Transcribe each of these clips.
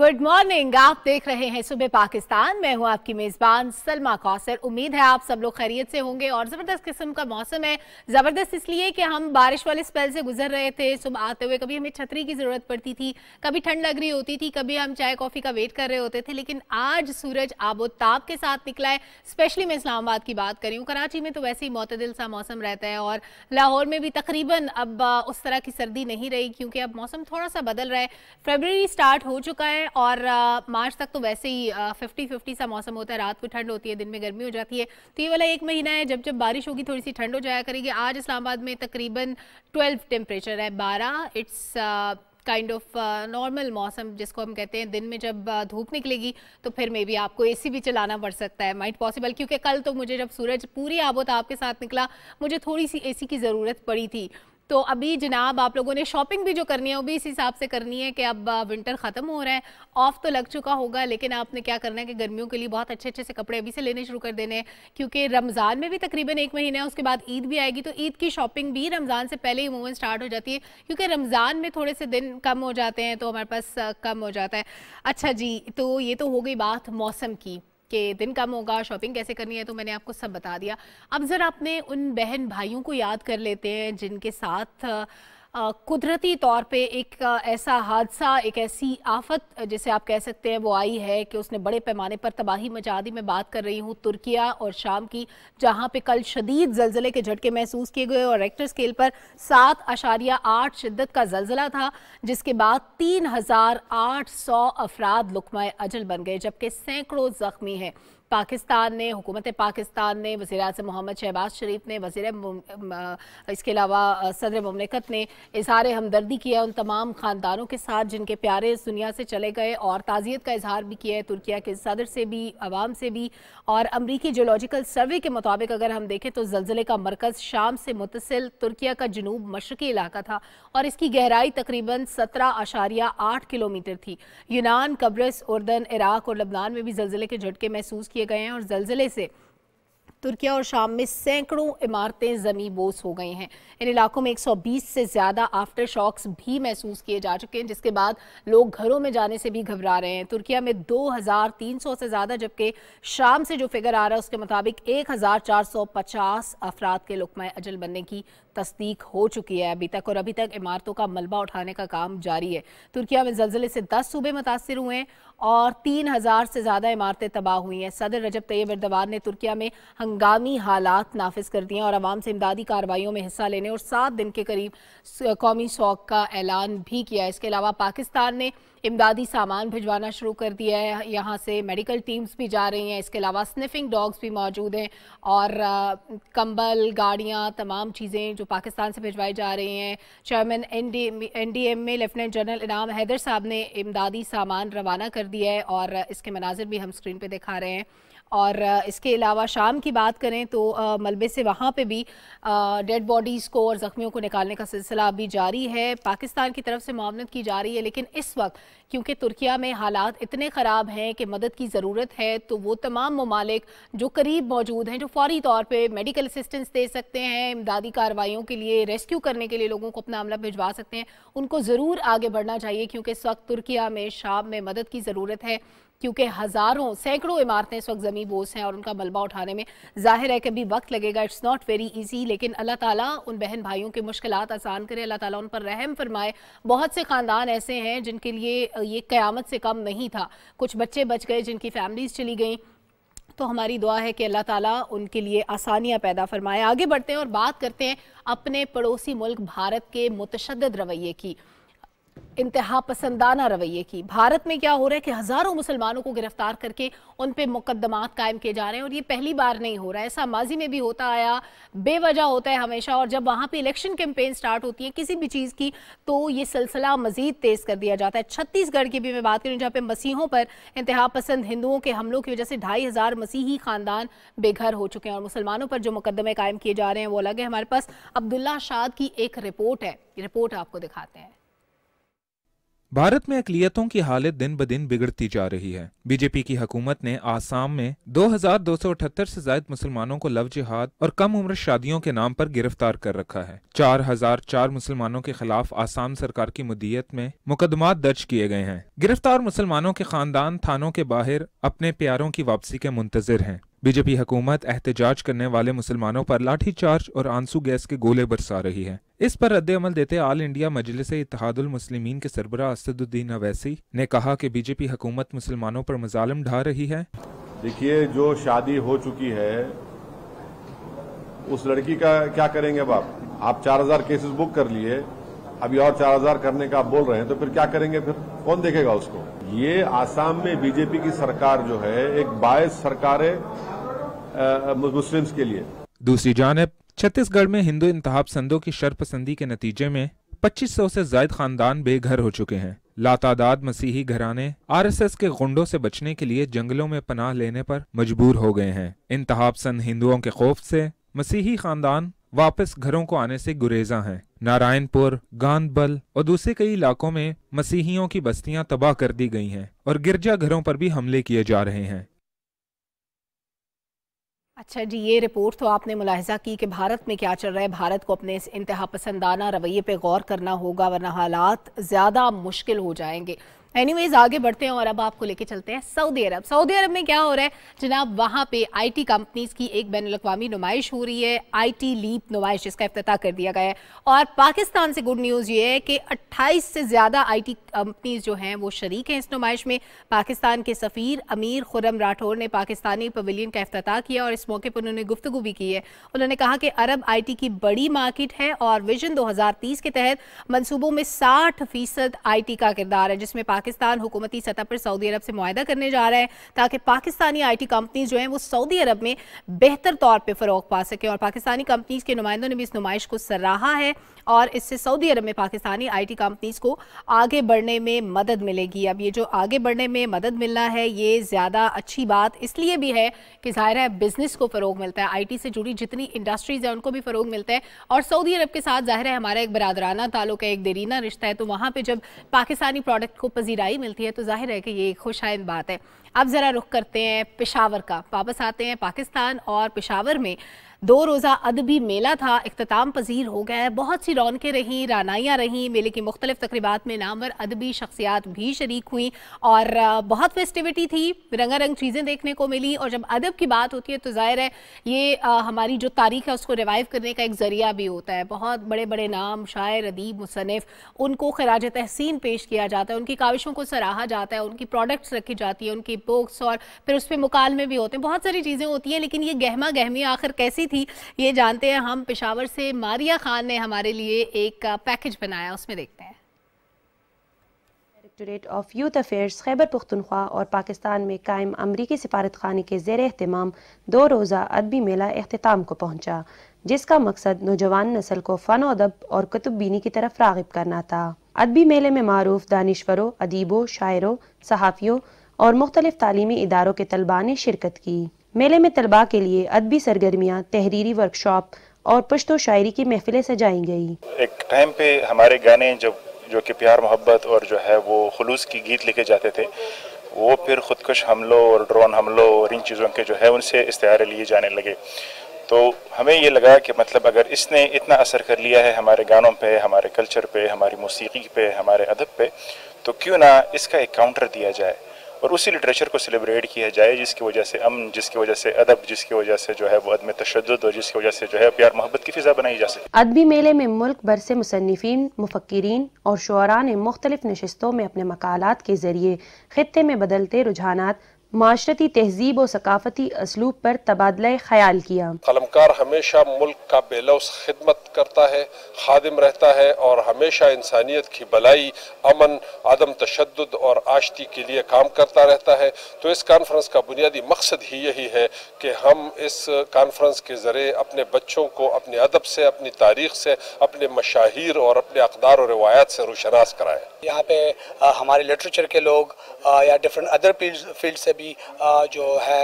Good morning आप देख रहे हैं सुबह पाकिस्तान मैं हूं आपकी मेजबान सलमा कौसर उम्मीद है आप सब लोग खैरियत से होंगे और ज़बरदस्त किस्म का मौसम है ज़बरदस्त इसलिए कि हम बारिश वाले स्पेल से गुजर रहे थे सुबह आते हुए कभी हमें छतरी की ज़रूरत पड़ती थी कभी ठंड लग रही होती थी कभी हम चाय कॉफ़ी का वेट कर रहे होते थे लेकिन आज सूरज आबोताब के साथ निकला है स्पेशली मैं इस्लामाबाद की बात करी हूँ कराची में तो वैसे ही मतदिल सा मौसम रहता है और लाहौर में भी तकरीबन अब उस तरह की सर्दी नहीं रही क्योंकि अब मौसम थोड़ा सा बदल रहा है फेबररी स्टार्ट हो चुका है और आ, मार्च तक तो वैसे ही फिफ्टी फिफ्टी सा मौसम होता है रात को ठंड होती है दिन में गर्मी हो जाती है तो ये वाला एक महीना है जब जब बारिश होगी थोड़ी सी ठंड हो जाया करेगी आज इस्लामाबाद में तकरीबन ट्वेल्व टेम्परेचर है बारह इट्स काइंड ऑफ नॉर्मल मौसम जिसको हम कहते हैं दिन में जब धूप निकलेगी तो फिर मे भी आपको एसी भी चलाना पड़ सकता है माइट पॉसिबल क्योंकि कल तो मुझे जब सूरज पूरी आबोताब आपके साथ निकला मुझे थोड़ी सी एसी की ज़रूरत पड़ी थी तो अभी जनाब आप लोगों ने शॉपिंग भी जो करनी है वो भी इस हिसाब से करनी है कि अब विंटर ख़त्म हो रहा है ऑफ तो लग चुका होगा लेकिन आपने क्या करना है कि गर्मियों के लिए बहुत अच्छे अच्छे से कपड़े अभी से लेने शुरू कर देने हैं क्योंकि रमज़ान में भी तकरीबन एक महीना है उसके बाद ईद भी आएगी तो ईद की शॉपिंग भी रमज़ान से पहले ही मूवमेंट स्टार्ट हो जाती है क्योंकि रमज़ान में थोड़े से दिन कम हो जाते हैं तो हमारे पास कम हो जाता है अच्छा जी तो ये तो हो गई बात मौसम की कि दिन कम होगा शॉपिंग कैसे करनी है तो मैंने आपको सब बता दिया अब ज़रा अपने उन बहन भाइयों को याद कर लेते हैं जिनके साथ कुदरती तौर पे एक ऐसा हादसा एक ऐसी आफत जिसे आप कह सकते हैं वो आई है कि उसने बड़े पैमाने पर तबाही मचा दी मैं बात कर रही हूँ तुर्किया और शाम की जहाँ पे कल शदीद जलजिले के झटके महसूस किए गए और रेक्टर स्केल पर सात अशारिया आठ शिद्दत का जलजिला था जिसके बाद तीन हज़ार आठ सौ अफराद लुकमाए अजल बन गए जबकि सैकड़ों ज़ख्मी हैं पाकिस्तान ने हुकूमत पाकिस्तान ने वजी अजम मोहम्मद शहबाज शरीफ ने वजीर इसके अलावा सदर ममलिकत ने इजहार हमदर्दी किया उन तमाम ख़ानदानों के साथ जिनके प्यारे इस दुनिया से चले गए और ताज़ियत का इजहार भी किया है तुर्किया के सदर से भी आवाम से भी और अमरीकी जोलॉजिकल सर्वे के मुताबिक अगर हम देखें तो जलजिले का मरकज़ शाम से मुतसिल तुर्किया का जनूब मशरकी इलाका था और इसकी गहराई तकरीबन सत्रह अशारिया आठ किलोमीटर थी यूनान कब्रस उर्दन इराक और लबनान में भी जलजिले के झटके महसूस किए किए गए हैं और जलजिले से तुर्किया और शाम में सैकड़ों इमारतें जमी बोस हो गई हैं इन इलाकों में 120 से ज़्यादा आफ्टर शॉक्स भी महसूस किए जा चुके हैं जिसके बाद लोग घरों में जाने से भी घबरा रहे हैं तुर्किया में 2,300 से ज़्यादा जबकि शाम से जो फिगर आ रहा है उसके मुताबिक 1,450 अफराद के लुकमा अजल बनने की तस्दीक हो चुकी है अभी तक और अभी तक इमारतों का मलबा उठाने का काम जारी है तुर्किया में जलजिले से दस सूबे मुतासर हुए हैं और तीन से ज़्यादा इमारतें तबाह हुई हैं सदर रजब तैयब अरदवान ने तुर्किया में हंगामी हालात नाफिज कर दिए और आवाम से इमदादी कार्रवाइयों में हिस्सा लेने और सात दिन के करीब कौमी शौक का ऐलान भी किया है इसके अलावा पाकिस्तान ने इमदादी सामान भिजवाना शुरू कर दिया है यहाँ से मेडिकल टीम्स भी जा रही हैं इसके अलावा स्निफिंग डॉग्स भी मौजूद हैं और कंबल गाड़ियाँ तमाम चीज़ें जो पाकिस्तान से भिजवाई जा रही हैं चेयरमैन एन डी एम में लेफ्टिनेंट जनरल इनाम हैदर साहब ने इमदादी सामान रवाना कर दिया है और इसके मनाजिर भी हम स्क्रीन पर दिखा रहे हैं और इसके अलावा शाम की बात करें तो मलबे से वहाँ पे भी डेड बॉडीज़ को और ज़ख्मियों को निकालने का सिलसिला अभी जारी है पाकिस्तान की तरफ से मामनत की जा रही है लेकिन इस वक्त क्योंकि तुर्किया में हालात इतने ख़राब हैं कि मदद की ज़रूरत है तो वो तमाम ममालिक जो करीब मौजूद हैं जो फौरी तौर पर मेडिकल असिस्टेंस दे सकते हैं इमदादी कार्रवाइयों के लिए रेस्क्यू करने के लिए लोगों को अपना अमला भिजवा सकते हैं उनको ज़रूर आगे बढ़ना चाहिए क्योंकि इस वक्त तुर्किया में शाम में मदद की ज़रूरत है क्योंकि हज़ारों सैकड़ों इमारतें इस वक्त जमी बोस हैं और उनका मलबा उठाने में जाहिर है कि अभी वक्त लगेगा इट्स नॉट वेरी इजी लेकिन अल्लाह ताला उन बहन भाइयों की मुश्किल आसान करे अल्लाह ताला उन पर रहम फरमाए बहुत से ख़ानदान ऐसे हैं जिनके लिए ये क़्यामत से कम नहीं था कुछ बच्चे बच गए जिनकी फैमिलीज़ चली गई तो हमारी दुआ है कि अल्लाह ताला उनके लिए आसानियाँ पैदा फरमाए आगे बढ़ते हैं और बात करते हैं अपने पड़ोसी मुल्क भारत के मुतद रवैये की इंतहा पसंदाना रवैये की भारत में क्या हो रहा है कि हज़ारों मुसलमानों को गिरफ्तार करके उन पर मुकदमात कायम किए जा रहे हैं और ये पहली बार नहीं हो रहा है ऐसा माजी में भी होता आया बेवजह होता है हमेशा और जब वहाँ पे इलेक्शन कैंपेन स्टार्ट होती है किसी भी चीज़ की तो ये सिलसिला मजीद तेज़ कर दिया जाता है छत्तीसगढ़ की भी मैं बात करूँ जहाँ पर मसीहों पर इंतहा पसंद हिंदुओं के हमलों की वजह से ढाई हज़ार मसीही ख़ानदान बेघर हो चुके हैं और मुसलमानों पर जो मुकदमे कायम किए जा रहे हैं वो अलग है हमारे पास अब्दुल्ला शाद की एक रिपोर्ट है रिपोर्ट आपको दिखाते हैं भारत में अकलीतों की हालत दिन ब दिन बिगड़ती जा रही है बीजेपी की हुकूमत ने आसाम में 2,278 से जायद मुसलमानों को लव जिहाद और कम उम्र शादियों के नाम पर गिरफ्तार कर रखा है 4,004 मुसलमानों के खिलाफ आसाम सरकार की मुदीयत में मुकदमा दर्ज किए गए हैं गिरफ्तार मुसलमानों के खानदान थानों के बाहर अपने प्यारों की वापसी के मुंतजर हैं बीजेपी हुकूमत एहतजाज करने वाले मुसलमानों पर लाठीचार्ज और आंसू गैस के गोले बरसा रही है इस पर रद्द अमल देते आल इंडिया मजलिस इतिहादुल मुस्लिमीन के सरबरा असदुद्दीन अवैसी ने कहा कि बीजेपी हुकूमत मुसलमानों पर मजालम ढा रही है देखिए जो शादी हो चुकी है उस लड़की का क्या करेंगे अब आप आप हजार केसेस बुक कर लिए अभी और चार हजार करने का आप बोल रहे हैं तो फिर क्या करेंगे फिर कौन देखेगा उसको ये आसाम में बीजेपी की सरकार जो है एक बायस सरकार है मुस्लिम्स के लिए दूसरी जानब छत्तीसगढ़ में हिंदू इंतहा संदों की शरपसंदी के नतीजे में 2500 से जायद खानदान बेघर हो चुके हैं लातादाद मसीही घराने आरएसएस के गुंडों से बचने के लिए जंगलों में पनाह लेने पर मजबूर हो गए हैं इंतहा संद हिंदुओं के खौफ से मसीही खानदान वापस घरों को आने से गुरेजा हैं नारायणपुर गांधबल और दूसरे कई इलाकों में मसीहियों की बस्तियां तबाह कर दी गई हैं और गिरजा घरों पर भी हमले किए जा रहे हैं अच्छा जी ये रिपोर्ट तो आपने मुलाहजा की कि भारत में क्या चल रहा है भारत को अपने इस इंतहा पसंदाना रवैये पे गौर करना होगा वरना हालात ज़्यादा मुश्किल हो जाएंगे एनीवेज आगे बढ़ते हैं और अब आपको लेके चलते हैं सऊदी अरब सऊदी अरब में क्या हो रहा है जनाब वहाँ पे आईटी कंपनीज की एक बैन अवी नुमाइश हो रही है आईटी लीप नुमाइश जिसका अफ्ताह कर दिया गया है और पाकिस्तान से गुड न्यूज़ ये है कि 28 से ज़्यादा आईटी कंपनीज जो हैं वो शरीक हैं इस नुमाइश में पाकिस्तान के सफ़ीर अमीर खुरम राठौर ने पाकिस्तानी पवेलियन का अफ्ताह किया और इस मौके पर उन्होंने गुफ्तु भी की है उन्होंने कहा कि अरब आई की बड़ी मार्केट है और विजन दो के तहत मनसूबों में साठ फीसद आई का किरदार है जिसमें पाकिस्तान हुकूमती सतह पर सऊदी अरब से माहा करने जा रहा है ताकि पाकिस्तानी आई टी कंपनी जो है वो सऊदी अरब में बेहतर तौर पर फ़रोग पा सकें और पाकिस्तानी कंपनीज के नुमाइंदों ने भी इस नुमाइश को सराहा है और इससे सऊदी अरब में पाकिस्तानी आई टी कंपनीज को आगे बढ़ने में मदद मिलेगी अब ये जो आगे बढ़ने में मदद मिलना है ये ज़्यादा अच्छी बात इसलिए भी है कि ज़ाहिर है बिज़नेस को फ़रोग मिलता है आई से जुड़ी जितनी इंडस्ट्रीज़ हैं उनको भी फ़रोग मिलता है और सऊदी अरब के साथ ज़ाहिर है हमारा एक बरदराना ताल्लुक है एक देरीना रिश्ता है तो वहाँ पर जब पाकिस्तानी प्रोडक्ट को पजी पजीराई मिलती है तो जाहिर है कि ये खुशाइन बात है अब ज़रा रुख करते हैं पेशावर का वापस आते हैं पाकिस्तान और पेशावर में दो रोज़ा अदबी मेला था अख्ताम पजीर हो गया है बहुत सी रौनकें रहीं रानाइयाँ रहीं मेले की मुख्तलिफ तकरीबात में नामवर अदबी शख्सियात भी शरीक हुई और बहुत फेस्टिविटी थी रंगारंग चीज़ें देखने को मिली और जब अदब की बात होती है तो ज़ाहिर है ये हमारी जो तारीख है उसको रिवाइव करने का एक ज़रिया भी होता है बहुत बड़े बड़े नाम शायर अदीब मुसनफ़ उनको खराज तहसीन पेश किया जाता है उनकी काविशों को सराहा जाता है उनकी प्रोडक्ट्स रखी जाती है उनकी बुक्स और फिर उस पर मुकालमे भी होते हैं बहुत सारी चीज़ें होती हैं लेकिन ये गहमा गहमी आखिर कैसी थी ये जानते हैं हम पिशावर से मारिया खान ने हमारे लिए एक पैकेज बनाया उसमें देखते हैं directorate of youth affairs Khyber Pakhtunkhwa और पाकिस्तान में कायम अमरीकी सिफारत खाने के जेर अहतमाम दो रोज़ा अदबी मेला अख्ताम को पहुँचा जिसका मकसद नौजवान नस्ल को फ़न अदब और कुतुबीनी की तरफ रागब करना था अदबी मेले में मरूफ दानश्वरों अदीबों शायरों सहाफ़ियों और मुख्तलिफ तलीमी इदारों के तलबा ने शिरकत की मेले में तलबा के लिए अदबी सरगर्मियाँ तहरीरी वर्कशॉप और पश्तो शायरी की महफिलें सजाई गई एक टाइम पे हमारे गाने जब जो कि प्यार मोहब्बत और जो है वो खलूस की गीत लिखे जाते थे वो फिर खुदकश हमलों और ड्रोन हमलों और इन चीज़ों के जो है उनसे इस्तेहारे लिए जाने लगे तो हमें ये लगा कि मतलब अगर इसने इतना असर कर लिया है हमारे गानों पे हमारे कल्चर पे हमारी मौसीकी पे हमारे अदब पे तो क्यों ना इसका एक काउंटर दिया जाए और उसी लिटरेचर को सेलिब्रेट किया जाए जिसकी वजह से अमन जिसकी वजह से अदब जिसकी वजह से जो है वो अदम तशद और जिसकी वजह से जो है प्यार मोहब्बत की फिजा बनाई जा सके अदबी मेले में मुल्क भर से मुसनफिन मुफक्रीन और शुरा ने मुख्तलिफ नशस्तों में अपने मकालत के जरिए खत्े में बदलते रुझाना माशरती तहजीब और सकाफती असलूब पर तबादला ख्याल किया कलमकार हमेशा मुल्क का बेलौस खिदमत करता है खादिम रहता है और हमेशा इंसानियत की भलाई अमन आदम तशद और आशती के लिए काम करता रहता है तो इस कॉन्फ्रेंस का बुनियादी मकसद ही यही है कि हम इस कॉन्फ्रेंस के ज़रिए अपने बच्चों को अपने अदब से अपनी तारीख से अपने मशाहिर और अपने अकदार और रवायात से रोशनास कराएँ यहाँ पे हमारे लिटरेचर के लोग या डिफरेंट अदर फील्ड से भी जो है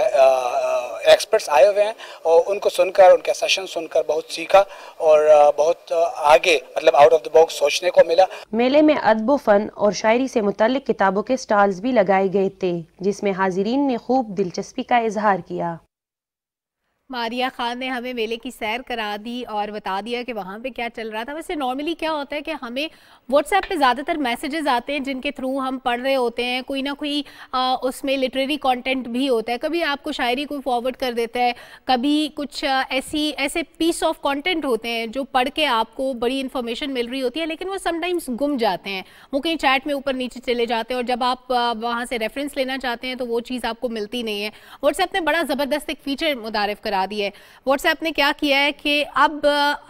एक्सपर्ट्स आए हुए हैं और उनको सुनकर उनके सेशन सुनकर बहुत सीखा और बहुत आगे मतलब आउट ऑफ द बॉक्स सोचने को मिला मेले में अदबो फन और शायरी से मुतल किताबों के स्टॉल्स भी लगाए गए थे जिसमें हाजिरीन ने खूब दिलचस्पी का इजहार किया मारिया खान ने हमें मेले की सैर करा दी और बता दिया कि वहाँ पे क्या चल रहा था वैसे नॉर्मली क्या होता है कि हमें व्हाट्सएप पे ज़्यादातर मैसेजेस आते हैं जिनके थ्रू हम पढ़ रहे होते हैं कोई ना कोई आ, उसमें लिटरेरी कंटेंट भी होता है कभी आपको शायरी कोई फॉरवर्ड कर देता है कभी कुछ ऐसी ऐसे पीस ऑफ कॉन्टेंट होते हैं जो पढ़ के आपको बड़ी इन्फॉर्मेशन मिल रही होती है लेकिन वो समटाइम्स गुम जाते हैं वो कहीं चैट में ऊपर नीचे चले जाते हैं और जब आप वहाँ से रेफरेंस लेना चाहते हैं तो वो चीज़ आपको मिलती नहीं है व्हाट्सएप ने बड़ा ज़बरदस्त एक फीचर मुदारफ़ करा करा दी है व्हाट्सएप ने क्या किया है कि अब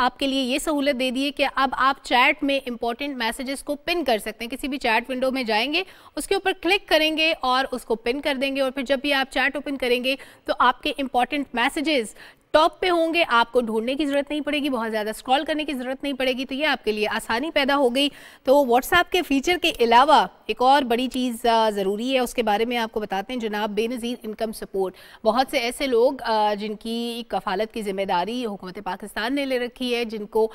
आपके लिए ये सहूलत दे दी है कि अब आप चैट में इंपॉर्टेंट मैसेजेस को पिन कर सकते हैं किसी भी चैट विंडो में जाएंगे उसके ऊपर क्लिक करेंगे और उसको पिन कर देंगे और फिर जब भी आप चैट ओपन करेंगे तो आपके इंपॉर्टेंट मैसेजेस टॉप पे होंगे आपको ढूंढने की जरूरत नहीं पड़ेगी बहुत ज़्यादा स्क्रॉल करने की जरूरत नहीं पड़ेगी तो ये आपके लिए आसानी पैदा हो गई तो व्हाट्सएप के फीचर के अलावा एक और बड़ी चीज़ ज़रूरी है उसके बारे में आपको बताते हैं जनाब बेनज़ीर इनकम सपोर्ट बहुत से ऐसे लोग जिनकी कफालत की जिम्मेदारी हुकूमत पाकिस्तान ने ले रखी है जिनको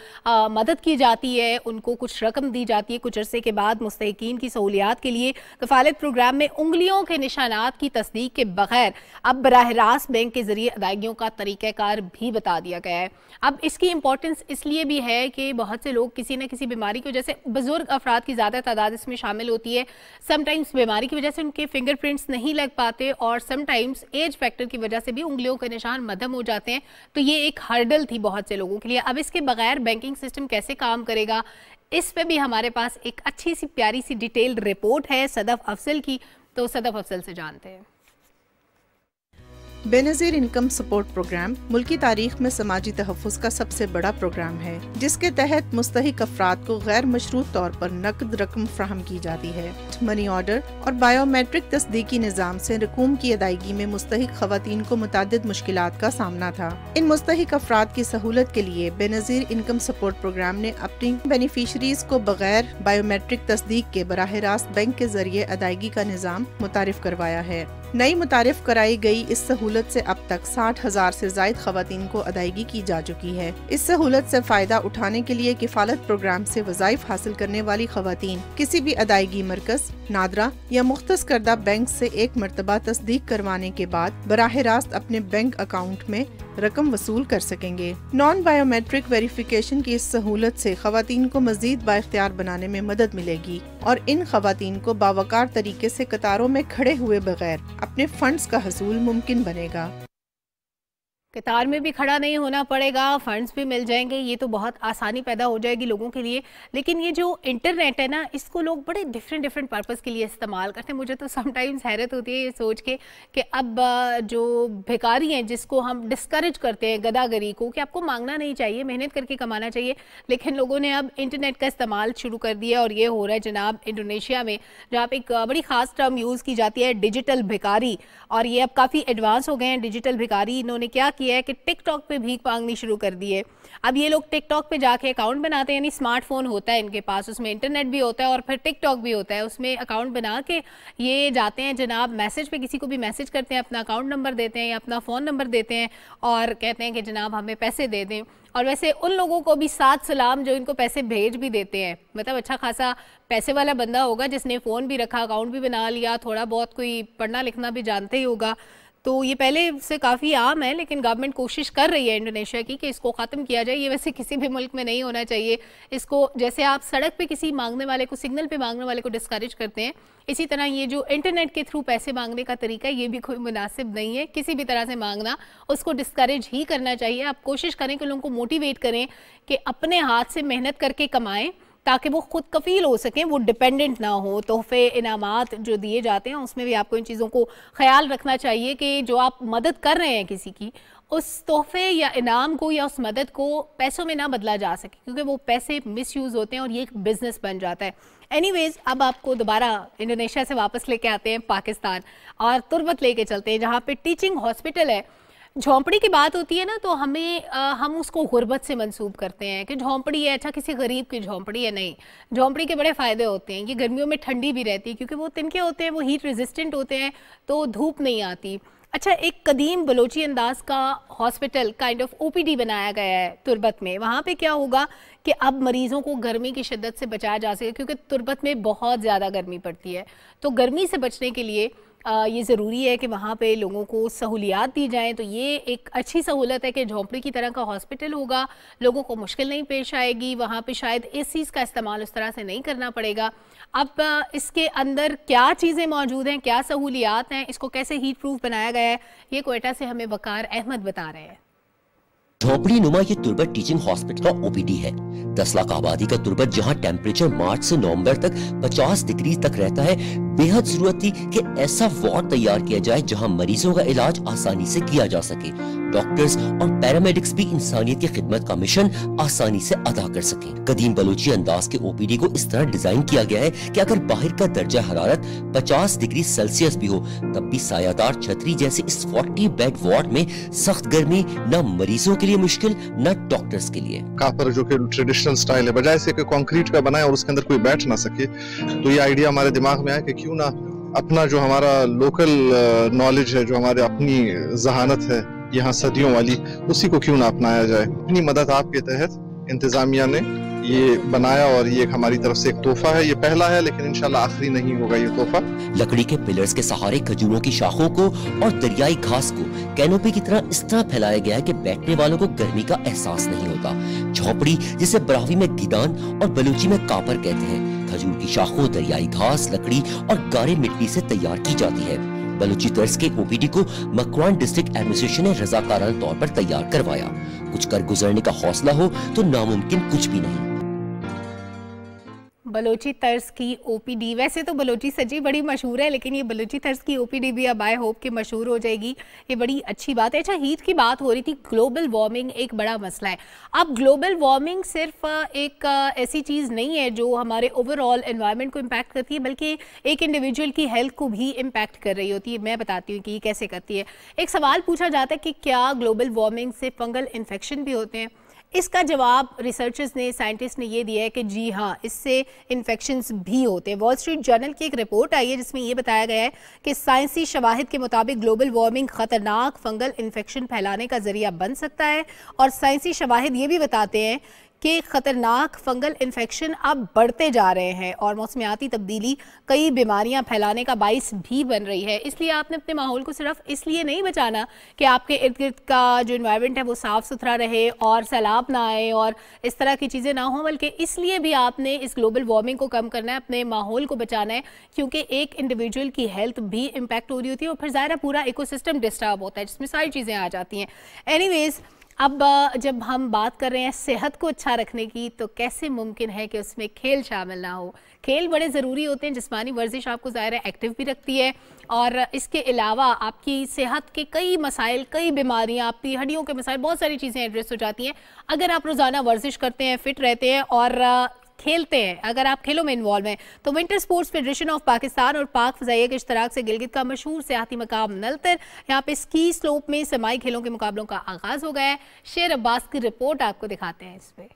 मदद की जाती है उनको कुछ रकम दी जाती है कुछ अरसे के बाद मुस्तकिन की सहूलियात के लिए कफालत प्रोग्राम में उंगलियों के निशानात की तस्दीक के बगैर अब बरह रास्त बैंक के जरिए अदायगियों का तरीक़ा आकार भी बता दिया गया है अब इसकी इंपॉर्टेंस इसलिए भी है कि बहुत से लोग किसी ना किसी बीमारी की वजह से बुज़ुर्ग अफराद की ज़्यादा तादाद इसमें शामिल होती है समटाइम्स बीमारी की वजह से उनके फिंगरप्रिंट्स नहीं लग पाते और समटाइम्स एज फैक्टर की वजह से भी उंगलियों के निशान मध्यम हो जाते हैं तो ये एक हर्डल थी बहुत से लोगों के लिए अब इसके बगैर बैंकिंग सिस्टम कैसे काम करेगा इस पे भी हमारे पास एक अच्छी सी प्यारी सी डिटेल्ड रिपोर्ट है सदफ अफसल की तो सदफ अफसल से जानते हैं बेनजीर इनकम सपोर्ट प्रोग्राम मुल्की तारीख में समाजी तहफ़ का सबसे बड़ा प्रोग्राम है जिसके तहत मुस्तक अफराद को गैर मशरूत तौर पर नकद रकम फ्राहम की जाती है मनी ऑर्डर और बायोमेट्रिक तस्दीकी निज़ाम से रकूम की अदायगी में मुस्तक खातन को मुतद मुश्किल का सामना था इन मुस्तक अफराद की सहूलत के लिए बेनजीर इनकम सपोर्ट प्रोग्राम ने अपनी बेनिफिशरीज को बगैर बायोमेट्रिक तस्दीक के बरह रास्त बैंक के जरिए अदायगी का निज़ाम मुतारफ करवाया है नई मुतारफ कराई गई इस सहूलत से अब तक साठ हजार से जायद खातन को अदायगी की जा चुकी है इस सहूलत से फायदा उठाने के लिए किफालत प्रोग्राम से वजायफ हासिल करने वाली खातन किसी भी अदायगी मरकज नादरा या मुख्त करदा बैंक से एक मरतबा तस्दीक करवाने के बाद बराह रास्त अपने बैंक अकाउंट में रकम वसूल कर सकेंगे नॉन बायोमेट्रिक वेरिफिकेशन की इस सहूलत से खातन को मजीद बाख्तियार बनाने में मदद मिलेगी और इन खातन को बावकार तरीके से कतारों में खड़े हुए बगैर अपने फंड्स का हसूल मुमकिन बनेगा कतार में भी खड़ा नहीं होना पड़ेगा फंड्स भी मिल जाएंगे ये तो बहुत आसानी पैदा हो जाएगी लोगों के लिए लेकिन ये जो इंटरनेट है ना इसको लोग बड़े डिफरेंट डिफरेंट पर्पज़ के लिए इस्तेमाल करते हैं मुझे तो समटाइम्स हैरत होती है ये सोच के कि अब जो भिकारी हैं जिसको हम डिस्करेज करते हैं गदागरी को कि आपको मांगना नहीं चाहिए मेहनत करके कमाना चाहिए लेकिन लोगों ने अब इंटरनेट का इस्तेमाल शुरू कर दिया और ये हो रहा है जनाब इंडोनेशिया में जहाँ एक बड़ी ख़ास टर्म यूज़ की जाती है डिजिटल भिकारी और ये अब काफ़ी एडवांस हो गए हैं डिजिटल भिकारी इन्होंने क्या किया है कि टिकटॉक पे भीख मांगनी शुरू कर दी है अब ये लोग टिकटॉक पे जाके अकाउंट बनाते हैं यानी स्मार्टफोन होता है इनके पास उसमें इंटरनेट भी होता है और फिर टिकटॉक भी होता है उसमें अकाउंट बना के ये जाते हैं जनाब मैसेज पर किसी को भी मैसेज करते हैं अपना अकाउंट नंबर देते हैं या अपना फ़ोन नंबर देते हैं और कहते हैं कि जनाब हमें पैसे दे दें और वैसे उन लोगों को भी सात सलाम जो इनको पैसे भेज भी देते हैं मतलब अच्छा खासा पैसे वाला बंदा होगा जिसने फ़ोन भी रखा अकाउंट भी बना लिया थोड़ा बहुत कोई पढ़ना लिखना भी जानते ही होगा तो ये पहले से काफ़ी आम है लेकिन गवर्नमेंट कोशिश कर रही है इंडोनेशिया की कि इसको ख़त्म किया जाए ये वैसे किसी भी मुल्क में नहीं होना चाहिए इसको जैसे आप सड़क पे किसी मांगने वाले को सिग्नल पे मांगने वाले को डिस्करेज करते हैं इसी तरह ये जो इंटरनेट के थ्रू पैसे मांगने का तरीका ये भी कोई मुनासिब नहीं है किसी भी तरह से मांगना उसको डिस्करेज ही करना चाहिए आप कोशिश करें कि लोगों को मोटिवेट करें कि अपने हाथ से मेहनत करके कमाएँ ताकि वो खुद कफील हो सकें वो डिपेंडेंट ना हो तोहफे इनामात जो दिए जाते हैं उसमें भी आपको इन चीज़ों को ख्याल रखना चाहिए कि जो आप मदद कर रहे हैं किसी की उस तोहफे या इनाम को या उस मदद को पैसों में ना बदला जा सके क्योंकि वो पैसे मिसयूज़ होते हैं और ये एक बिज़नेस बन जाता है एनीवेज अब आपको दोबारा इंडोनेशिया से वापस लेके आते हैं पाकिस्तान और तुरबत लेके चलते हैं जहाँ पे टीचिंग हॉस्पिटल है झोंपड़ी की बात होती है ना तो हमें आ, हम उसको गुर्बत से मंसूब करते हैं कि झोंपड़ी है अच्छा किसी गरीब की झोंपड़ी है नहीं झोंपड़ी के बड़े फ़ायदे होते हैं ये गर्मियों में ठंडी भी रहती है क्योंकि वो तिनके होते हैं वो हीट रेजिस्टेंट होते हैं तो धूप नहीं आती अच्छा एक कदीम बलोची अंदाज का हॉस्पिटल काइंड ऑफ ओपीडी बनाया गया है तुरबत में वहाँ पे क्या होगा कि अब मरीजों को गर्मी की शिद्दत से बचाया जा सके क्योंकि तुरबत में बहुत ज़्यादा गर्मी पड़ती है तो गर्मी से बचने के लिए ये ज़रूरी है कि वहाँ पे लोगों को सहूलियात दी जाएँ तो ये एक अच्छी सहूलत है कि झोंपड़ी की तरह का हॉस्पिटल होगा लोगों को मुश्किल नहीं पेश आएगी वहाँ पे शायद इस चीज़ का इस्तेमाल उस तरह से नहीं करना पड़ेगा अब इसके अंदर क्या चीज़ें मौजूद हैं क्या सहूलियात हैं इसको कैसे हीट प्रूफ बनाया गया है ये कोयटा से हमें वकार अहमद बता रहे हैं झोपड़ी नुमा ये तुर्बत टीचिंग हॉस्पिटल का ओपीडी है दस लाख आबादी का तुर्बत जहाँ टेम्परेचर मार्च से नवंबर तक 50 डिग्री तक रहता है बेहद जरूरत थी कि ऐसा वार्ड तैयार किया जाए जहाँ मरीजों का इलाज आसानी से किया जा सके डॉक्टर्स और पैरामेडिक्स भी इंसानियत की खिदमत का मिशन आसानी से अदा कर सके कदीम बलोची अंदाज के ओपीडी को इस तरह डिजाइन किया गया है कि अगर बाहर का दर्जा हरारत 50 डिग्री सेल्सियस भी हो तब भी सायादार छतरी जैसे इस 40 बेड वार्ड में सख्त गर्मी न मरीजों के लिए मुश्किल न डॉक्टर्स के लिए कापर जो की ट्रेडिशनल स्टाइल है बजाय कॉन्क्रीट का बनाए और उसके अंदर कोई बैठ ना सके तो ये आइडिया हमारे दिमाग में आया की क्यूँ ना अपना जो हमारा लोकल नॉलेज है जो हमारे अपनी जहानत है यहाँ सदियों वाली उसी को क्यों ना अपनाया जाए अपनी मदद आपके तहत इंतज़ामिया ने ये बनाया और ये हमारी तरफ से एक तोहफा है ये पहला है लेकिन इंशाल्लाह आखिरी नहीं होगा ये तोहफा लकड़ी के पिलर्स के सहारे खजूरों की शाखों को और दरियाई घास को कैनोपी की तरह इस तरह फैलाया गया है कि बैठने वालों को गर्मी का एहसास नहीं होता झोपड़ी जिसे बरावी में गिदान और बलूची में कापर कहते हैं खजूर की शाखों दरियाई घास लकड़ी और गारे मिट्टी ऐसी तैयार की जाती है बलूची तर्ज के ओपीडी को मकवान डिस्ट्रिक्ट एडमिनिस्ट्रेशन ने रजाकारा तौर पर तैयार करवाया कुछ कर गुजरने का हौसला हो तो नामुमकिन कुछ भी नहीं बलोची तर्ज की ओपीडी वैसे तो बलोची सजी बड़ी मशहूर है लेकिन ये बलोची तर्ज की ओपीडी भी अब आई होप कि मशहूर हो जाएगी ये बड़ी अच्छी बात है अच्छा हीट की बात हो रही थी ग्लोबल वार्मिंग एक बड़ा मसला है अब ग्लोबल वार्मिंग सिर्फ एक ऐसी चीज़ नहीं है जो हमारे ओवरऑल इन्वायरमेंट को इम्पैक्ट करती है बल्कि एक इंडिविजुअल की हेल्थ को भी इम्पैक्ट कर रही होती है मैं बताती हूँ कि ये कैसे करती है एक सवाल पूछा जाता है कि क्या ग्लोबल वार्मिंग से फंगल इन्फेक्शन भी होते हैं इसका जवाब रिसर्चर्स ने साइंटिस्ट ने ये दिया है कि जी हाँ इससे इन्फेक्शन भी होते हैं वॉल स्ट्रीट जर्नल की एक रिपोर्ट आई है जिसमें यह बताया गया है कि साइंसी शवाहद के मुताबिक ग्लोबल वार्मिंग खतरनाक फंगल इन्फेक्शन फैलाने का जरिया बन सकता है और साइंसी शवाहद ये भी बताते हैं कि ख़तरनाक फंगल इन्फेक्शन अब बढ़ते जा रहे हैं और मौसमियाती तब्दीली कई बीमारियां फैलाने का बायस भी बन रही है इसलिए आपने अपने माहौल को सिर्फ इसलिए नहीं बचाना कि आपके इर्द गिर्द का जो इन्वायरमेंट है वो साफ़ सुथरा रहे और सैलाब ना आए और इस तरह की चीज़ें ना हों बल्कि इसलिए भी आपने इस ग्लोबल वार्मिंग को कम करना है अपने माहौल को बचाना है क्योंकि एक इंडिविजुअल की हेल्थ भी इम्पैक्ट हो रही होती है और फिर ज़्यादा पूरा इकोसिस्टम डिस्टर्ब होता है जिसमें सारी चीज़ें आ जाती हैं वेज़ अब जब हम बात कर रहे हैं सेहत को अच्छा रखने की तो कैसे मुमकिन है कि उसमें खेल शामिल ना हो खेल बड़े ज़रूरी होते हैं जिसमानी वर्जिश आपको ज़ाहिर है एक्टिव भी रखती है और इसके अलावा आपकी सेहत के कई मसाइल कई बीमारियाँ आपकी हड्डियों के मसाइल बहुत सारी चीज़ें एड्रेस हो जाती हैं अगर आप रोज़ाना वर्जिश करते हैं फिट रहते हैं और खेलते हैं अगर आप खेलों में इन्वॉल्व हैं तो winter sports federation of Pakistan और पाक फजाइय के इश्तराक से गिलगित का मशहूर सियाती मकाम नलतर यहाँ पे स्की स्लोप में समाई खेलों के मुकाबलों का आगाज हो गया है शेर अब्बास की रिपोर्ट आपको दिखाते हैं इस पर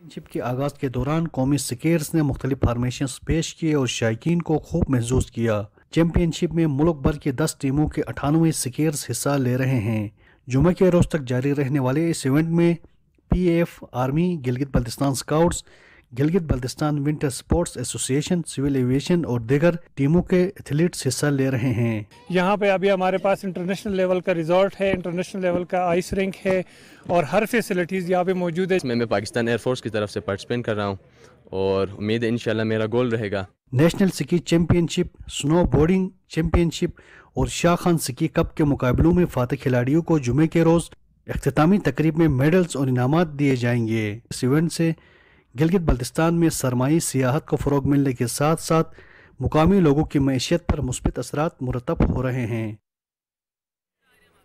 चैम्पियनशिप के आगाज़ के दौरान कौमी स्केट्स ने मुख्तलिफ फार्मेशन पेश किए और शायकीन को खूब महसूस किया चैम्पियनशिप में मुल्क भर के दस टीमों के अठानवे स्केट्स हिस्सा ले रहे हैं जुमे के रोज तक जारी रहने वाले इस इवेंट में PF army Gilgit Baltistan scouts Gilgit Baltistan winter sports association civil aviation और दीगर टीमों के एथलीट्स हिस्सा ले रहे हैं यहाँ पे अभी हमारे पास इंटरनेशनल लेवल का रिजॉर्ट है इंटरनेशनल लेवल का आइस रिंक है और हर फैसिलिटीज़ यहाँ पे मौजूद है मैं, मैं पाकिस्तान एयरफोर्स की तरफ से पार्टिसिपेट कर रहा हूँ और उम्मीद है इनशाला मेरा गोल रहेगा नेशनल सिकी चैम्पियनशिप स्नो बोर्डिंग चैम्पियनशिप और शाह खान सिकी कप के मुकाबलों में फातह खिलाड़ियों को जुमे के रोज़ अख्तामी तकरीब में मेडल्स और इनाम दिए जाएंगे इस इवेंट से गिलगित बल्तिस्तान में सरमाई सियाहत को फ़रोग मिलने के साथ साथ मुकामी लोगों की मैशियत पर मुस्बित असरात मुरतब हो रहे हैं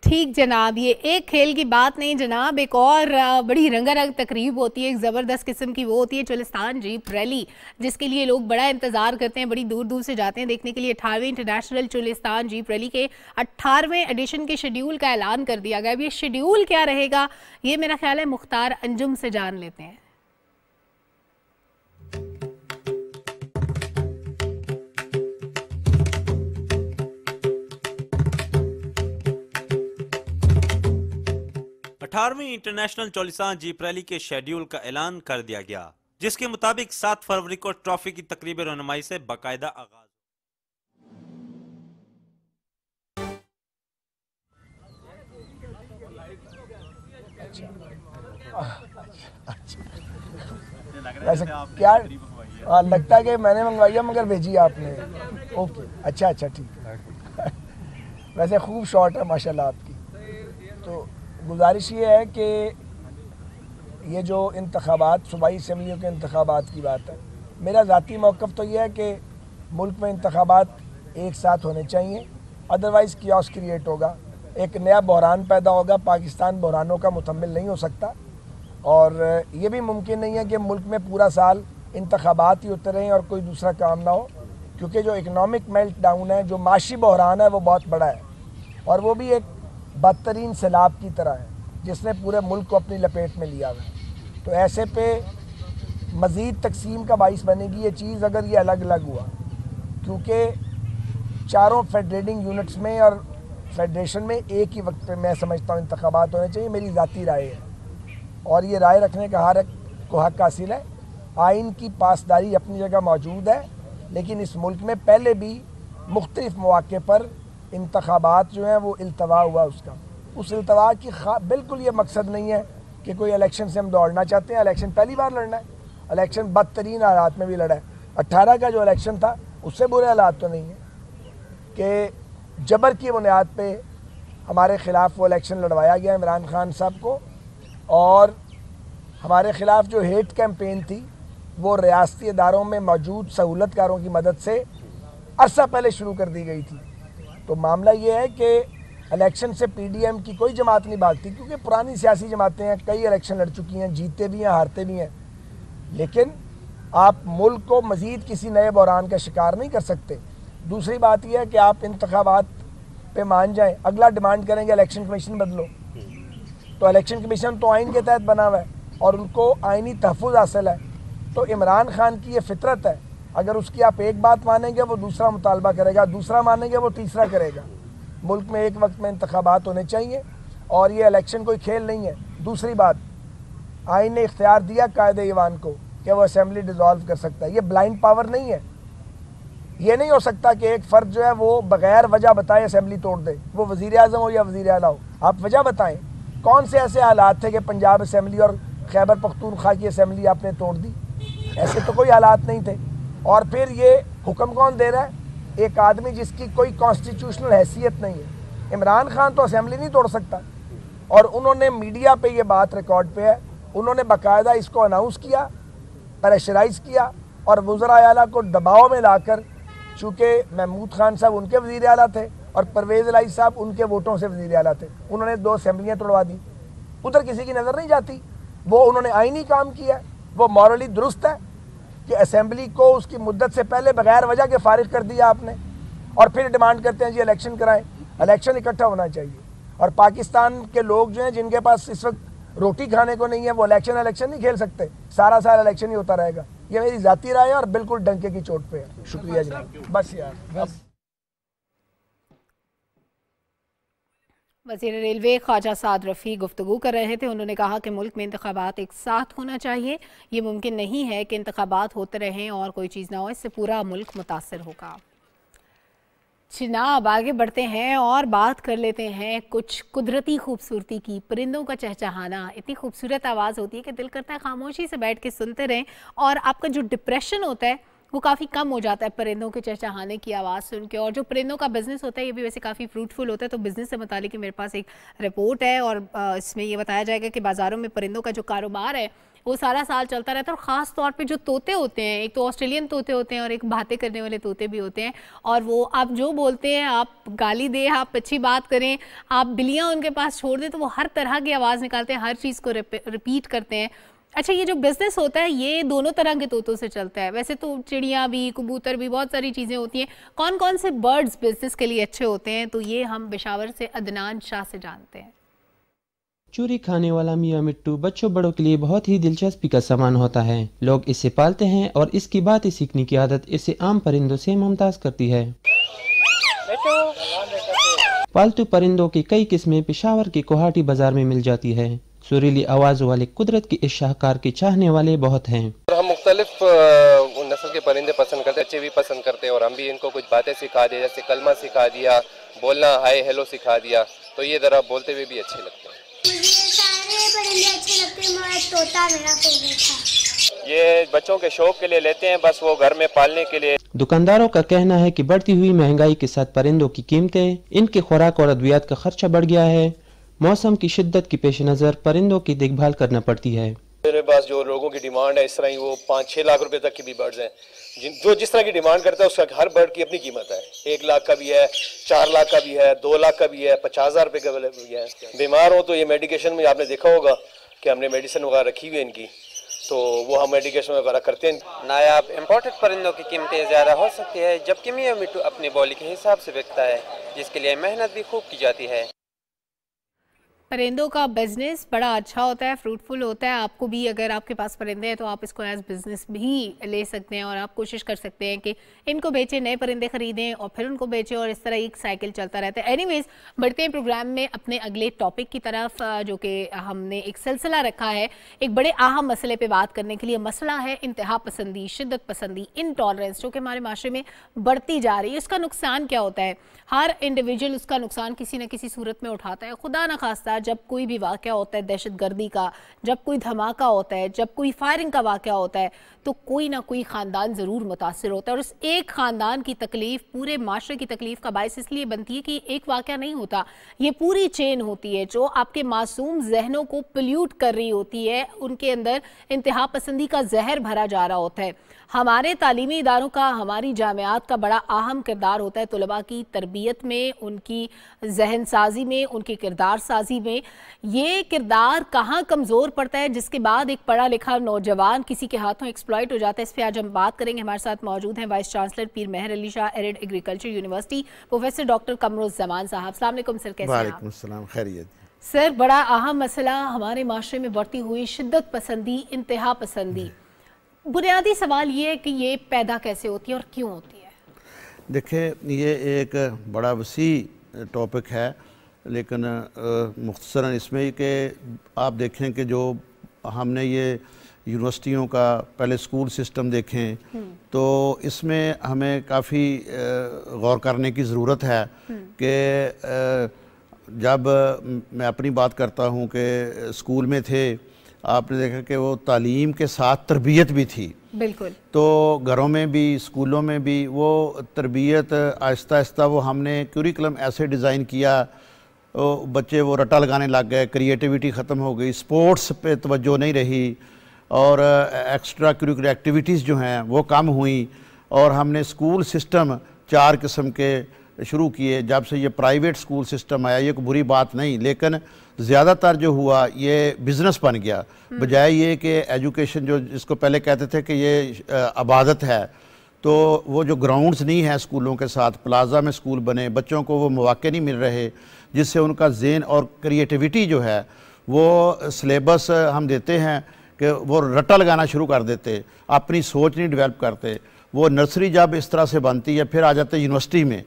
ठीक जनाब ये एक खेल की बात नहीं जनाब एक और बड़ी रंगारंग तकरीब होती है एक ज़बरदस्त किस्म की वो होती है चुलिस्तान जीप रैली जिसके लिए लोग बड़ा इंतज़ार करते हैं बड़ी दूर दूर से जाते हैं देखने के लिए अठारहवें इंटरनेशनल चुलिस्तान जीप रैली के अट्ठारहवें एडिशन के शेड्यूल का ऐलान कर दिया गया अब ये शेड्यूल क्या रहेगा ये मेरा ख्याल है मुख्तार अंजुम से जान लेते हैं अठारहवीं इंटरनेशनल चौलिसान जीप रैली के शेड्यूल का ऐलान कर दिया गया जिसके मुताबिक सात फरवरी को ट्रॉफी की तकरीब रनुमाई से बाकायदा आगाज अच्छा, क्या आ, हाँ, लगता है कि मैंने मंगवाई है मगर भेजी आपने ओके अच्छा अच्छा ठीक है वैसे खूब शॉर्ट है माशाल्लाह आपकी तो गुजारिश ये है कि ये जो इंतबात सूबाई इसम्बलियों के इंतबात की बात है मेरा ज़ाती मौक़ तो यह है कि मुल्क में इंतबात एक साथ होने चाहिए अदरवाइज़ क्योस क्रिएट होगा एक नया बहरान पैदा होगा पाकिस्तान बहरानों का मुतमिल नहीं हो सकता और ये भी मुमकिन नहीं है कि मुल्क में पूरा साल इंतबात ही उतरें और कोई दूसरा काम ना हो क्योंकि जो इकनॉमिक मेल्ट डाउन है जो माशी बहरान है वो बहुत बड़ा है और वो भी एक बदतरीन सैलाब की तरह है जिसने पूरे मुल्क को अपनी लपेट में लिया हुआ है तो ऐसे पे मज़ीद तकसीम का बाइस बनेगी ये चीज़ अगर ये अलग अलग हुआ क्योंकि चारों फेडरेटिंग यूनिट्स में और फेडरेशन में एक ही वक्त पे मैं समझता हूँ इंतबात होने चाहिए मेरी ज़ाती राय है और ये राय रखने का हर को हक हासिल है आइन की पासदारी अपनी जगह मौजूद है लेकिन इस मुल्क में पहले भी मुख्तलिफ़ मौक़े पर इंतबात जो हैं वो अल्तवा हुआ उसका उस अल्तवा की बिल्कुल ये मकसद नहीं है कि कोई इलेक्शन से हम दौड़ना चाहते हैं इलेक्शन पहली बार लड़ना है इलेक्शन बदतरीन हालात में भी लड़ा है अट्ठारह का जो इलेक्शन था उससे बुरे हालात तो नहीं है कि जबर की बुनियाद पर हमारे ख़िलाफ़ वो इलेक्शन लड़वाया गया इमरान खान साहब को और हमारे ख़िलाफ़ जो हेट कैंपेन थी वो रियाती इदारों में मौजूद सहूलतकारों की मदद से अरसा पहले शुरू कर दी गई थी तो मामला ये है कि इलेक्शन से पीडीएम की कोई जमात नहीं भागती क्योंकि पुरानी सियासी जमातें हैं कई इलेक्शन लड़ चुकी हैं जीते भी हैं हारते भी हैं लेकिन आप मुल्क को मज़ीद किसी नए बहरान का शिकार नहीं कर सकते दूसरी बात यह है कि आप इंतबात पे मान जाएं अगला डिमांड करेंगे इलेक्शन कमीशन बदलो तो इलेक्शन कमीशन तो आइन के तहत बना हुआ है और उनको आइनी तहफ़ हासिल है तो इमरान खान की ये फितरत है अगर उसकी आप एक बात मानेंगे वो दूसरा मुतालबा करेगा दूसरा मानेंगे वो तीसरा करेगा मुल्क में एक वक्त में इंतबात होने चाहिए और ये इलेक्शन कोई खेल नहीं है दूसरी बात आइन ने इख्तियार दिया कायद ईवान को कि वो असम्बली डिजॉल्व कर सकता है ये ब्लाइंड पावर नहीं है ये नहीं हो सकता कि एक फ़र्द जो है वो बगैर वजह बताए असम्बली तोड़ दे वो वज़ी अजम हो या वज़ी अला हो आप वजह बताएं कौन से ऐसे हालात थे कि पंजाब असम्बली और खैबर पख्तूनख्वा की असम्बली आपने तोड़ दी ऐसे तो कोई हालात नहीं थे और फिर ये हुक्म कौन दे रहा है एक आदमी जिसकी कोई कॉन्स्टिट्यूशनल हैसियत नहीं है इमरान खान तो असम्बली नहीं तोड़ सकता और उन्होंने मीडिया पे ये बात रिकॉर्ड पे है उन्होंने बाकायदा इसको अनाउंस किया प्रेशराइज किया और वज़रा अला को दबाव में लाकर चूँकि महमूद खान साहब उनके वजीर अला थे और परवेज़ लाई साहब उनके वोटों से वजीर अला थे उन्होंने दो असम्बलियाँ तोड़वा दी उधर किसी की नज़र नहीं जाती वो उन्होंने आइनी काम किया वो मॉरली दुरुस्त है कि असेंबली को उसकी मुद्दत से पहले बगैर वजह के फारिग कर दिया आपने और फिर डिमांड करते हैं जी इलेक्शन कराएं इलेक्शन इकट्ठा होना चाहिए और पाकिस्तान के लोग जो हैं जिनके पास इस वक्त रोटी खाने को नहीं है वो इलेक्शन इलेक्शन नहीं खेल सकते सारा साल इलेक्शन ही होता रहेगा ये मेरी ज़ाती राय है और बिल्कुल डंके की चोट पे है शुक्रिया जी बस यार बस वजीर रेलवे ख्वाजा साद रफ़ी गुफ्तु कर रहे थे उन्होंने कहा कि मुल्क में इंतबात एक साथ होना चाहिए ये मुमकिन नहीं है कि इंतबात होते रहें और कोई चीज़ ना हो इससे पूरा मुल्क मुतासर होगा चिनाब आगे बढ़ते हैं और बात कर लेते हैं कुछ कुदरती खूबसूरती की परिंदों का चहचहाना इतनी खूबसूरत आवाज़ होती है कि दिल करता है खामोशी से बैठ के सुनते रहें और आपका जो डिप्रेशन होता है वो काफ़ी कम हो जाता है परिंदों के चहचहाने की आवाज़ सुन के और जो परिंदों का बिज़नेस होता है ये भी वैसे काफ़ी फ्रूटफुल होता है तो बिज़नेस से मुतालिक मेरे पास एक रिपोर्ट है और इसमें यह बताया जाएगा कि बाज़ारों में परिंदों का जो कारोबार है वो सारा साल चलता रहता है और ख़ास तौर पे जो तोते होते हैं एक तो ऑस्ट्रेलियन तोते होते हैं और एक बातें करने वाले तोते भी होते हैं और वो आप जो बोलते हैं आप गाली दें आप अच्छी बात करें आप बिलियाँ उनके पास छोड़ दें तो वो हर तरह की आवाज़ निकालते हैं हर चीज़ को रिपीट करते हैं अच्छा ये जो बिजनेस होता है ये दोनों तरह के तोतों से चलता है वैसे तो चिड़िया भी कबूतर भी बहुत सारी चीज़ें होती हैं कौन कौन से बर्ड्स बिजनेस के लिए अच्छे होते हैं तो ये हम पेशावर से अदनान शाह से जानते हैं चूरी खाने वाला मियाँ मिट्टू बच्चों बड़ों के लिए बहुत ही दिलचस्पी का सामान होता है लोग इसे पालते हैं और इसकी बातें सीखने की आदत इसे आम परिंदों से मुमताज करती है पालतू परिंदों की कई किस्में पिशावर के कोहाटी बाजार में मिल जाती है सुरीली आवाज़ वाले कुदरत के इस शाहकार के चाहने वाले बहुत हैं हम मुख्तलिफ नस्ल के परिंदे पसंद करते हैं भी पसंद करते हैं और हम भी इनको कुछ बातें सिखा दिया जैसे कलमा सिखा दिया बोलना हाय हेलो सिखा दिया तो ये ज़रा बोलते हुए भी अच्छे लगते हैं ये बच्चों के शौक के लिए लेते हैं बस वो घर में पालने के लिए दुकानदारों का कहना है कि बढ़ती हुई महंगाई के साथ परिंदों की कीमतें इनके खुराक और अद्वियात का खर्चा बढ़ गया है मौसम की शिद्दत की पेश नज़र परिंदों की देखभाल करना पड़ती है मेरे पास जो लोगों की डिमांड है इस तरह ही वो पाँच छः लाख रुपए तक की भी बर्ड्स हैं जिन जो जिस तरह की डिमांड करता है उसका हर बर्ड की अपनी कीमत है एक लाख का भी है चार लाख का भी है दो लाख का भी है पचास हज़ार रुपये का भी है बीमार हो तो ये मेडिकेशन में आपने देखा होगा कि हमने मेडिसिन वगैरह रखी हुई है इनकी तो वो हम मेडिकेशन वगैरह करते हैं नायाब इम्पोर्टेड परिंदों की कीमतें ज़्यादा हो सकती है जबकि मियाँ मिट्टू अपनी बॉली के हिसाब से बिकता है जिसके लिए मेहनत भी खूब की जाती है परिंदों का बिजनेस बड़ा अच्छा होता है फ्रूटफुल होता है आपको भी अगर आपके पास परिंदे हैं तो आप इसको एज बिजनेस भी ले सकते हैं और आप कोशिश कर सकते हैं कि इनको बेचें नए परिंदे खरीदें और फिर उनको बेचें और इस तरह एक साइकिल चलता रहता है एनीवेज बढ़ते हैं प्रोग्राम में अपने अगले टॉपिक की तरफ जो कि हमने एक सिलसिला रखा है एक बड़े अहम मसले पर बात करने के लिए मसला है इंतहा पसंदी शिदत पसंदी इनटॉलरेंस जो कि हमारे माशरे में बढ़ती जा रही है उसका नुकसान क्या होता है हर इंडिविजुअल उसका नुकसान किसी न किसी सूरत में उठाता है खुदा न खास्ता का जब कोई भी वाक़ होता है दहशत गर्दी का जब कोई धमाका होता है जब कोई फायरिंग का वाक़ होता है तो कोई ना कोई ख़ानदान ज़रूर मुतासर होता है और उस एक ख़ानदान की तकलीफ़ पूरे माशरे की तकलीफ़ का बायस इसलिए बनती है कि एक वाक़ नहीं होता ये पूरी चेन होती है जो आपके मासूम जहनों को पल्यूट कर रही होती है उनके अंदर इंतहा पसंदी का जहर भरा जा रहा होता है हमारे तालीमी इदारों का हमारी जामियात का बड़ा अहम किरदार होता है तलबा की तरबियत में उनकी जहन साजी में उनके किरदार साजी में ये किरदार कहाँ कमज़ोर पड़ता है जिसके बाद एक पढ़ा लिखा नौजवान किसी के हाथों एक्सप्लॉ राइट हो जाता है इस पर आज हम बात करेंगे हमारे साथ मौजूद हैं vice chancellor Pir Mehr Ali Shah arid agriculture university professor doctor Qamaruz Zaman Sahab सलाम सर कैसे खैरियत सर बड़ा अहम मसला हमारे माशरे में बढ़ती हुई शिद्दत पसंदी इंतहा पसंदी बुनियादी सवाल ये है कि ये पैदा कैसे होती है और क्यों होती है देखिए ये एक बड़ा वसी टॉपिक है लेकिन मुख्तसरा इसमें कि आप देखें कि जो हमने ये यूनिवर्सिटियों का पहले स्कूल सिस्टम देखें तो इसमें हमें काफ़ी गौर करने की ज़रूरत है कि जब मैं अपनी बात करता हूँ कि स्कूल में थे आपने देखा कि वो तालीम के साथ तरबियत भी थी बिल्कुल तो घरों में भी स्कूलों में भी वो तरबियत आहिस्ता आहिस्ता वो हमने क्यूरिकलम ऐसे डिज़ाइन किया बच्चे वो रटा लगाने लग गए क्रिएटिविटी ख़त्म हो गई स्पोर्ट्स पे तवज्जो नहीं रही और एक्स्ट्रा करिकुलर एक्टिविटीज़ जो हैं वो कम हुई और हमने स्कूल सिस्टम चार किस्म के शुरू किए जब से ये प्राइवेट स्कूल सिस्टम आया ये कोई बुरी बात नहीं लेकिन ज़्यादातर जो हुआ ये बिज़नेस बन गया हम्म। बजाय ये कि एजुकेशन जो जिसको पहले कहते थे कि ये आबादत है तो वो जो ग्राउंड्स नहीं हैं स्कूलों के साथ प्लाजा में स्कूल बने बच्चों को वो मौाक़े नहीं मिल रहे जिससे उनका जेन और क्रिएटिविटी जो है वो सलेबस हम देते हैं कि वो रट्टा लगाना शुरू कर देते अपनी सोच नहीं डेवलप करते वो नर्सरी जब इस तरह से बनती है फिर आ जाते यूनिवर्सिटी में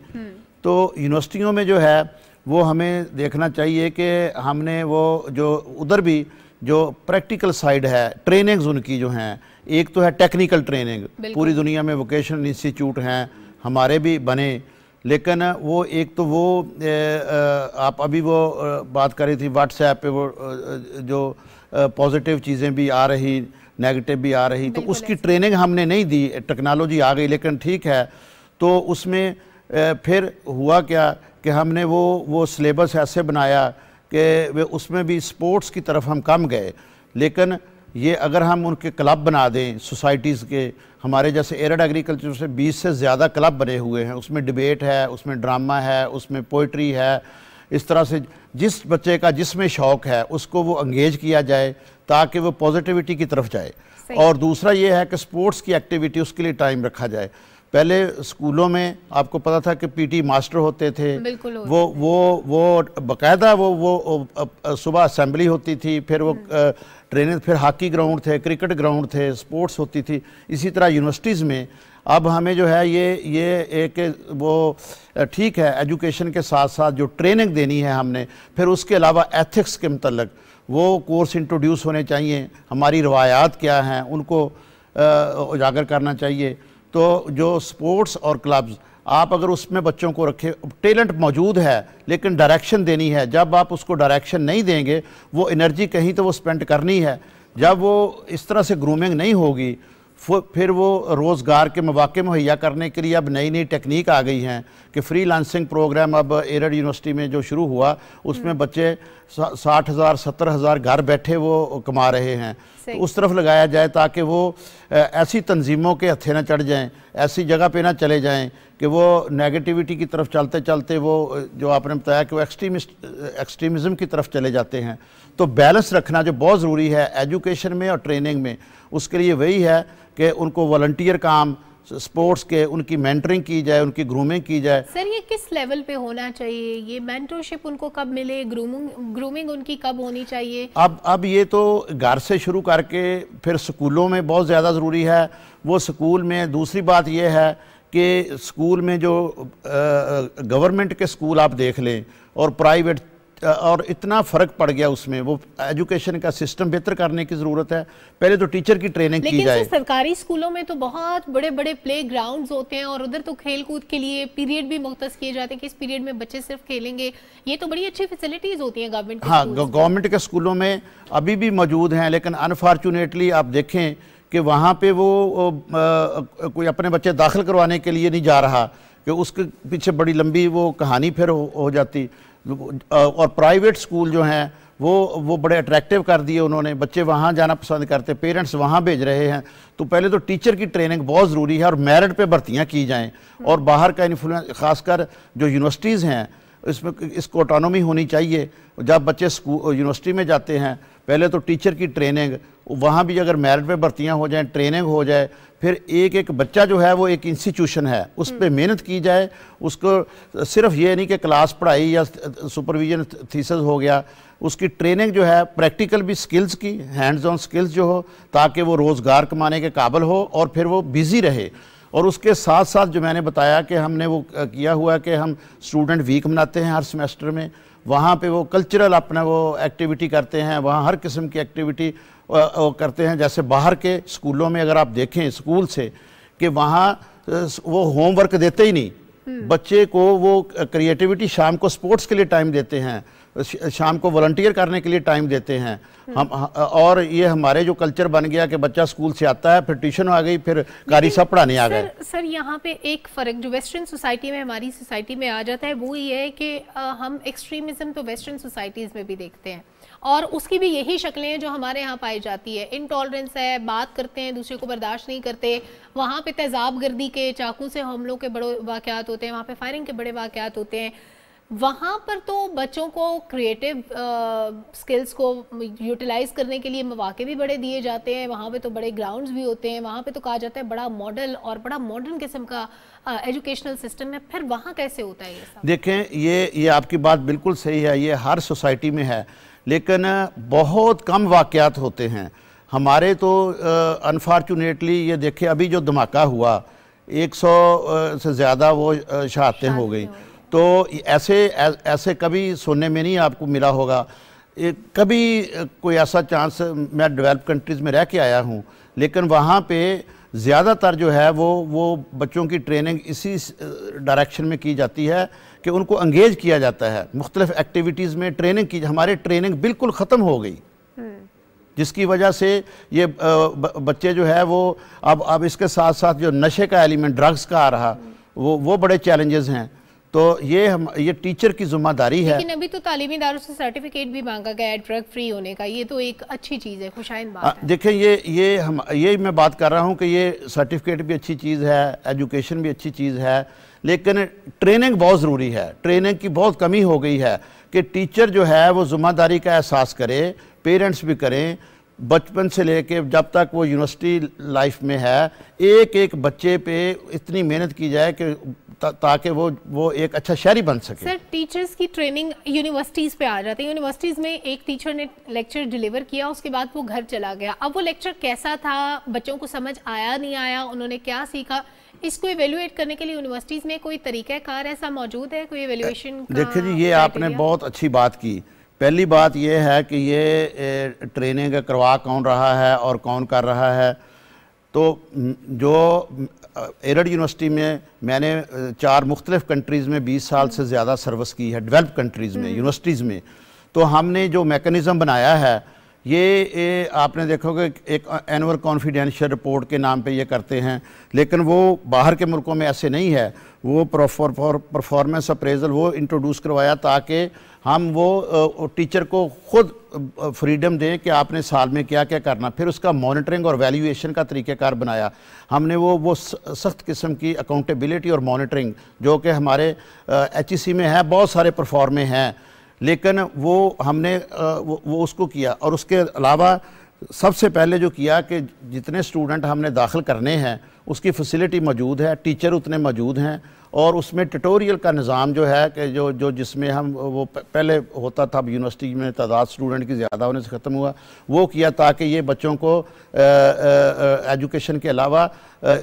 तो यूनिवर्सिटियों में जो है वो हमें देखना चाहिए कि हमने वो जो उधर भी जो प्रैक्टिकल साइड है ट्रेनिंग्स उनकी जो हैं एक तो है टेक्निकल ट्रेनिंग पूरी दुनिया में वोकेशनल इंस्टीट्यूट हैं हमारे भी बने लेकिन वो एक तो वो ए, आप अभी वो बात कर रही थी व्हाट्सएप पे वो जो पॉजिटिव चीज़ें भी आ रही नेगेटिव भी आ रही तो उसकी ट्रेनिंग हमने नहीं दी टेक्नोलॉजी आ गई लेकिन ठीक है तो उसमें फिर हुआ क्या कि हमने वो वो सिलेबस ऐसे बनाया कि वे उसमें भी स्पोर्ट्स की तरफ हम कम गए लेकिन ये अगर हम उनके क्लब बना दें सोसाइटीज़ के हमारे जैसे एरड एग्रीकल्चर से 20 से ज़्यादा क्लब बने हुए हैं उसमें डिबेट है उसमें ड्रामा है उसमें पोइट्री है इस तरह से जिस बच्चे का जिसमें शौक है उसको वो अंगेज किया जाए ताकि वो पॉजिटिविटी की तरफ जाए और दूसरा ये है कि स्पोर्ट्स की एक्टिविटी उसके लिए टाइम रखा जाए पहले स्कूलों में आपको पता था कि पीटी मास्टर होते थे वो वो वो बकायदा वो वो सुबह असम्बली होती थी फिर वो ट्रेनिंग हम्म। फिर हॉकी ग्राउंड थे क्रिकेट ग्राउंड थे स्पोर्ट्स होती थी इसी तरह यूनिवर्सिटीज़ में अब हमें जो है ये ये एक वो ठीक है एजुकेशन के साथ साथ जो ट्रेनिंग देनी है हमने फिर उसके अलावा एथिक्स के मतलब वो कोर्स इंट्रोड्यूस होने चाहिए हमारी रवायात क्या हैं उनको उजागर करना चाहिए तो जो स्पोर्ट्स और क्लब्स आप अगर उसमें बच्चों को रखे टैलेंट मौजूद है लेकिन डायरेक्शन देनी है जब आप उसको डायरेक्शन नहीं देंगे वो एनर्जी कहीं तो वो स्पेंड करनी है जब वो इस तरह से ग्रूमिंग नहीं होगी फिर वो रोज़गार के मौाक़े मुहैया करने के लिए अब नई नई टेक्निक आ गई हैं कि फ्री लांसिंग प्रोग्राम अब एरड यूनिवर्सिटी में जो शुरू हुआ उसमें हम्म। बच्चे साठ हज़ार सत्तर हज़ार घर बैठे वो कमा रहे हैं तो उस तरफ लगाया जाए ताकि वो ऐसी तंजीमों के हथे ना चढ़ जाएँ ऐसी जगह पर ना चले जाएँ कि वो नेगेटिविटी की तरफ चलते चलते वो जो आपने बताया कि वो एक्सट्रीमिस्ट एक्सट्रीमिज़म की तरफ चले जाते हैं तो बैलेंस रखना जो बहुत ज़रूरी है एजुकेशन में और ट्रेनिंग में उसके लिए वही है कि उनको वॉल्टियर काम स्पोर्ट्स के उनकी मेंटरिंग की जाए उनकी ग्रूमिंग की जाए सर ये किस लेवल पे होना चाहिए ये मेंटरशिप उनको कब मिले ग्रूमिंग ग्रूमिंग उनकी कब होनी चाहिए अब अब ये तो घर से शुरू करके फिर स्कूलों में बहुत ज़्यादा ज़रूरी है वो स्कूल में दूसरी बात ये है कि स्कूल में जो गवर्नमेंट के स्कूल आप देख लें और प्राइवेट और इतना फ़र्क पड़ गया उसमें वो एजुकेशन का सिस्टम बेहतर करने की ज़रूरत है पहले तो टीचर की ट्रेनिंग की जाए सरकारी स्कूलों में तो बहुत बड़े बड़े प्ले ग्राउंड होते हैं और उधर तो खेल कूद के लिए पीरियड भी मुख्त किए जाते हैं कि इस पीरियड में बच्चे सिर्फ खेलेंगे ये तो बड़ी अच्छी फैसिलिटीज़ होती है गवर्नमेंट हाँ गवर्नमेंट के स्कूलों में अभी भी मौजूद हैं लेकिन अनफॉर्चुनेटली आप देखें कि वहाँ पे वो कोई अपने बच्चे दाखिल करवाने के लिए नहीं जा रहा कि उसके पीछे बड़ी लंबी वो कहानी फिर हो जाती और प्राइवेट स्कूल जो हैं वो वो बड़े अट्रैक्टिव कर दिए उन्होंने बच्चे वहाँ जाना पसंद करते पेरेंट्स वहाँ भेज रहे हैं तो पहले तो टीचर की ट्रेनिंग बहुत ज़रूरी है और मेरिट पे भर्तियाँ की जाएं और बाहर का इन्फ्लुएंस खासकर जो यूनिवर्सिटीज़ हैं इसमें इसको ऑटोनॉमी होनी चाहिए जब बच्चे यूनिवर्सिटी में जाते हैं पहले तो टीचर की ट्रेनिंग वहाँ भी अगर मेरिट पर भर्तियाँ हो जाएँ ट्रेनिंग हो जाए फिर एक एक बच्चा जो है वो एक इंस्टीट्यूशन है उस पर मेहनत की जाए उसको सिर्फ ये नहीं कि क्लास पढ़ाई या सुपरविजन थीस हो गया उसकी ट्रेनिंग जो है प्रैक्टिकल भी स्किल्स की हैंड्स ऑन स्किल्स जो हो ताकि वो रोज़गार कमाने के काबिल हो और फिर वो बिज़ी रहे और उसके साथ साथ जो मैंने बताया कि हमने वो किया हुआ कि हम स्टूडेंट वीक मनाते हैं हर सेमेस्टर में वहाँ पे वो कल्चरल अपना वो एक्टिविटी करते हैं वहाँ हर किस्म की एक्टिविटी वो करते हैं जैसे बाहर के स्कूलों में अगर आप देखें स्कूल से कि वहाँ वो होमवर्क देते ही नहीं हम्म। बच्चे को वो क्रिएटिविटी शाम को स्पोर्ट्स के लिए टाइम देते हैं शाम को वॉल्टियर करने के लिए टाइम देते हैं हम्म। हम और ये हमारे जो कल्चर बन गया कि बच्चा स्कूल से आता है फिर ट्यूशन आ गई फिर कारी सब पढ़ाने आ गए सर, यहाँ पे एक फ़र्क जो वेस्टर्न सोसाइटी में हमारी सोसाइटी में आ जाता है वो ये है कि हम एक्सट्रीमिज्म तो वेस्टर्न सोसाइटीज़ में भी देखते हैं और उसकी भी यही शक्लें हैं जो हमारे यहाँ पाई जाती है इनटॉलरेंस है बात करते हैं दूसरे को बर्दाश्त नहीं करते वहाँ पे तेजाब गर्दी के चाकू से हमलों के बड़े वाक़ात होते हैं वहाँ पे फायरिंग के बड़े वाक़ात होते हैं वहाँ पर तो बच्चों को क्रिएटिव स्किल्स को यूटिलाइज करने के लिए मौाक़े भी बड़े दिए जाते हैं वहाँ पे तो बड़े ग्राउंड्स भी होते हैं वहाँ पे तो कहा जाता है बड़ा मॉडल और बड़ा मॉडर्न किस्म का एजुकेशनल सिस्टम है फिर वहाँ कैसे होता है ये देखें ये ये आपकी बात बिल्कुल सही है ये हर सोसाइटी में है लेकिन बहुत कम वाक़ात होते हैं हमारे तो अनफॉर्चुनेटली ये देखे अभी जो धमाका हुआ 100 से ज़्यादा वो शहादतें हो गई तो ऐसे ऐसे कभी सुनने में नहीं आपको मिला होगा एक कभी कोई ऐसा चांस मैं डेवलप कंट्रीज़ में रह के आया हूँ लेकिन वहाँ पे ज़्यादातर जो है वो वो बच्चों की ट्रेनिंग इसी डायरेक्शन में की जाती है कि उनको अंगेज किया जाता है मुख्तलिफ एक्टिविटीज़ में ट्रेनिंग की हमारे ट्रेनिंग बिल्कुल ख़त्म हो गई जिसकी वजह से ये बच्चे जो है वो अब अब इसके साथ साथ जो नशे का एलिमेंट ड्रग्स का आ रहा वो वो बड़े चैलेंजेस हैं तो ये हम ये टीचर की जिम्मेदारी है लेकिन अभी तो तालीमी इदारों से सर्टिफिकेट भी मांगा गया है ड्रग फ्री होने का ये तो एक अच्छी चीज़ है खुशाइन बात देखें ये ये हम ये मैं बात कर रहा हूँ कि ये सर्टिफिकेट भी अच्छी चीज़ है एजुकेशन भी अच्छी चीज़ है लेकिन ट्रेनिंग बहुत ज़रूरी है ट्रेनिंग की बहुत कमी हो गई है कि टीचर जो है वो ज़िम्मेदारी का एहसास करे पेरेंट्स भी करें बचपन से लेके जब तक वो यूनिवर्सिटी लाइफ में है एक एक बच्चे पे इतनी मेहनत की जाए कि ताकि वो वो एक अच्छा शहरी बन सके सर टीचर्स की ट्रेनिंग यूनिवर्सिटीज़ पे आ जाती है यूनिवर्सिटीज़ में एक टीचर ने लेक्चर डिलीवर किया उसके बाद वो घर चला गया अब वो लेक्चर कैसा था बच्चों को समझ आया नहीं आया उन्होंने क्या सीखा इसको एवेलुएट करने के लिए यूनिवर्सिटीज़ में कोई तरीक़ाकार ऐसा मौजूद है कोई इवेल्युएशन देखिए जी ये आपने बहुत अच्छी बात की पहली बात यह है कि ये ट्रेनिंग करवा कौन रहा है और कौन कर रहा है तो जो एरड यूनिवर्सिटी में मैंने चार मुख्तलिफ कंट्रीज़ में 20 साल से हम्म। ज़्यादा सर्विस की है डेवलप कंट्रीज़ में यूनिवर्सिटीज़ हम्म। में तो हमने जो मेकनिज़म बनाया है ये, ये आपने देखोगे एक एनअल कॉन्फिडेंशियल रिपोर्ट के नाम पे ये करते हैं लेकिन वो बाहर के मुल्कों में ऐसे नहीं है वो परफॉर्मेंस अप्रेजल वो इंट्रोड्यूस करवाया ताकि हम वो टीचर को खुद फ्रीडम दें कि आपने साल में क्या क्या करना फिर उसका मॉनिटरिंग और वैल्यूएशन का तरीक़ेकार बनाया हमने वो वो सख्त किस्म की अकाउंटेबिलिटी और मॉनिटरिंग जो कि हमारे एच e में है बहुत सारे परफॉर्मे हैं लेकिन वो हमने वो, उसको किया और उसके अलावा सबसे पहले जो किया कि जितने स्टूडेंट हमने दाखिल करने हैं उसकी फैसिलिटी मौजूद है टीचर उतने मौजूद हैं और उसमें ट्यूटोरियल का निज़ाम जो है कि जो जो जिसमें हम वो पहले होता था अब यूनिवर्सिटी में तादाद स्टूडेंट की ज़्यादा होने से ख़त्म हुआ वो किया ताकि ये बच्चों को एजुकेशन के अलावा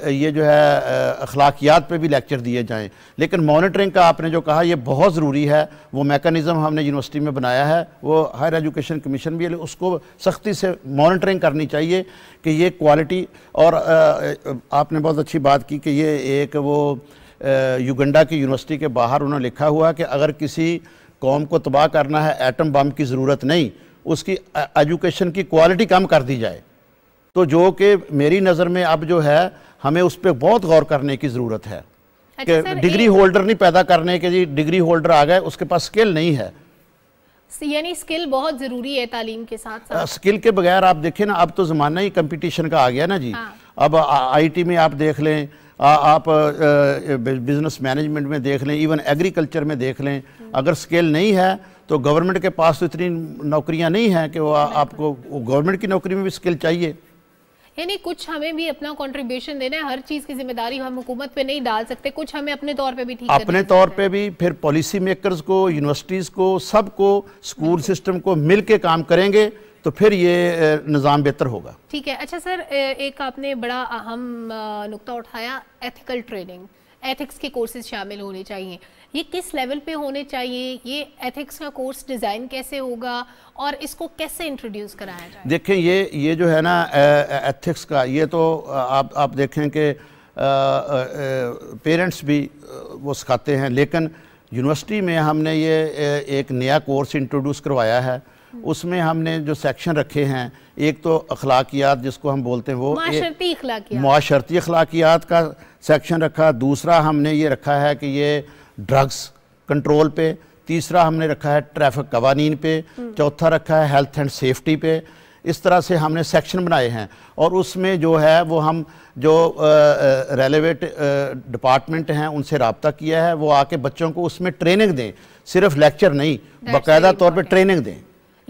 ये जो है अखलाकियात पे भी लेक्चर दिए जाएं लेकिन मॉनिटरिंग का आपने जो कहा ये बहुत ज़रूरी है वो मेकनिज़म हमने यूनिवर्सिटी में बनाया है वो हायर एजुकेशन कमीशन भी है उसको सख्ती से मॉनिटरिंग करनी चाहिए कि ये क्वालिटी और आपने बहुत अच्छी बात की कि ये एक वो युगंडा की यूनिवर्सिटी के बाहर उन्होंने लिखा हुआ कि अगर किसी कौम को तबाह करना है एटम बम की ज़रूरत नहीं उसकी एजुकेशन की क्वालिटी कम कर दी जाए तो जो कि मेरी नज़र में अब जो है हमें उस पर बहुत गौर करने की ज़रूरत है अच्छा कि डिग्री होल्डर नहीं पैदा करने के जी डिग्री होल्डर आ गए उसके पास स्किल नहीं है यानी स्किल बहुत ज़रूरी है तालीम के साथ साथ स्किल के बगैर आप देखें ना अब तो ज़माना ही कंपटीशन का आ गया ना जी हाँ। अब आईटी में आप देख लें आप बिज़नेस मैनेजमेंट में देख लें इवन एग्रीकल्चर में देख लें अगर स्केल नहीं है तो गवर्नमेंट के पास तो इतनी नौकरियां नहीं हैं कि वो आपको गवर्नमेंट की नौकरी में भी स्किल चाहिए यानी कुछ हमें भी अपना कंट्रीब्यूशन देना है हर चीज़ की जिम्मेदारी हम हुकूमत पे नहीं डाल सकते कुछ हमें अपने तौर पे भी ठीक अपने तौर पे भी फिर पॉलिसी मेकर्स को यूनिवर्सिटीज़ को सबको स्कूल सिस्टम को मिल के काम करेंगे तो फिर ये निज़ाम बेहतर होगा ठीक है अच्छा सर एक आपने बड़ा अहम नुकता उठाया एथिकल ट्रेनिंग एथिक्स के कोर्सेज शामिल होने चाहिए ये किस लेवल पे होने चाहिए ये एथिक्स का कोर्स डिज़ाइन कैसे होगा और इसको कैसे इंट्रोड्यूस कराया जाए देखें ये ये जो है ना एथिक्स का ये तो आप आप देखें कि पेरेंट्स भी वो सिखाते हैं लेकिन यूनिवर्सिटी में हमने ये एक नया कोर्स इंट्रोड्यूस करवाया है उसमें हमने जो सेक्शन रखे हैं एक तो अखलाकियात जिसको हम बोलते हैं वो माशरती अखलाकियात का सेक्शन रखा दूसरा हमने ये रखा है कि ये ड्रग्स कंट्रोल पे तीसरा हमने रखा है ट्रैफिक कवानीन पे चौथा रखा है हेल्थ एंड सेफ्टी पे इस तरह से हमने सेक्शन बनाए हैं और उसमें जो है वो हम जो रेलिवेट डिपार्टमेंट हैं उनसे रबता किया है वो आके बच्चों को उसमें ट्रेनिंग दें सिर्फ लेक्चर नहीं बाकायदा तौर पर ट्रेनिंग दें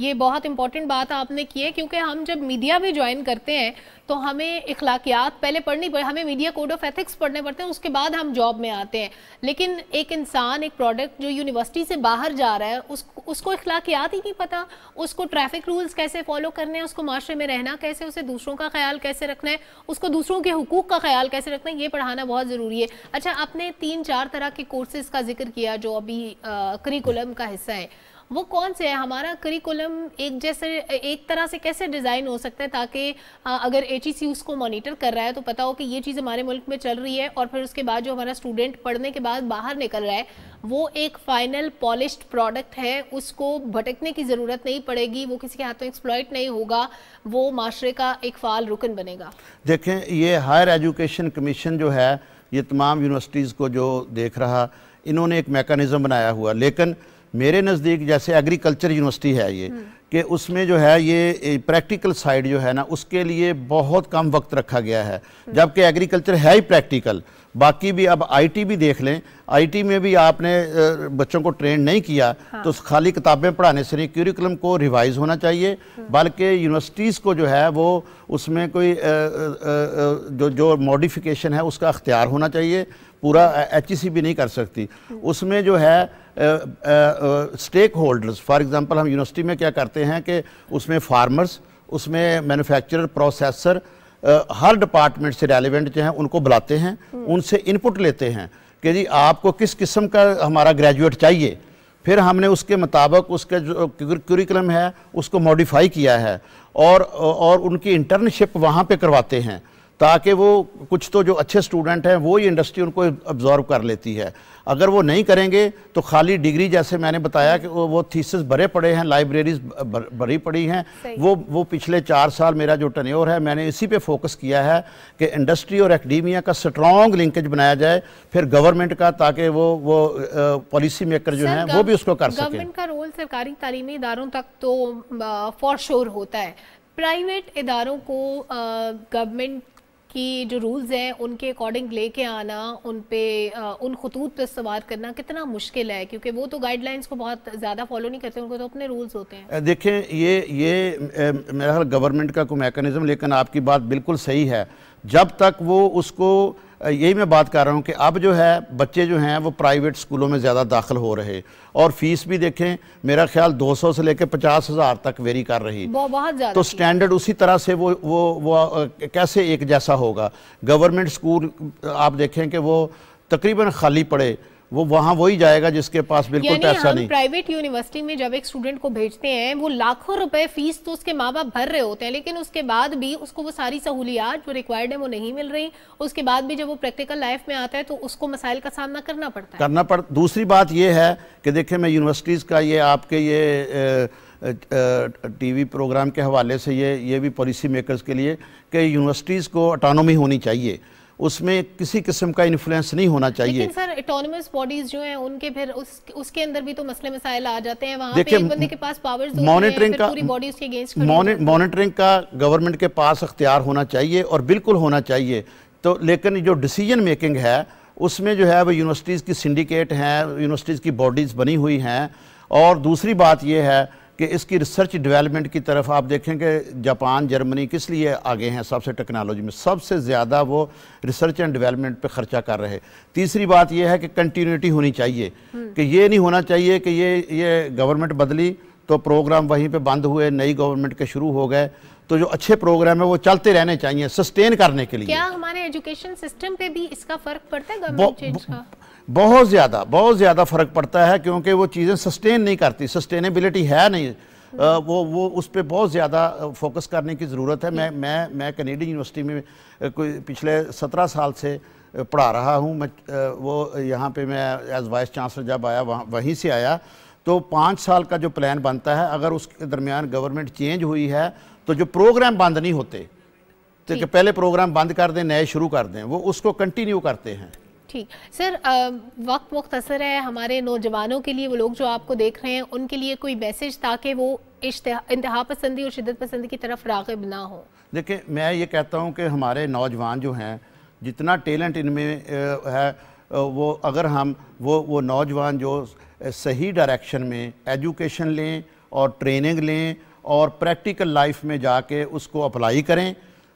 ये बहुत इंपॉर्टेंट बात आपने की है क्योंकि हम जब मीडिया भी ज्वाइन करते हैं तो हमें इखलाकियात पहले पढ़नी पड़े हमें मीडिया कोड ऑफ एथिक्स पढ़ने पड़ते हैं उसके बाद हम जॉब में आते हैं लेकिन एक इंसान एक प्रोडक्ट जो यूनिवर्सिटी से बाहर जा रहा है उस, उसको इखलाकियात ही नहीं पता उसको ट्रैफिक रूल्स कैसे फॉलो करने हैं उसको माशरे में रहना कैसे उसे दूसरों का ख्याल कैसे रखना है उसको दूसरों के हकूक़ का ख्याल कैसे रखना है ये पढ़ाना बहुत ज़रूरी है अच्छा आपने तीन चार तरह के कोर्सेज़ का जिक्र किया जो अभी करिकुलम का हिस्सा है वो कौन से है हमारा करिकुलम एक जैसे एक तरह से कैसे डिज़ाइन हो सकता है ताकि अगर एच e उसको मॉनिटर कर रहा है तो पता हो कि ये चीज़ हमारे मुल्क में चल रही है और फिर उसके बाद जो हमारा स्टूडेंट पढ़ने के बाद बाहर निकल रहा है वो एक फाइनल पॉलिश प्रोडक्ट है उसको भटकने की ज़रूरत नहीं पड़ेगी वो किसी के हाथों एक्सप्लॉयट नहीं होगा वो माशरे का एक फाल रुकन बनेगा देखें ये हायर एजुकेशन कमीशन जो है ये तमाम यूनिवर्सिटीज़ को जो देख रहा इन्होंने एक मेकानिज़म बनाया हुआ लेकिन मेरे नज़दीक जैसे एग्रीकल्चर यूनिवर्सिटी है ये हम्म। कि उसमें जो है ये प्रैक्टिकल साइड जो है ना उसके लिए बहुत कम वक्त रखा गया है हम्म। जबकि एग्रीकल्चर है ही प्रैक्टिकल बाकी भी अब आईटी भी देख लें आईटी में भी आपने बच्चों को ट्रेन नहीं किया हाँ। तो खाली किताबें पढ़ाने से नहीं क्यूरिकुलम को रिवाइज होना चाहिए हम्म। बल्कि यूनिवर्सिटीज़ को जो है वो उसमें कोई आ, आ, जो जो मॉडिफिकेशन है उसका अख्तियार होना चाहिए पूरा एच भी e नहीं कर सकती उसमें जो है स्टेक होल्डर्स फॉर एग्ज़ाम्पल हम यूनिवर्सिटी में क्या करते हैं कि उसमें फार्मर्स उसमें मैनुफैक्चर प्रोसेसर हर डिपार्टमेंट से रेलिवेंट जो हैं उनको बुलाते हैं उनसे इनपुट लेते हैं कि जी आपको किस किस्म का हमारा ग्रेजुएट चाहिए फिर हमने उसके मुताबिक उसका जो क्यूरिकलम है उसको मॉडिफाई किया है और और उनकी इंटर्नशिप वहाँ पे करवाते हैं ताकि वो कुछ तो जो अच्छे स्टूडेंट हैं वो ही इंडस्ट्री उनको अब्जॉर्व कर लेती है अगर वो नहीं करेंगे तो खाली डिग्री जैसे मैंने बताया कि वो थीसिस भरे पड़े हैं लाइब्रेरीज भरी पड़ी हैं वो वो पिछले चार साल मेरा जो टनोर है मैंने इसी पे फोकस किया है कि इंडस्ट्री और एकेडमिया का स्ट्रॉन्ग लिंकेज बनाया जाए फिर गवर्नमेंट का ताकि वो वो पॉलिसी मेकर जो हैं वो भी उसको कर सकें गवर्नमेंट का रोल सरकारी तालीमी इदारों तक तो फॉर श्योर होता है प्राइवेट इदारों को गवर्नमेंट कि जो रूल्स हैं उनके अकॉर्डिंग लेके आना उन पे उन खतूत पे सवार करना कितना मुश्किल है क्योंकि वो तो गाइडलाइंस को बहुत ज़्यादा फॉलो नहीं करते उनको तो अपने रूल्स होते हैं देखें ये ये मेरा गवर्नमेंट का कोई मेकनिज़म लेकिन आपकी बात बिल्कुल सही है जब तक वो उसको यही मैं बात कर रहा हूँ कि अब जो है बच्चे जो हैं वो प्राइवेट स्कूलों में ज़्यादा दाखिल हो रहे और फीस भी देखें मेरा ख्याल 200 से लेकर पचास हज़ार तक वेरी कर रही बहुत तो स्टैंडर्ड उसी तरह से वो वो वो कैसे एक जैसा होगा गवर्नमेंट स्कूल आप देखें कि वो तकरीबन खाली पड़े वो वहाँ वही जाएगा जिसके पास बिल्कुल पैसा नहीं प्राइवेट यूनिवर्सिटी में जब एक स्टूडेंट को भेजते हैं वो लाखों रुपए फीस तो उसके माँ बाप भर रहे होते हैं लेकिन उसके बाद भी उसको वो सारी सहूलियात जो रिक्वायर्ड है वो नहीं मिल रही उसके बाद भी जब वो प्रैक्टिकल लाइफ में आता है तो उसको मसाइल का सामना करना पड़ता है करना पड़ दूसरी बात यह है कि देखिये मैं यूनिवर्सिटीज़ का ये आपके ये टी प्रोग्राम के हवाले से ये ये भी पॉलिसी मेकर्स के लिए कि यूनिवर्सिटीज़ को अटानोमी होनी चाहिए उसमें किसी किस्म का इन्फ्लुएंस नहीं होना चाहिए लेकिन सर ऑटोनमस बॉडीज जो हैं उनके फिर उस, उसके अंदर भी तो मसले मसाइल आ जाते हैं वहां पे एक बंदे के पास पावर्स मॉनिटरिंग का पूरी बॉडीज के अगेंस्ट मॉनिटरिंग का गवर्नमेंट के पास अख्तियार होना चाहिए और बिल्कुल होना चाहिए तो लेकिन जो डिसीजन मेकिंग है उसमें जो है वो यूनिवर्सिटीज़ की सिंडिकेट हैं यूनिवर्सिटीज़ की बॉडीज़ बनी हुई हैं और दूसरी बात यह है कि इसकी रिसर्च डेवलपमेंट की तरफ आप देखें कि जापान जर्मनी किस लिए आगे हैं सबसे टेक्नोलॉजी में सबसे ज़्यादा वो रिसर्च एंड डेवलपमेंट पे खर्चा कर रहे तीसरी बात यह है कि कंटिन्यूटी होनी चाहिए हम्म। कि ये नहीं होना चाहिए कि ये ये गवर्नमेंट बदली तो प्रोग्राम वहीं पे बंद हुए नई गवर्नमेंट के शुरू हो गए तो जो अच्छे प्रोग्राम है वो चलते रहने चाहिए सस्टेन करने के लिए क्या हमारे एजुकेशन सिस्टम पे भी इसका फर्क पड़ता है गवर्नमेंट चेंज का बहुत ज़्यादा बहुत ज़्यादा फ़र्क पड़ता है क्योंकि वो चीज़ें सस्टेन नहीं करती सस्टेनेबिलिटी है नहीं आ, वो वो उस पर बहुत ज़्यादा फोकस करने की ज़रूरत है मैं मैं मैं कनेडियन यूनिवर्सिटी में कोई पिछले सत्रह साल से पढ़ा रहा हूँ मैं वो यहाँ पे मैं एज वाइस चांसलर जब आया वहाँ वहीं से आया तो पाँच साल का जो प्लान बनता है अगर उसके दरमियान गवर्नमेंट चेंज हुई है तो जो प्रोग्राम बंद नहीं होते तो पहले प्रोग्राम बंद कर दें नए शुरू कर दें वो उसको कंटिन्यू करते हैं ठीक सर वक्त मुख्तर है हमारे नौजवानों के लिए वो लोग जो आपको देख रहे हैं उनके लिए कोई मैसेज ताकि वो इंतहा पसंदी और शिदत पसंदी की तरफ रागब ना हो देखिए मैं ये कहता हूँ कि हमारे नौजवान जो हैं जितना टैलेंट इनमें है वो अगर हम वो वो नौजवान जो सही डायरेक्शन में एजुकेशन लें और ट्रेनिंग लें और प्रैक्टिकल लाइफ में जाके उसको अप्लाई करें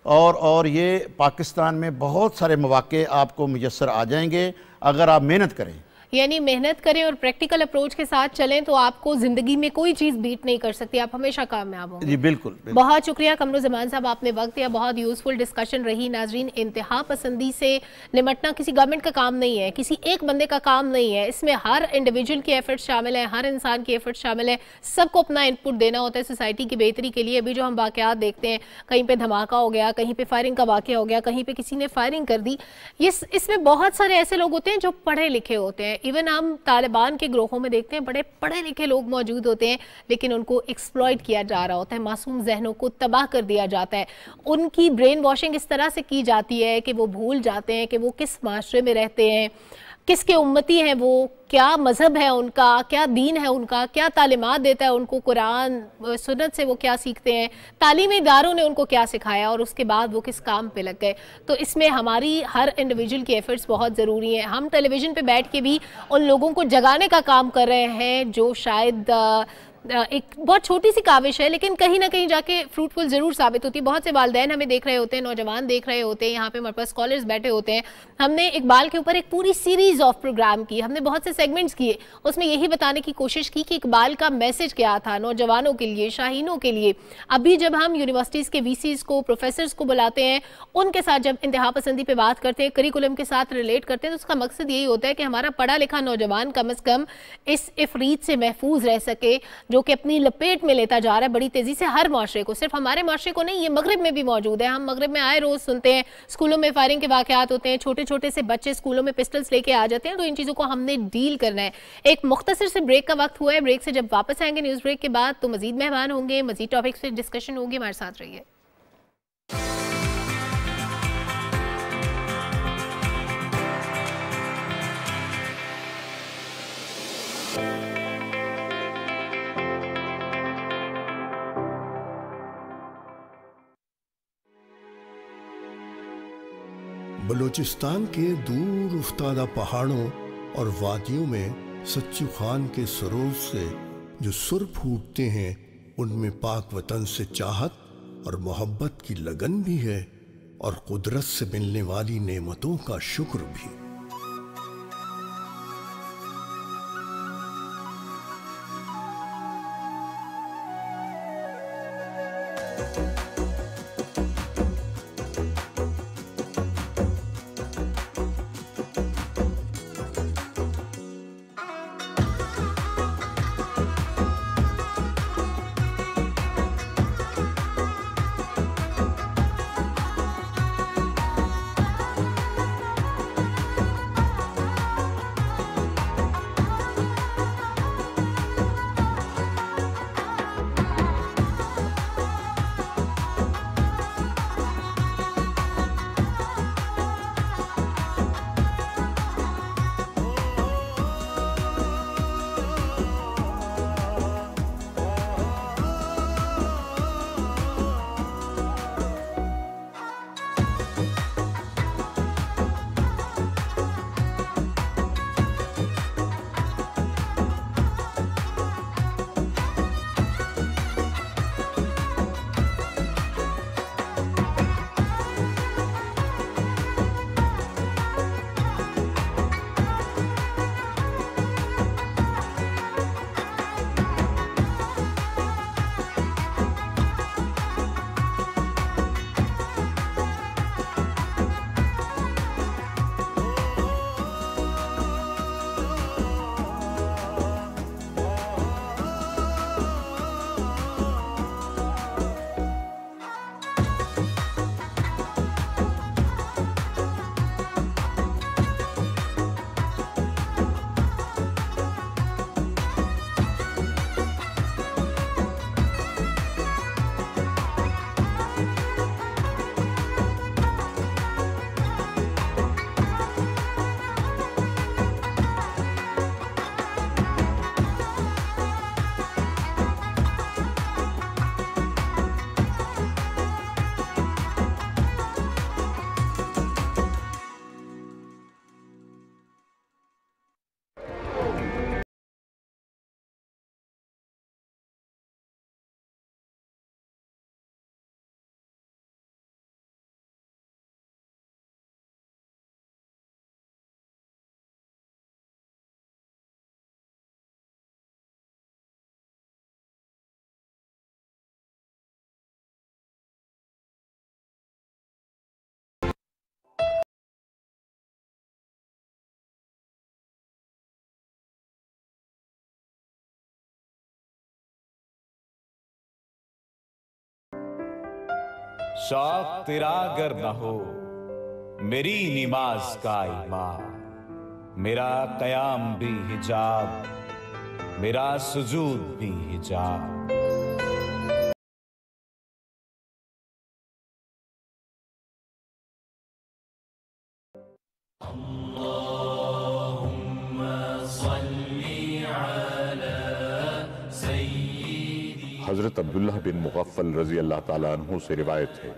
और और ये पाकिस्तान में बहुत सारे मौाक़े आपको मैसर आ जाएंगे अगर आप मेहनत करें यानी मेहनत करें और प्रैक्टिकल अप्रोच के साथ चलें तो आपको जिंदगी में कोई चीज बीट नहीं कर सकती आप हमेशा कामयाब होंगे जी बिल्कुल, बिल्कुल बहुत शुक्रिया कमर जमान साहब आपने वक्त दिया बहुत यूजफुल डिस्कशन रही नाजरीन इंतहा पसंदी से निमटना किसी गवर्नमेंट का काम नहीं है किसी एक बंदे का काम नहीं है इसमें हर इंडिविजुअल की एफर्ट शामिल है हर इंसान की एफर्ट शामिल है सबको अपना इनपुट देना होता है सोसाइटी की बेहतरी के लिए अभी जो हम वाकत देखते हैं कहीं पर धमाका हो गया कहीं पर फायरिंग का वाक्य हो गया कहीं पर किसी ने फायरिंग कर दी इसमें बहुत सारे ऐसे लोग होते हैं जो पढ़े लिखे होते हैं इवन हम तालिबान के ग्रोहों में देखते हैं बड़े पढ़े लिखे लोग मौजूद होते हैं लेकिन उनको एक्सप्लॉयट किया जा रहा होता है मासूम जहनों को तबाह कर दिया जाता है उनकी ब्रेन वॉशिंग इस तरह से की जाती है कि वो भूल जाते हैं कि वो किस माशरे में रहते हैं किसके उम्मती हैं वो क्या मज़हब है उनका क्या दीन है उनका क्या तालीमत देता है उनको कुरान सुनत से वो क्या सीखते हैं तालीमी इदारों ने उनको क्या सिखाया और उसके बाद वो किस काम पे लग गए तो इसमें हमारी हर इंडिविजुअल की एफ़र्ट्स बहुत ज़रूरी हैं हम टेलीविज़न पे बैठ के भी उन लोगों को जगाने का काम कर रहे हैं जो शायद आ, एक बहुत छोटी सी काविश है लेकिन कहीं ना कहीं जाके फ्रूटफुल ज़रूर साबित होती है बहुत से वालदेन हमें देख रहे होते हैं नौजवान देख रहे होते हैं यहाँ पे हमारे पास स्कॉलर्स बैठे होते हैं हमने इकबाल के ऊपर एक पूरी सीरीज ऑफ प्रोग्राम की हमने बहुत से सेगमेंट्स किए उसमें यही बताने की कोशिश की कि इकबाल का मैसेज क्या था नौजवानों के लिए शाहीनों के लिए अभी जब हम यूनिवर्सिटीज़ के वी को प्रोफेसर को बुलाते हैं उनके साथ जब इंतहा पसंदी पर बात करते हैं करिकुलम के साथ रिलेट करते हैं तो उसका मकसद यही होता है कि हमारा पढ़ा लिखा नौजवान कम अज़ कम इस इफरीत से महफूज रह सके जो कि अपनी लपेट में लेता जा रहा है बड़ी तेजी से हर माशरे को सिर्फ हमारे माशरे को नहीं ये मगरब में भी मौजूद है हम मगरब में आए रोज सुनते हैं स्कूलों में फायरिंग के वाकत होते हैं छोटे छोटे से बच्चे स्कूलों में पिस्टल्स लेके आ जाते हैं तो इन चीज़ों को हमने डील करना है एक मुख्तर से ब्रेक का वक्त हुआ है ब्रेक से जब वापस आएंगे न्यूज़ ब्रेक के बाद तो मजीद मेहमान होंगे मजीद टॉपिक्स पर डिस्कशन होगी हमारे साथ रहिए बलूचिस्तान के दूर उफ्तादा पहाड़ों और वादियों में सच्चू खान के सरोज से जो सुर फूटते हैं उनमें पाक वतन से चाहत और मोहब्बत की लगन भी है और कुदरत से मिलने वाली नेमतों का शुक्र भी thank you शौक तेरा अगर न हो मेरी नमाज का इमाम मेरा कयाम भी हिजाब मेरा सुजूद भी हिजाब हज़रत अब्दुल्ला बिन मुगफ़ल रज़ी अल्लाह तु से रिवायत है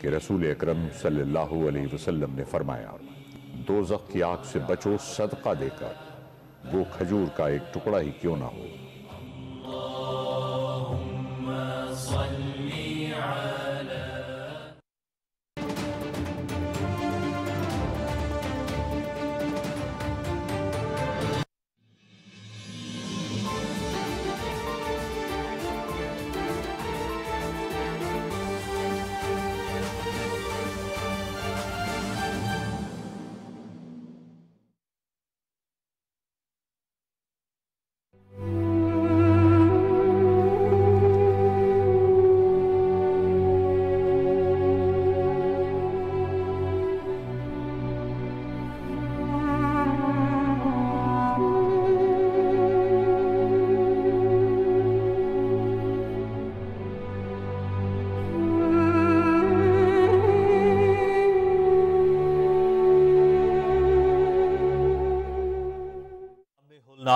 कि रसूल अक्रम सल्लल्लाहु ने फरमाया दो जख की आग से बचो सदका देकर वो खजूर का एक टुकड़ा ही क्यों ना हो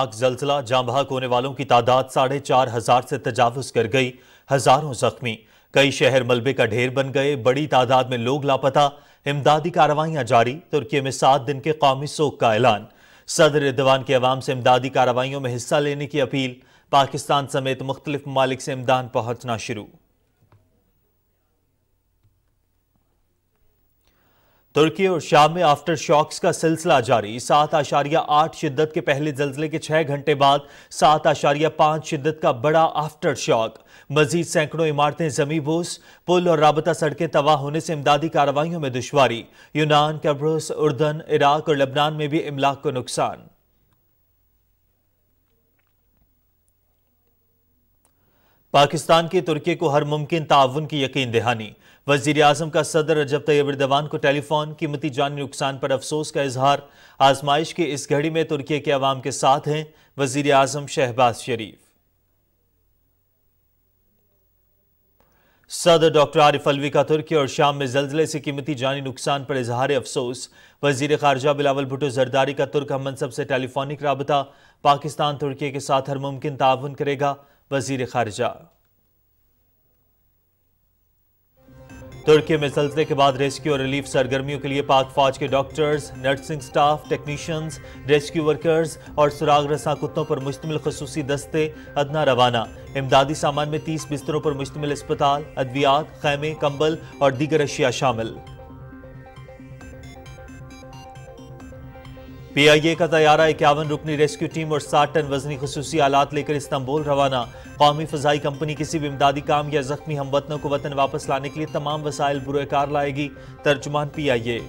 दर्दनाक जलसला जहां होने वालों की तादाद साढ़े चार हजार से तजावज कर गई हजारों जख्मी कई शहर मलबे का ढेर बन गए बड़ी तादाद में लोग लापता इमदादी कार्रवाइयां जारी तुर्की में सात दिन के कौमी शोक का ऐलान सदर दवान के अवाम से इमदादी कार्रवाइयों में हिस्सा लेने की अपील पाकिस्तान समेत मुख्तलिफ ममालिक से इमदान पहुंचना शुरू तुर्की और शाम में आफ्टर शॉक्स का सिलसिला जारी सात आशारिया आठ शिद्दत के पहले जल्जले के छह घंटे बाद सात आशारिया पांच शिद्दत का बड़ा आफ्टर शॉक मजीद सैकड़ों इमारतें जमीबोस पुल और राबता सड़कें तबाह होने से इमदादी कार्रवाइयों में दुशारी यूनान कैब्रोस उर्दन इराक और लबनान में भी इमलाक को नुकसान पाकिस्तान की तुर्की को हर मुमकिन ताउन की यकीन दहानी वजीर अजम का सदर रजब तैयब दवान को टेलीफोन कीमती जानी नुकसान पर अफसोस का इजहार आजमाइश की इस घड़ी में तुर्की के अवाम के साथ हैं वजीर अजम शहबाज शरीफ सदर डॉक्टर आरिफ अलवी का तुर्की और शाम में जल्जले से कीमती जानी नुकसान पर इजहार अफसोस वजीर खारजा बिलावल भुटो जरदारी का तुर्क हम मनसब से टेलीफोनिक रबता पाकिस्तान तुर्की के साथ हर मुमकिन ताउन करेगा वजीर खारजा तुर्की में सलसले के बाद रेस्क्यू और रिलीफ सरगर्मियों के लिए पाक फौज के doctors nursing staff technicians rescue workers और सुराग रसा कुत्तों पर मुश्तमिल खसूस दस्ते अदना रवाना इमदादी सामान में तीस बिस्तरों पर मुश्तमिल अस्पताल अद्वियात खैमे कंबल और दीगर अशिया शामिल पीआईए का तैयारा इक्यावन रुकनी रेस्क्यू टीम और 60 टन वजनी खसूसी आलात लेकर इस्तांबुल रवाना कौमी फजाई कंपनी किसी भी इमदादी काम या जख्मी हमवतनों को वतन वापस लाने के लिए तमाम वसायल बुरेकार लाएगी तर्जुमान पी आई ए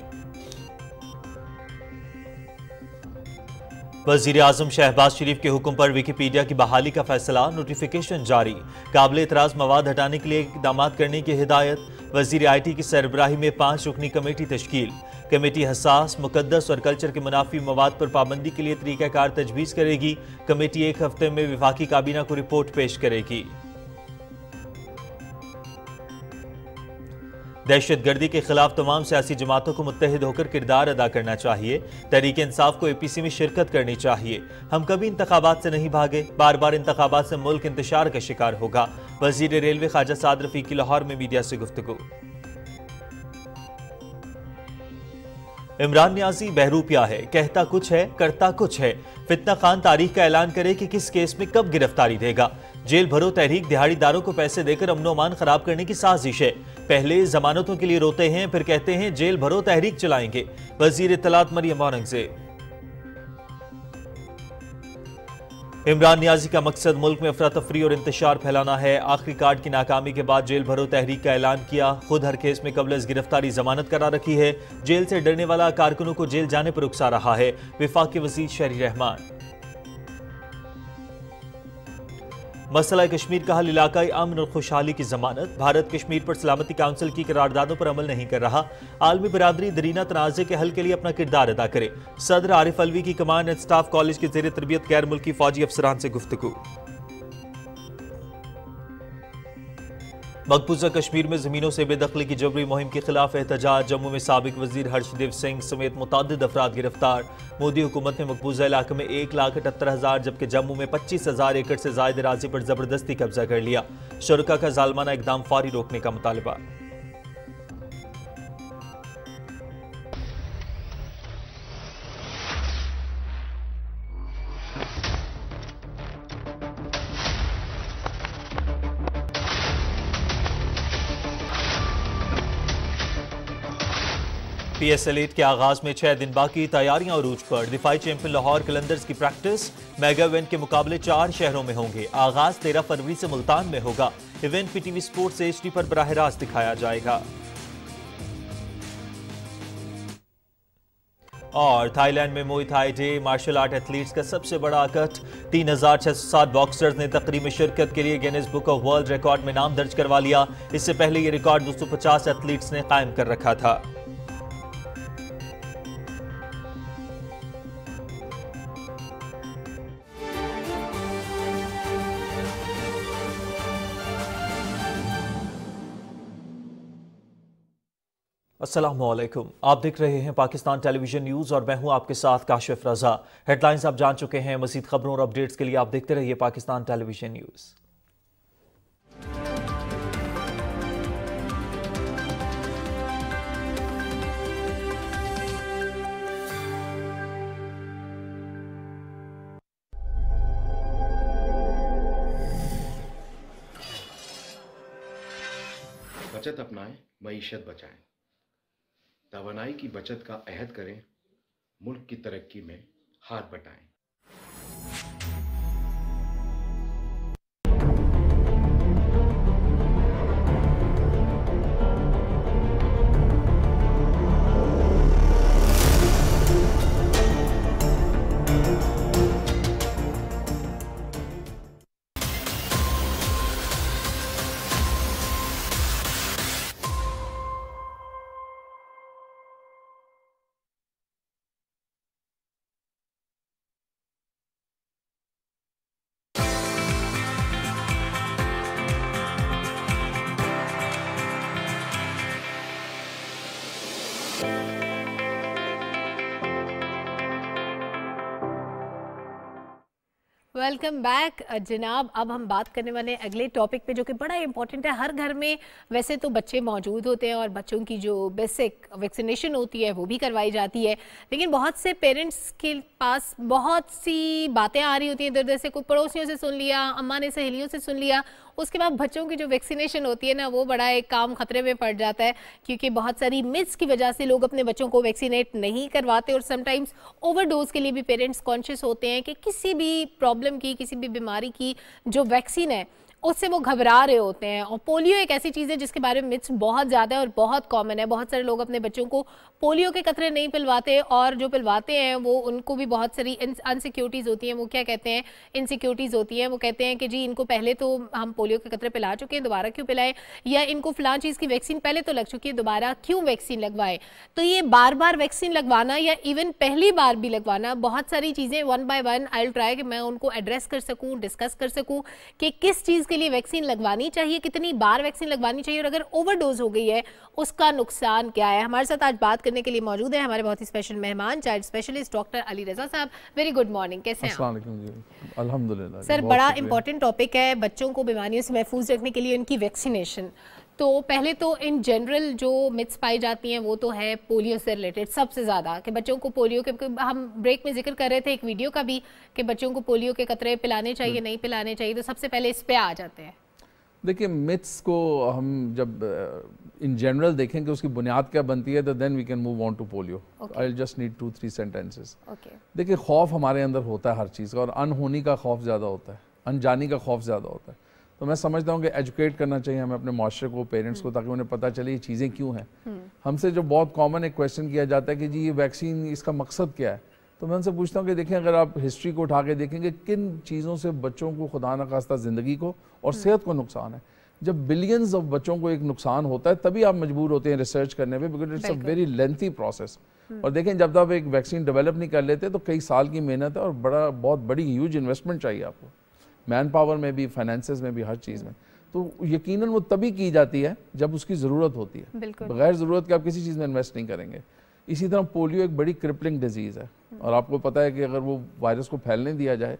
वजीर आजम शहबाज शरीफ के हुक्म पर विकीपीडिया की बहाली का फैसला नोटिफिकेशन जारी काबिल इतराज मवाद हटाने के लिए इकदाम करने की हिदायत वजीर आई टी की सरबराही में पांच रुकनी कमेटी तश्कील कमेटी हसास मुकदस और कल्चर के मुनाफी मवाद पर पाबंदी के लिए तरीक़ाकार तजवीज़ करेगी कमेटी एक हफ्ते में विफाकी काबीना को रिपोर्ट पेश करेगी दहशत गर्दी के खिलाफ तमाम सियासी जमातों को मुतहद होकर किरदार अदा करना चाहिए तहरीक इंसाफ को ए पी सी में शिरकत करनी चाहिए हम कभी इंतबात से नहीं भागे बार बार इंतबात से मुल्क इंतशार का शिकार होगा वजीर रेलवे ख्वाजा साद रफी की लाहौर में मीडिया से गुफ्तु इमरान न्याजी बहरूपिया है कहता कुछ है करता कुछ है फितना खान तारीख का ऐलान करे कि किस केस में कब गिरफ्तारी देगा जेल भरो तहरीक दिहाड़ीदारों को पैसे देकर अमनोमान खराब करने की साजिश है पहले जमानतों के लिए रोते हैं फिर कहते हैं जेल भरो तहरीक चलाएंगे वजीर इतलात मरियम औरंगजेब इमरान न्याजी का मकसद मुल्क में अफरा तफरी और इंतजार फैलाना है आखिरी कार्ड की नाकामी के बाद जेल भरो तहरीक का ऐलान किया खुद हर केस में कबलज गिरफ्तारी जमानत करा रखी है जेल से डरने वाला कारकुनों को जेल जाने पर उकसा रहा है विफाक के वजीर शहरी रहमान मसला कश्मीर का हल इलाकाई अमन और खुशहाली की जमानत भारत कश्मीर पर सलामती काउंसिल की करारदादों पर अमल नहीं कर रहा आलमी बरदरी दरीना तनाजे के हल के लिए अपना किरदार अदा करे सदर आरिफ अलवी की कमान एंड स्टाफ कॉलेज के जेर तरबियत गैर मुल्की फौजी अफसरान से गुफ्तु मकबूजा कश्मीर में जमीनों से बेदखली की जबरी मुहिम के खिलाफ एहतजाज जम्मू में सबक वजीर हर्षदेव सिंह समेत मुतद अफराद गिरफ्तार मोदी हुकूमत ने मकबूजा इलाके में एक लाख अठहत्तर हजार जबकि जम्मू में पच्चीस हजार एकड़ से जायद राजी पर जबरदस्ती कब्जा कर लिया शुरा का जालमाना इकदाम फारी रोकने का मुतालबा पी एस एल एट के आगाज में छह दिन बाकी तैयारियां रूज पर दिफाई चैंपियन लाहौर कलंदर्स की प्रैक्टिस मेगा इवेंट के मुकाबले चार शहरों में होंगे आगाज तेरह फरवरी से मुल्तान में होगा इवेंट की टीवी स्पोर्ट्स एच डी पर बरह रास्त दिखाया जाएगा और थाईलैंड में Muay Thai day martial art athletes का सबसे बड़ा आकट तीन हजार छह सौ सात बॉक्सर्स ने तकरीब में शिरकत के लिए Guinness book of world record में नाम दर्ज करवा लिया इससे पहले ये रिकॉर्ड दो सौ पचास एथलीट्स ने कायम कर रखा था असलम आप देख रहे हैं पाकिस्तान टेलीविजन न्यूज़ और मैं हूं आपके साथ काशिफ रजा हेडलाइंस आप जान चुके हैं मजीद खबरों और अपडेट्स के लिए आप देखते रहिए पाकिस्तान टेलीविजन न्यूज़ बचत अपनाएं मीशत बचाएं तोानाई की बचत का अहद करें मुल्क की तरक्की में हाथ बटाएं वेलकम बैक जनाब अब हम बात करने वाले अगले टॉपिक पे जो कि बड़ा इंपॉर्टेंट है हर घर में वैसे तो बच्चे मौजूद होते हैं और बच्चों की जो बेसिक वैक्सीनेशन होती है वो भी करवाई जाती है लेकिन बहुत से पेरेंट्स के पास बहुत सी बातें आ रही होती हैं इधर उधर से कोई पड़ोसियों से सुन लिया अम्मा ने सहेलियों से सुन लिया उसके बाद बच्चों की जो वैक्सीनेशन होती है ना वो बड़ा एक काम खतरे में पड़ जाता है क्योंकि बहुत सारी मिस की वजह से लोग अपने बच्चों को वैक्सीनेट नहीं करवाते और समटाइम्स ओवरडोज के लिए भी पेरेंट्स कॉन्शियस होते हैं कि किसी भी प्रॉब्लम की किसी भी बीमारी की जो वैक्सीन है उससे वो घबरा रहे होते हैं और पोलियो एक ऐसी चीज़ है जिसके बारे में मिथ्स बहुत ज़्यादा है और बहुत कॉमन है बहुत सारे लोग अपने बच्चों को पोलियो के कतरे नहीं पिलवाते और जो पिलवाते हैं वो उनको भी बहुत सारी अनसिक्योरिटीज़ होती हैं वो क्या कहते हैं इनसिक्योरिटीज़ होती हैं वो कहते हैं कि जी इनको पहले तो हम पोलियो के कतरे पिला चुके हैं दोबारा क्यों पिलाएं या इनको फिलहाल चीज़ की वैक्सीन पहले तो लग चुकी है दोबारा क्यों वैक्सीन लगवाएं तो ये बार बार वैक्सीन लगवाना या इवन पहली बार भी लगवाना बहुत सारी चीज़ें one by one I try कि मैं उनको एड्रेस कर सकूँ डिस्कस कर सकूँ कि किस चीज़ के लिए वैक्सीन लगवानी चाहिए कितनी बार वैक्सीन लगवानी चाहिए और अगर ओवरडोज हो गई है उसका नुकसान क्या है हमारे साथ आज बात करने के लिए मौजूद है हमारे बहुत ही स्पेशल मेहमान child specialist doctor Ali Raza साहब वेरी गुड मॉर्निंग कैसे सर बड़ा इंपॉर्टेंट टॉपिक है बच्चों को बीमारियों से महफूज रखने के लिए उनकी वैक्सीनेशन तो पहले तो इन जनरल जो मिथ्स पाई जाती हैं वो तो है पोलियो से रिलेटेड सबसे ज़्यादा कि बच्चों को पोलियो के हम ब्रेक में जिक्र कर रहे थे एक वीडियो का भी कि बच्चों को पोलियो के कतरे पिलाने चाहिए हम्म। नहीं पिलाने चाहिए तो सबसे पहले इस पे आ जाते हैं देखिए मिथ्स को हम जब इन uh, जनरल देखें कि उसकी बुनियाद क्या बनती है तो then we can move on to polio I just need two three sentences देखिए खौफ हमारे अंदर होता है हर चीज़ का और अनहोनी का खौफ ज़्यादा होता है अनजानी का खौफ ज़्यादा होता है तो मैं समझता हूँ कि एजुकेट करना चाहिए हमें अपने माशरे को पेरेंट्स को hmm. ताकि उन्हें पता चले ये चीज़ें क्यों हैं hmm. हमसे जो बहुत कॉमन एक क्वेश्चन किया जाता है कि जी ये वैक्सीन इसका मकसद क्या है तो मैं उनसे पूछता हूँ कि देखें अगर आप हिस्ट्री को उठा के देखेंगे किन चीज़ों से बच्चों को खुदा न खास्ता ज़िंदगी को और सेहत को नुकसान है जब बिलियंस ऑफ बच्चों को एक नुकसान होता है तभी आप मजबूर होते हैं रिसर्च करने में because it's a very lengthy process और देखें जब आप एक वैक्सीन डेवलप नहीं कर लेते तो कई साल की मेहनत है और बड़ा बहुत बड़ी ह्यूज इन्वेस्टमेंट चाहिए आपको मैन पावर में भी फाइनेंस में भी हर चीज़ में तो यकीनन वो तभी की जाती है जब उसकी ज़रूरत होती है बगैर ज़रूरत के आप किसी चीज़ में इन्वेस्ट नहीं करेंगे इसी तरह पोलियो एक बड़ी क्रिपलिंग डिजीज़ है और आपको पता है कि अगर वो वायरस को फैलने दिया जाए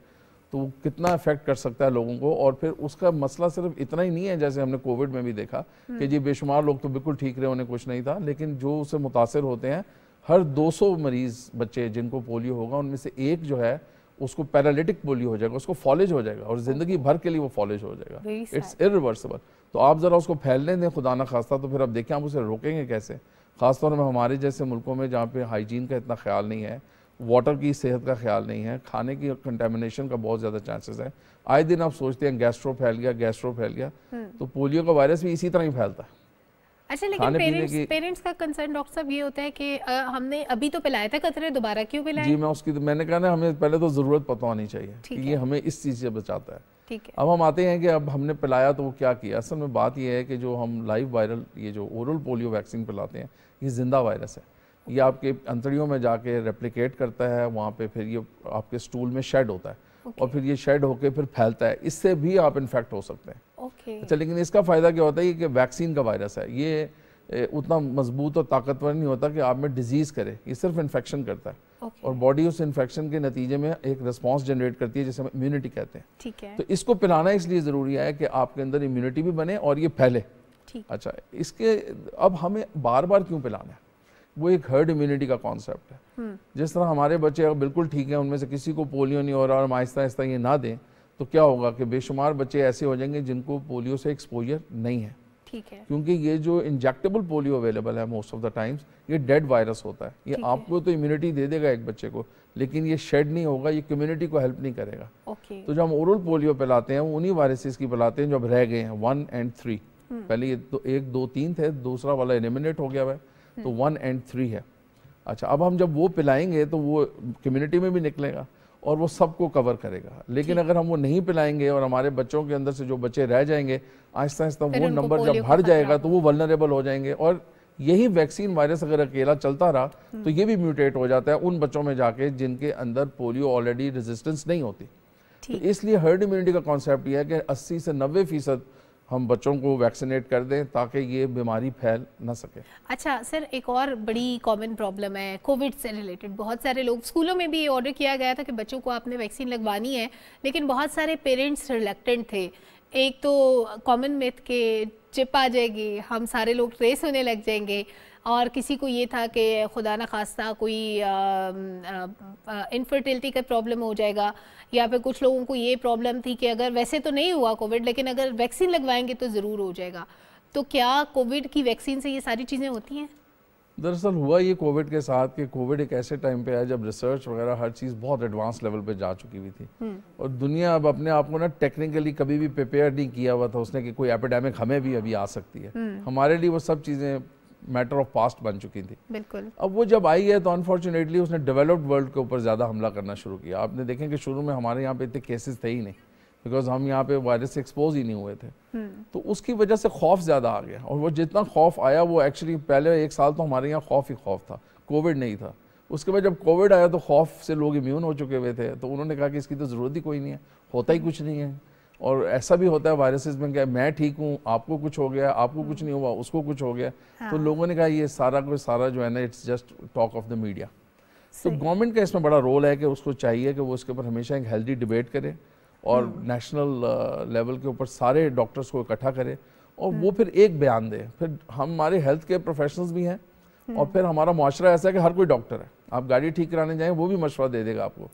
तो वो कितना अफेक्ट कर सकता है लोगों को और फिर उसका मसला सिर्फ इतना ही नहीं है जैसे हमने कोविड में भी देखा कि जी बेशुमार लोग तो बिल्कुल ठीक रहे उन्हें कुछ नहीं था लेकिन जो उससे मुतासर होते हैं हर 200 मरीज बच्चे जिनको पोलियो होगा उनमें से एक जो है उसको पैरालिटिक पोलियो हो जाएगा उसको फॉलेज हो जाएगा और जिंदगी भर के लिए वो फॉलेज हो जाएगा इट्स इरिवर्सिबल तो आप जरा उसको फैलने दें खुदा ना खास्ता तो फिर आप देखें आप उसे रोकेंगे कैसे ख़ासतौर में हमारे जैसे मुल्कों में जहाँ पे हाइजीन का इतना ख्याल नहीं है वाटर की सेहत का ख्याल नहीं है खाने की कंटेमिनेशन का बहुत ज़्यादा चांसेस है आए दिन आप सोचते हैं गैस्ट्रो फैल गया गैस्ट्रो फैल गया हम्म। तो पोलियो का वायरस भी इसी तरह ही फैलता है अच्छा लेकिन पेरेंट्स पेरेंट्स का कंसर्न डॉक्टर साहब ये होता है कि आ, हमने अभी तो पिलाया था कतरे दोबारा क्यों पिलाया जी मैं उसकी तो, मैंने कहा ना हमें पहले तो ज़रूरत पता होनी चाहिए कि ये हमें इस चीज़ से बचाता है ठीक है अब हम आते हैं कि अब हमने पिलाया तो वो क्या किया असल में बात यह है कि जो हम लाइव वायरल ये जो ओरल पोलियो वैक्सीन पिलाते हैं ये ज़िंदा वायरस है ये आपके अंतड़ियों में जाके रेप्लिकेट करता है वहाँ पे फिर ये आपके स्टूल में शेड होता है okay. और फिर ये शेड होके फिर फैलता है इससे भी आप इन्फेक्ट हो सकते हैं okay. अच्छा लेकिन इसका फ़ायदा क्या होता है कि वैक्सीन का वायरस है ये उतना मजबूत और ताकतवर नहीं होता कि आप में डिजीज़ करे ये सिर्फ इन्फेक्शन करता है okay. और बॉडी उस इन्फेक्शन के नतीजे में एक रिस्पॉन्स जनरेट करती है जिसे हम इम्यूनिटी कहते हैं ठीक है तो इसको पिलाना इसलिए ज़रूरी है कि आपके अंदर इम्यूनिटी भी बने और ये फैले अच्छा इसके अब हमें बार बार क्यों पिलाना है वो एक हर्ड इम्यूनिटी का कॉन्सेप्ट है हम्म। जिस तरह हमारे बच्चे अगर बिल्कुल ठीक हैं उनमें से किसी को पोलियो नहीं हो रहा और हम आहिस्ता आहिस्ता ये ना दें तो क्या होगा कि बेशुमार बच्चे ऐसे हो जाएंगे जिनको पोलियो से एक्सपोजर नहीं है ठीक है क्योंकि ये जो इंजेक्टेबल पोलियो अवेलेबल है मोस्ट ऑफ द टाइम्स ये डेड वायरस होता है ये आपको है। तो इम्यूनिटी दे देगा एक बच्चे को लेकिन ये शेड नहीं होगा ये कम्युनिटी को हेल्प नहीं करेगा ओके तो जो हम ओरल पोलियो पिलाते हैं वो उन्हीं वायरसेस की पिलाते हैं जो अब रह गए हैं वन एंड थ्री पहले ये तो एक दो तीन थे दूसरा वाला एलिमिनेट हो गया है तो वन एंड थ्री है अच्छा अब हम जब वो पिलाएंगे तो वो कम्युनिटी में भी निकलेगा और वो सबको कवर करेगा लेकिन अगर हम वो नहीं पिलाएंगे और हमारे बच्चों के अंदर से जो बच्चे रह जाएंगे आहिस्ता आहिस्ता वो नंबर जब भर जाएगा तो वो वलनरेबल हो जाएंगे और यही वैक्सीन वायरस अगर अकेला चलता रहा हम्म। तो ये भी म्यूटेट हो जाता है उन बच्चों में जाके जिनके अंदर पोलियो ऑलरेडी रेजिस्टेंस नहीं होती तो इसलिए हर्ड इम्यूनिटी का कॉन्सेप्ट यह है कि अस्सी से 90 फीसद हम बच्चों को वैक्सीनेट कर दें ताकि ये बीमारी फैल ना सके अच्छा सर एक और बड़ी कॉमन प्रॉब्लम है कोविड से रिलेटेड बहुत सारे लोग स्कूलों में भी ये ऑर्डर किया गया था कि बच्चों को आपने वैक्सीन लगवानी है लेकिन बहुत सारे पेरेंट्स रिलेक्टेंट थे एक तो कॉमन मिथ के चिप आ जाएगी हम सारे लोग ट्रेस होने लग जाएंगे और किसी को ये था कि खुदा न खास्ता कोई इनफर्टिलिटी का प्रॉब्लम हो जाएगा या फिर कुछ लोगों को ये प्रॉब्लम थी कि अगर वैसे तो नहीं हुआ कोविड लेकिन अगर वैक्सीन लगवाएंगे तो ज़रूर हो जाएगा तो क्या कोविड की वैक्सीन से ये सारी चीज़ें होती हैं दरअसल हुआ ये कोविड के साथ कि कोविड एक ऐसे टाइम पे आया जब रिसर्च वगैरह हर चीज़ बहुत एडवांस लेवल पे जा चुकी हुई थी हम्म। और दुनिया अब अपने आप को ना टेक्निकली कभी भी प्रिपेयर नहीं किया हुआ था उसने कि कोई एपिडेमिक हमें भी अभी आ सकती है हम्म। हमारे लिए वो सब चीज़ें मैटर ऑफ पास्ट बन चुकी थी बिल्कुल अब वो जब आई है तो अनफॉर्चुनेटली उसने डेवलप्ड वर्ल्ड के ऊपर ज़्यादा हमला करना शुरू किया आपने देखें कि शुरू में हमारे यहाँ पे इतने केसेस थे ही नहीं बिकॉज हम यहाँ पे वायरस से एक्सपोज ही नहीं हुए थे हम्म। तो उसकी वजह से खौफ ज़्यादा आ गया और वो जितना खौफ आया वो एक्चुअली पहले एक साल तो हमारे यहाँ खौफ ही खौफ था कोविड नहीं था उसके बाद जब कोविड आया तो खौफ से लोग इम्यून हो चुके हुए थे तो उन्होंने कहा कि इसकी तो ज़रूरत ही कोई नहीं है होता ही कुछ नहीं है और ऐसा भी होता है वायरसेस में क्या मैं ठीक हूँ आपको कुछ हो गया आपको कुछ हम्म। नहीं हुआ उसको कुछ हो गया तो हाँ। तो लोगों ने कहा ये सारा कुछ सारा जो है ना it's just talk of the media तो गवर्नमेंट का इसमें बड़ा रोल है कि उसको चाहिए कि वो इसके ऊपर हमेशा एक हेल्दी डिबेट करे और नेशनल हम्म। लेवल uh, के ऊपर सारे डॉक्टर्स को इकट्ठा करे और वो हम्म। फिर एक बयान दे फिर हमारे हेल्थ केयर प्रोफेशनल्स भी हैं और फिर हमारा माशरा ऐसा है कि हर कोई डॉक्टर है आप गाड़ी ठीक कराने जाएँ वो भी मशवरा दे देगा आपको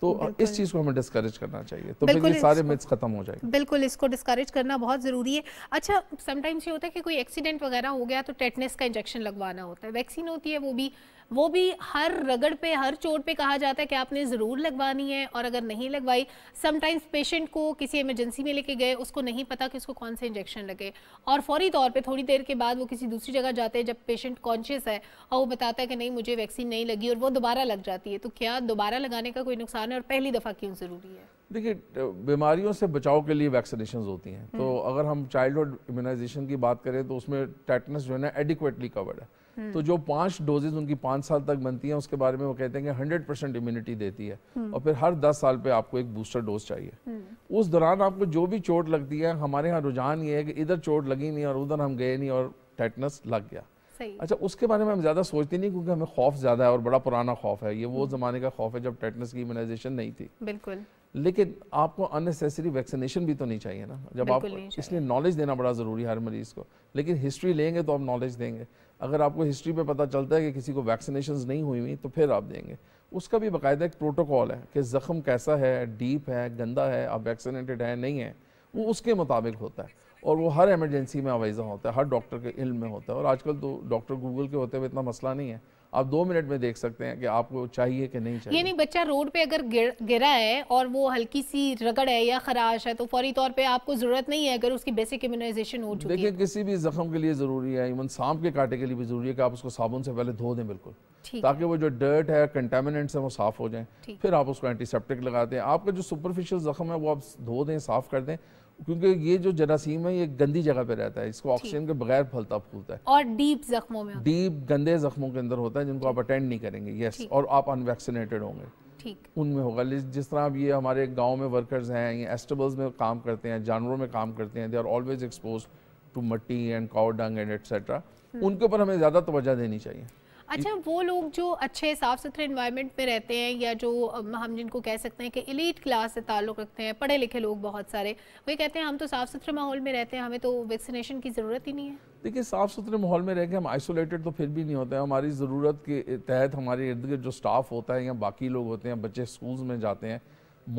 तो इस चीज़ को हमें डिस्करेज करना चाहिए तो फिर ये सारे मिथ्स खत्म हो जाएंगे बिल्कुल इसको डिस्करेज करना बहुत ज़रूरी है अच्छा समटाइम्स ये होता है कि कोई एक्सीडेंट वगैरह हो गया तो टेटनेस का इंजेक्शन लगवाना होता है वैक्सीन होती है वो भी वो भी हर रगड़ पे हर चोट पे कहा जाता है कि आपने ज़रूर लगवानी है और अगर नहीं लगवाई समटाइम्स पेशेंट को किसी इमरजेंसी में लेके गए उसको नहीं पता कि उसको कौन से इंजेक्शन लगे और फौरी तौर पे थोड़ी देर के बाद वो किसी दूसरी जगह जाते हैं जब पेशेंट कॉन्शियस है और वो बताता है कि नहीं मुझे वैक्सीन नहीं लगी और वो दोबारा लग जाती है तो क्या दोबारा लगाने का कोई नुकसान लगाना और पहली दफ़ा क्यों ज़रूरी है देखिए बीमारियों से बचाव के लिए वैक्सीनेशन होती हैं तो हम्म। अगर हम चाइल्डहुड इम्यूनाइजेशन की बात करें तो उसमें टेटनस जो है ना एडिक्वेटली कवर्ड है हम्म। तो जो पांच डोजेज उनकी पांच साल तक बनती हैं उसके बारे में वो कहते हैं कि हंड्रेड परसेंट इम्यूनिटी देती है हम्म। और फिर हर दस साल पे आपको एक बूस्टर डोज चाहिए उस दौरान आपको जो भी चोट लगती है हमारे यहाँ रुझान ये है कि इधर चोट लगी नहीं और उधर हम गए नहीं और टेटनस लग गया सही अच्छा उसके बारे में हम ज़्यादा सोचते नहीं क्योंकि हमें खौफ ज़्यादा है और बड़ा पुराना खौफ है ये वो हम्म। ज़माने का खौफ है जब टेटनस की इम्यूनाइजेशन नहीं थी बिल्कुल लेकिन आपको अननेसेसरी वैक्सीनेशन भी तो नहीं चाहिए ना जब आप इसलिए नॉलेज देना बड़ा ज़रूरी है हर मरीज़ को लेकिन हिस्ट्री लेंगे तो आप नॉलेज देंगे अगर आपको हिस्ट्री पे पता चलता है कि किसी को वैक्सीनेशन नहीं हुई हुई तो फिर आप देंगे उसका भी बाकायदा एक प्रोटोकॉल है कि जख्म कैसा है डीप है गंदा है आप वैक्सीनेटेड है नहीं है वो उसके मुताबिक होता है और वो हर एमरजेंसी में आवेजा होता है हर डॉक्टर के इल्म में होता है और आजकल तो डॉक्टर गूगल के होते हुए इतना मसला नहीं है आप दो मिनट में देख सकते हैं कि आपको चाहिए कि नहीं चाहिए यानी बच्चा रोड पे अगर गिर, गिरा है और वो हल्की सी रगड़ है या खराश है तो फौरी तौर पे आपको जरूरत नहीं है अगर उसकी बेसिक इम्यूनाइजेशन हो चुकी देखिए किसी भी जख्म के लिए ज़रूरी है इवन सांप के काटे के लिए भी ज़रूरी है कि आप उसको साबुन से पहले धो दें बिल्कुल ताकि वो जो डर्ट है कंटेमिनेंट है वो साफ़ हो जाए फिर आप उसको एंटीसेप्टिक लगाते हैं आपका जो सुपरफिशियल जख्म है वो आप धो दें साफ़ कर दें क्योंकि ये जो जरासीम है ये गंदी जगह पे रहता है इसको ऑक्सीजन के बगैर फलता फूलता है और डीप जख्मों में डीप गंदे जख्मों के अंदर होता है जिनको आप अटेंड नहीं करेंगे यस और आप अनवैक्सीनेटेड होंगे ठीक उनमें होगा जिस तरह अब ये हमारे गांव में वर्कर्स हैं ये एस्टेबल्स में काम करते हैं जानवरों में काम करते हैं they are always expose to mitti and cow and etcetera उनके ऊपर हमें ज़्यादा तोज्जा देनी चाहिए अच्छा वो लोग जो अच्छे साफ सुथरे इन्वायरमेंट में रहते हैं या जो हम जिनको कह सकते हैं कि इलीट क्लास से ताल्लुक़ रखते हैं पढ़े लिखे लोग बहुत सारे वो ये कहते हैं हम तो साफ सुथरे माहौल में रहते हैं हमें तो वैक्सीनेशन की ज़रूरत ही नहीं है देखिए साफ सुथरे माहौल में रहकर हम आइसोलेटेड तो फिर भी नहीं होते हैं हमारी ज़रूरत के तहत हमारे इर्द गिर्द जो स्टाफ होता है या बाकी लोग होते हैं बच्चे स्कूल्स में जाते हैं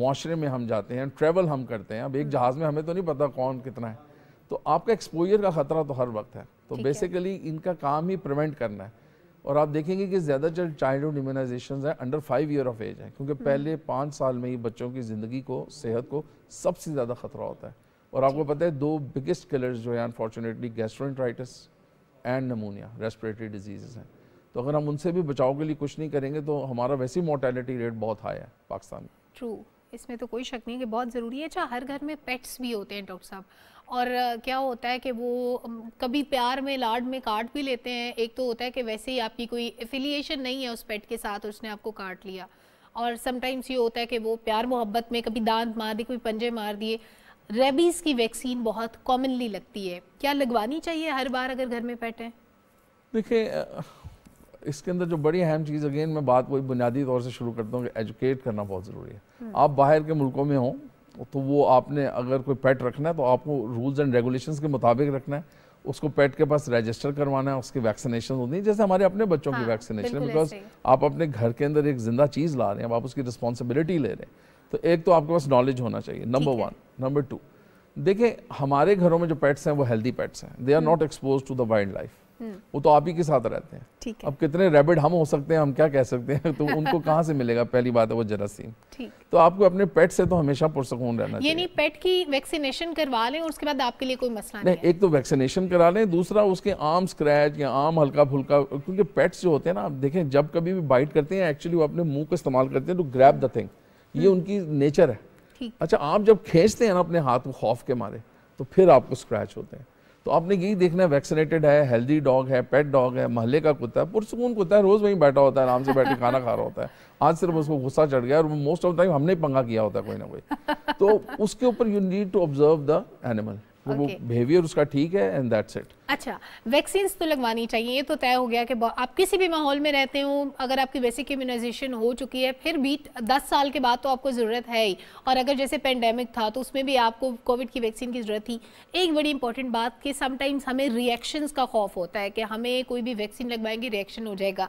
माशरे में हम जाते हैं ट्रैवल हम करते हैं अब एक हम्म। जहाज़ में हमें तो नहीं पता कौन कितना है तो आपका एक्सपोजर का ख़तरा तो हर वक्त है तो बेसिकली इनका काम ही प्रिवेंट करना है और आप देखेंगे कि ज़्यादातर चाइल्डहुड इम्यूनाइजेशन है under five year of age है क्योंकि हम्म। पहले पाँच साल में ही बच्चों की ज़िंदगी को सेहत को सबसे ज़्यादा खतरा होता है और आपको पता है दो बिगेस्ट किलर्स जो है unfortunately gastroenteritis and pneumonia respiratory disease हैं तो अगर हम उनसे भी बचाव के लिए कुछ नहीं करेंगे तो हमारा वैसे मोर्टेलिटी रेट बहुत हाई है पाकिस्तान में ट्रू इसमें तो कोई शक नहीं कि बहुत ज़रूरी है अच्छा हर घर में पेट्स भी होते हैं डॉक्टर साहब और क्या होता है कि वो कभी प्यार में लाड में काट भी लेते हैं एक तो होता है कि वैसे ही आपकी कोई एफिलिएशन नहीं है उस पेट के साथ उसने आपको काट लिया और समटाइम्स ये होता है कि वो प्यार मोहब्बत में कभी दांत मार दिए कभी पंजे मार दिए रेबीज़ की वैक्सीन बहुत कॉमनली लगती है क्या लगवानी चाहिए हर बार अगर घर में पेट है देखिए इसके अंदर जो बड़ी अहम चीज़ अगेन मैं बात वही बुनियादी तौर से शुरू करता हूँ कि एजुकेट करना बहुत ज़रूरी है हम्म। आप बाहर के मुल्कों में हों तो वो आपने अगर कोई पेट रखना है तो आपको रूल्स एंड रेगुलेशंस के मुताबिक रखना है उसको पेट के पास रजिस्टर करवाना है उसकी वैक्सीनेशन होनी है जैसे हमारे अपने बच्चों हाँ, की वैक्सीनेशन है बिकॉज आप अपने घर के अंदर एक जिंदा चीज़ ला रहे हैं अब आप उसकी रिस्पॉन्सिबिलिटी ले रहे हैं तो एक तो आपके पास नॉलेज होना चाहिए नंबर वन नंबर टू देखिए हमारे घरों में जो पेट्स हैं वो हेल्दी पेट्स हैं they are not expose to the wildlife hmm. वो तो आप ही के साथ रहते हैं ठीक है अब कितने रेबिड हम हो सकते हैं हम क्या कह सकते हैं तो उनको कहाँ से मिलेगा पहली बात है वो जरासीम ठीक तो आपको अपने पेट से तो हमेशा पुरसकून रहना नहीं पेट की वैक्सीनेशन करवा लें और उसके बाद आपके लिए कोई मसला नहीं, नहीं एक तो वैक्सीनेशन करा लें दूसरा उसके आम स्क्रैच या आम हल्का फुल्का क्योंकि पेट्स जो होते हैं ना आप देखें जब कभी भी बाइट करते हैं एक्चुअली वो अपने मुंह का इस्तेमाल करते हैं टू ग्रैप द थिंग ये हम्म। उनकी नेचर है अच्छा आप जब खींचते हैं ना अपने हाथ को खौफ के मारे तो फिर आपको स्क्रैच होते हैं तो आपने यही देखना है वैक्सीनेटेड है हेल्दी डॉग है पेट डॉग है महल्ले का कुत्ता है पुरसकून कुत्ता है रोज़ वहीं बैठा होता है आराम से बैठे खाना खा रहा होता है आज सिर्फ उसको गुस्सा चढ़ गया और मोस्ट ऑफ टाइम हमने पंगा किया होता है कोई ना कोई तो उसके ऊपर you need to observe the animal तो okay. वो बिहेवियर उसका ठीक है एंड दैट्स इट अच्छा वैक्सीन्स तो लगवानी चाहिए ये तो तय हो गया कि आप किसी भी माहौल में रहते हो अगर आपकी बेसिक इम्यूनाइजेशन हो चुकी है फिर भी दस साल के बाद तो आपको ज़रूरत है ही और अगर जैसे पेंडेमिक था तो उसमें भी आपको कोविड की वैक्सीन की ज़रूरत थी एक बड़ी इंपॉर्टेंट बात कि समटाइम्स हमें रिएक्शंस का खौफ होता है कि हमें कोई भी वैक्सीन लगवाएंगे रिएक्शन हो जाएगा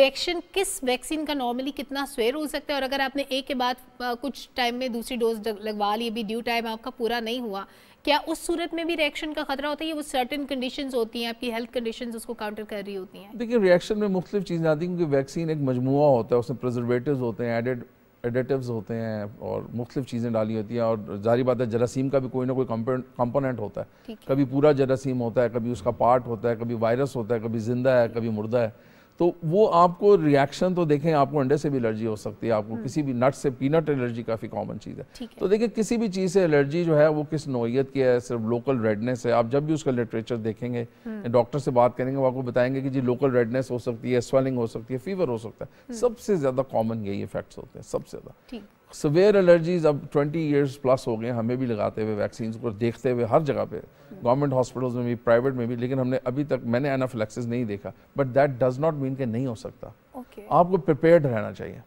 रिएक्शन किस वैक्सीन का नॉर्मली कितना स्वेयर हो सकता है और अगर आपने एक के बाद कुछ टाइम में दूसरी डोज लगवा ली अभी ड्यू टाइम आपका पूरा नहीं हुआ क्या उस सूरत में भी रिएक्शन का खतरा होता है वो सर्टन कंडीशन होती हैं आपकी हेल्थ कंडीशन उसको काउंटर कर रही होती हैं देखिए रिएक्शन में मुख्तु चीज़ें आती हैं क्योंकि वैक्सीन एक मजमू होता है उसमें प्रजर्वेटिव होते हैं एडेड एडेटिव होते हैं और मुख्तु चीज़ें डाली होती हैं और जारी बात है जरासीम का भी कोई ना कोई कंपोनेंट होता है कभी पूरा जरासीम होता है कभी उसका पार्ट होता है कभी वायरस होता है कभी जिंदा है कभी मुर्दा है तो वो आपको रिएक्शन तो देखें आपको अंडे से भी एलर्जी हो सकती है आपको हम्म। किसी भी नट से पीनट एलर्जी काफ़ी कॉमन चीज़ है।, है तो देखिए किसी भी चीज़ से एलर्जी जो है वो किस नोयत की है सिर्फ लोकल रेडनेस है आप जब भी उसका लिटरेचर देखेंगे डॉक्टर हम्म। से बात करेंगे वो आपको बताएंगे कि जी लोकल रेडनेस हो सकती है स्वेलिंग हो सकती है फीवर हो सकता है हम्म। सबसे ज़्यादा कॉमन यही इफेक्ट्स होते हैं सबसे ज़्यादा सवेयर एलर्जीज अब 20 इयर्स प्लस हो गए हमें भी लगाते हुए वैक्सीन को देखते हुए हर जगह पे गवर्नमेंट हॉस्पिटल्स में भी प्राइवेट में भी लेकिन हमने अभी तक मैंने एनाफिलेक्सिस नहीं देखा but that does not mean के नहीं हो सकता okay. आपको प्रिपेयर्ड रहना चाहिए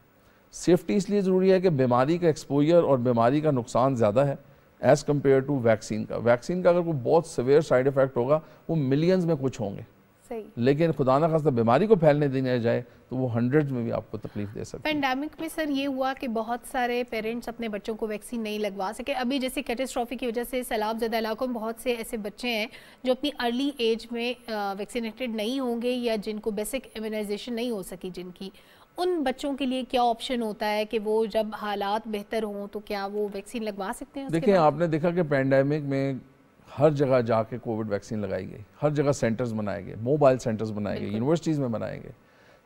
सेफ्टी इसलिए ज़रूरी है कि बीमारी का एक्सपोजर और बीमारी का नुकसान ज़्यादा है एज़ कम्पेयर टू वैक्सीन का वैक्सीन का अगर कोई बहुत सवेयर साइड इफ़ेक्ट होगा वो मिलियंस में कुछ होंगे लेकिन खुदा ना खास्ता बीमारी को फैलने देने जाए तो वो हंड्रेड में भी आपको तकलीफ दे सकते पेंडेमिक में सर ये हुआ कि बहुत सारे पेरेंट्स अपने बच्चों को वैक्सीन नहीं लगवा सके अभी जैसे कैटेस्ट्रॉफी की वजह से सैलाब ज़्यादा इलाकों में बहुत से ऐसे बच्चे हैं जो अपनी अर्ली एज में वैक्सीनेटेड नहीं होंगे या जिनको बेसिक इम्यूनाइजेशन नहीं हो सकी जिनकी उन बच्चों के लिए क्या ऑप्शन होता है कि वो जब हालात बेहतर हों तो क्या वो वैक्सीन लगवा सकते हैं देखिए आपने देखा कि पेंडेमिक में हर जगह जाके कोविड वैक्सीन लगाई गई हर जगह सेंटर्स बनाए गए मोबाइल सेंटर्स बनाए गए यूनिवर्सिटीज़ में बनाए गए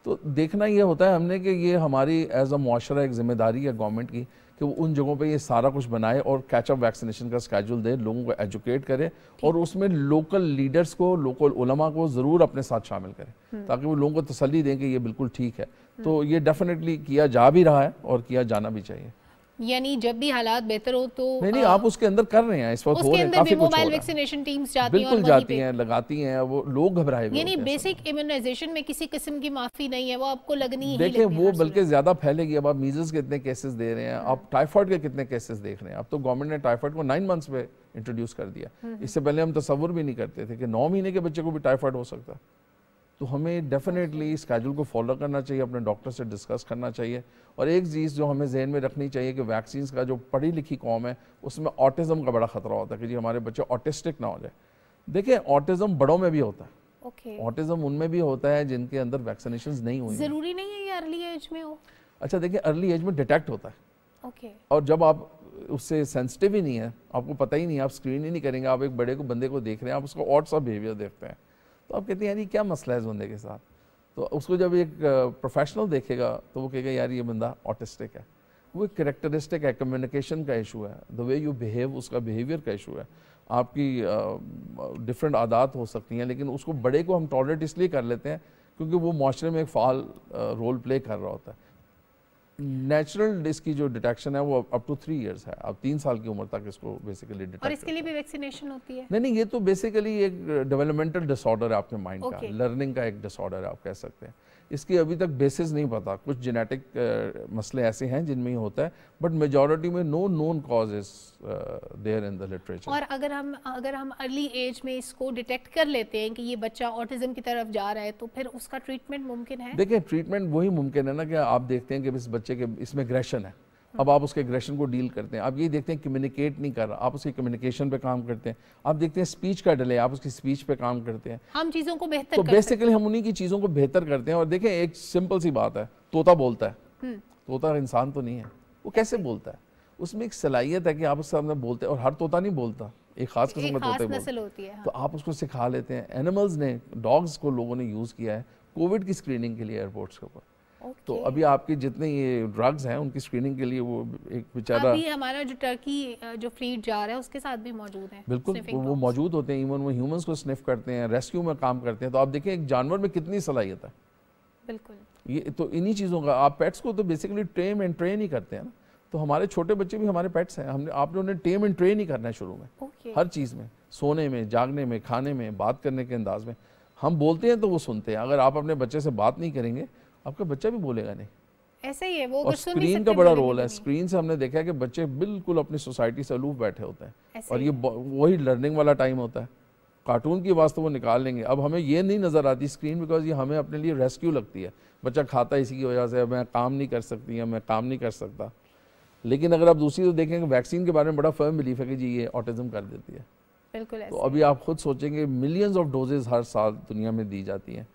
तो देखना ये होता है हमने कि ये हमारी एज अ माशरा एक जिम्मेदारी है गवर्नमेंट की कि वो उन जगहों पे ये सारा कुछ बनाए और कैचअप वैक्सीनेशन का स्कैजूल दे लोगों को एजुकेट करे और उसमें लोकल लीडर्स को लोकल उलमा को ज़रूर अपने साथ शामिल करें हम्म। ताकि वो लोगों को तसली दें कि ये बिल्कुल ठीक है हम्म। तो ये डेफिनेटली किया जा भी रहा है और किया जाना भी चाहिए यानी जब भी हालात बेहतर हो तो नहीं नहीं आप उसके अंदर कर रहे हैं इस वक्त उसके अंदर भी मोबाइल वैक्सीनेशन टीम्स जाती बिल्कुल जाती हैं लगाती हैं वो लोग घबराए यानी बेसिक इम्यूनाइजेशन में किसी किस्म की माफी नहीं है वो आपको लगनी है देखिए वो बल्कि ज्यादा फैलेगी अब आप मीजल्स के इतने केसेस दे रहे हैं आप टाइफॉइड के कितने केसेस देख रहे हैं अब तो गवर्नमेंट ने टाइफॉइड को नाइन मंथ्स में इंट्रोड्यूस कर दिया हम्म, हम्म। इससे पहले हम तस्वुर भी नहीं करते थे कि नौ महीने के बच्चे को भी टाइफॉइड हो सकता है तो हमें डेफिनेटली इस कैजुअल को फॉलो करना चाहिए अपने डॉक्टर से डिस्कस करना चाहिए और एक चीज़ जो हमें जहन में रखनी चाहिए कि वैक्सीन का जो पढ़ी लिखी कौम है उसमें ऑटिज़म का बड़ा ख़तरा होता है कि जी हमारे बच्चे ऑटिस्टिक ना हो जाए देखिए ऑटिज़म बड़ों में भी होता है ऑटिज्म okay. उनमें भी होता है जिनके अंदर वैक्सीनेशन नहीं हुई जरूरी नहीं है ये अर्ली एज में हो अच्छा देखिए अर्ली एज में डिटेक्ट होता है ओके okay. और जब आप उससे सेंसिटिव ही नहीं है आपको पता ही नहीं आप स्क्रीन ही नहीं करेंगे आप एक बड़े को बंदे को देख रहे हैं आप उसका ऑट सा बिहेवियर देखते हैं तो आप कहते हैं यार ये क्या मसला है इस बंदे के साथ तो उसको जब एक प्रोफेशनल देखेगा तो वो कहेगा यार ये बंदा ऑटिस्टिक है वो एक करेक्टरिस्टिक है कम्युनिकेशन का इशू है द वे यू बिहेव उसका बिहेवियर का इशू है आपकी डिफरेंट आदात हो सकती हैं लेकिन उसको बड़े को हम टॉलरेट इसलिए कर लेते हैं क्योंकि वो माशरे में एक फ़ाल रोल प्ले कर रहा होता है नेचुरल इसकी जो डिटेक्शन है वो अप टू थ्री इयर्स है अब तीन साल की उम्र तक इसको बेसिकली डिटेक्ट और इसके लिए भी वैक्सीनेशन होती है नहीं नहीं ये तो बेसिकली एक डेवलपमेंटल डिसऑर्डर है आपके माइंड okay. का लर्निंग का एक डिसऑर्डर है आप कह सकते हैं इसकी अभी तक बेसिस नहीं पता कुछ जेनेटिक मसले ऐसे हैं जिनमें ही होता है बट मेजोरिटी में no known causes there in the literature और अगर हम अगर हम अर्ली एज में इसको डिटेक्ट कर लेते हैं कि ये बच्चा ऑटिज्म की तरफ जा रहा है तो फिर उसका ट्रीटमेंट मुमकिन है देखिए ट्रीटमेंट वही मुमकिन है ना कि आप देखते हैं कि इस बच्चे के इसमें ग्रेशन है अब आप उसके एग्रेशन को डील करते हैं आप ये देखते हैं कम्युनिकेट नहीं कर रहा आप उसके कम्युनिकेशन पे काम करते हैं आप देखते हैं स्पीच का डिले आप उसकी स्पीच पे काम करते हैं हम चीज़ों को बेहतर तो बेसिकली हम उन्हीं की चीज़ों को बेहतर करते हैं और देखें एक सिंपल सी बात है तोता बोलता है हम्म। तोता इंसान तो नहीं है वो कैसे बोलता है उसमें एक सलाहियत है कि आप उसके सामने बोलते हैं और हर तोता नहीं बोलता एक खास किस्म का तोते होती है हाँ। तो आप उसको सिखा लेते हैं एनिमल्स ने डॉग्स को लोगों ने यूज़ किया है कोविड की स्क्रीनिंग के लिए एयरपोर्ट्स के ऊपर तो अभी आपके जितने ये ड्रग्स हैं उनकी स्क्रीनिंग के लिए वो एक बेचारा अभी हमारा जो टर्की जो फ्लीट जा रहा है उसके साथ भी मौजूद है बिल्कुल वो वो मौजूद होते हैं इवन वो ह्यूमंस को स्निफ करते हैं रेस्क्यू में काम करते हैं तो आप देखें एक जानवर में कितनी सलाहियत है बिल्कुल ये तो इन्हीं चीज़ों का आप पेट्स को तो बेसिकली ट्रेन एंड ट्रेन ही करते हैं ना तो हमारे छोटे बच्चे भी हमारे पेट्स हैं हमने आपने उन्हें टेम एंड ट्रेन ही करना है शुरू में okay. हर चीज़ में सोने में जागने में खाने में बात करने के अंदाज में हम बोलते हैं तो वो सुनते हैं अगर आप अपने बच्चे से बात नहीं करेंगे आपका बच्चा भी बोलेगा नहीं ऐसा ही है वो और स्क्रीन का बड़ा रोल तो है स्क्रीन से हमने देखा है कि बच्चे बिल्कुल अपनी सोसाइटी से अलूफ बैठे होते हैं और ये वही लर्निंग वाला टाइम होता है कार्टून की आवाज़ तो वो निकाल लेंगे अब हमें ये नहीं नज़र आती स्क्रीन बिकॉज ये हमें अपने लिए रेस्क्यू लगती है बच्चा खाता इसी की वजह से मैं काम नहीं कर सकती या मैं काम नहीं कर सकता लेकिन अगर आप दूसरी तो देखेंगे वैक्सीन के बारे में बड़ा फर्म बिलीफ है कि जी ये ऑटिज्म कर देती है बिल्कुल तो अभी आप खुद सोचेंगे मिलियंस ऑफ डोजेज हर साल दुनिया में दी जाती हैं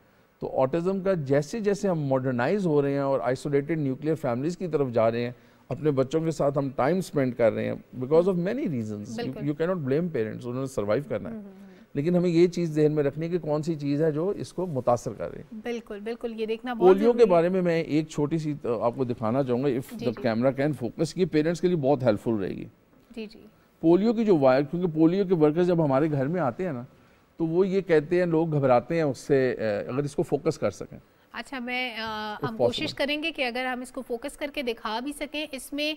तो ऑटिज़म का जैसे जैसे हम मॉडर्नाइज हो रहे हैं और आइसोलेटेड न्यूक्लियर फैमिलीज़ की तरफ जा रहे हैं अपने बच्चों के साथ हम टाइम स्पेंड कर रहे हैं because of many reason you can not blame parents उन्होंने सर्वाइव करना है हम्म, हम्म, हम्म। लेकिन हमें ये चीज़ जहन में रखनी है कि कौन सी चीज़ है जो इसको मुतासर कर रही है बिल्कुल बिल्कुल ये देखना पोलियो के बारे में मैं एक छोटी सी तो आपको दिखाना चाहूँगा if the camera can focus ये पेरेंट्स के लिए बहुत हेल्पफुल रहेगी जी जी पोलियो की जो वायर क्योंकि पोलियो के वर्कर्स जब हमारे घर में आते हैं ना तो वो ये कहते हैं लोग घबराते हैं उससे अगर इसको फोकस कर सकें अच्छा मैं आ, हम कोशिश करेंगे कि अगर हम इसको फोकस करके दिखा भी सकें इसमें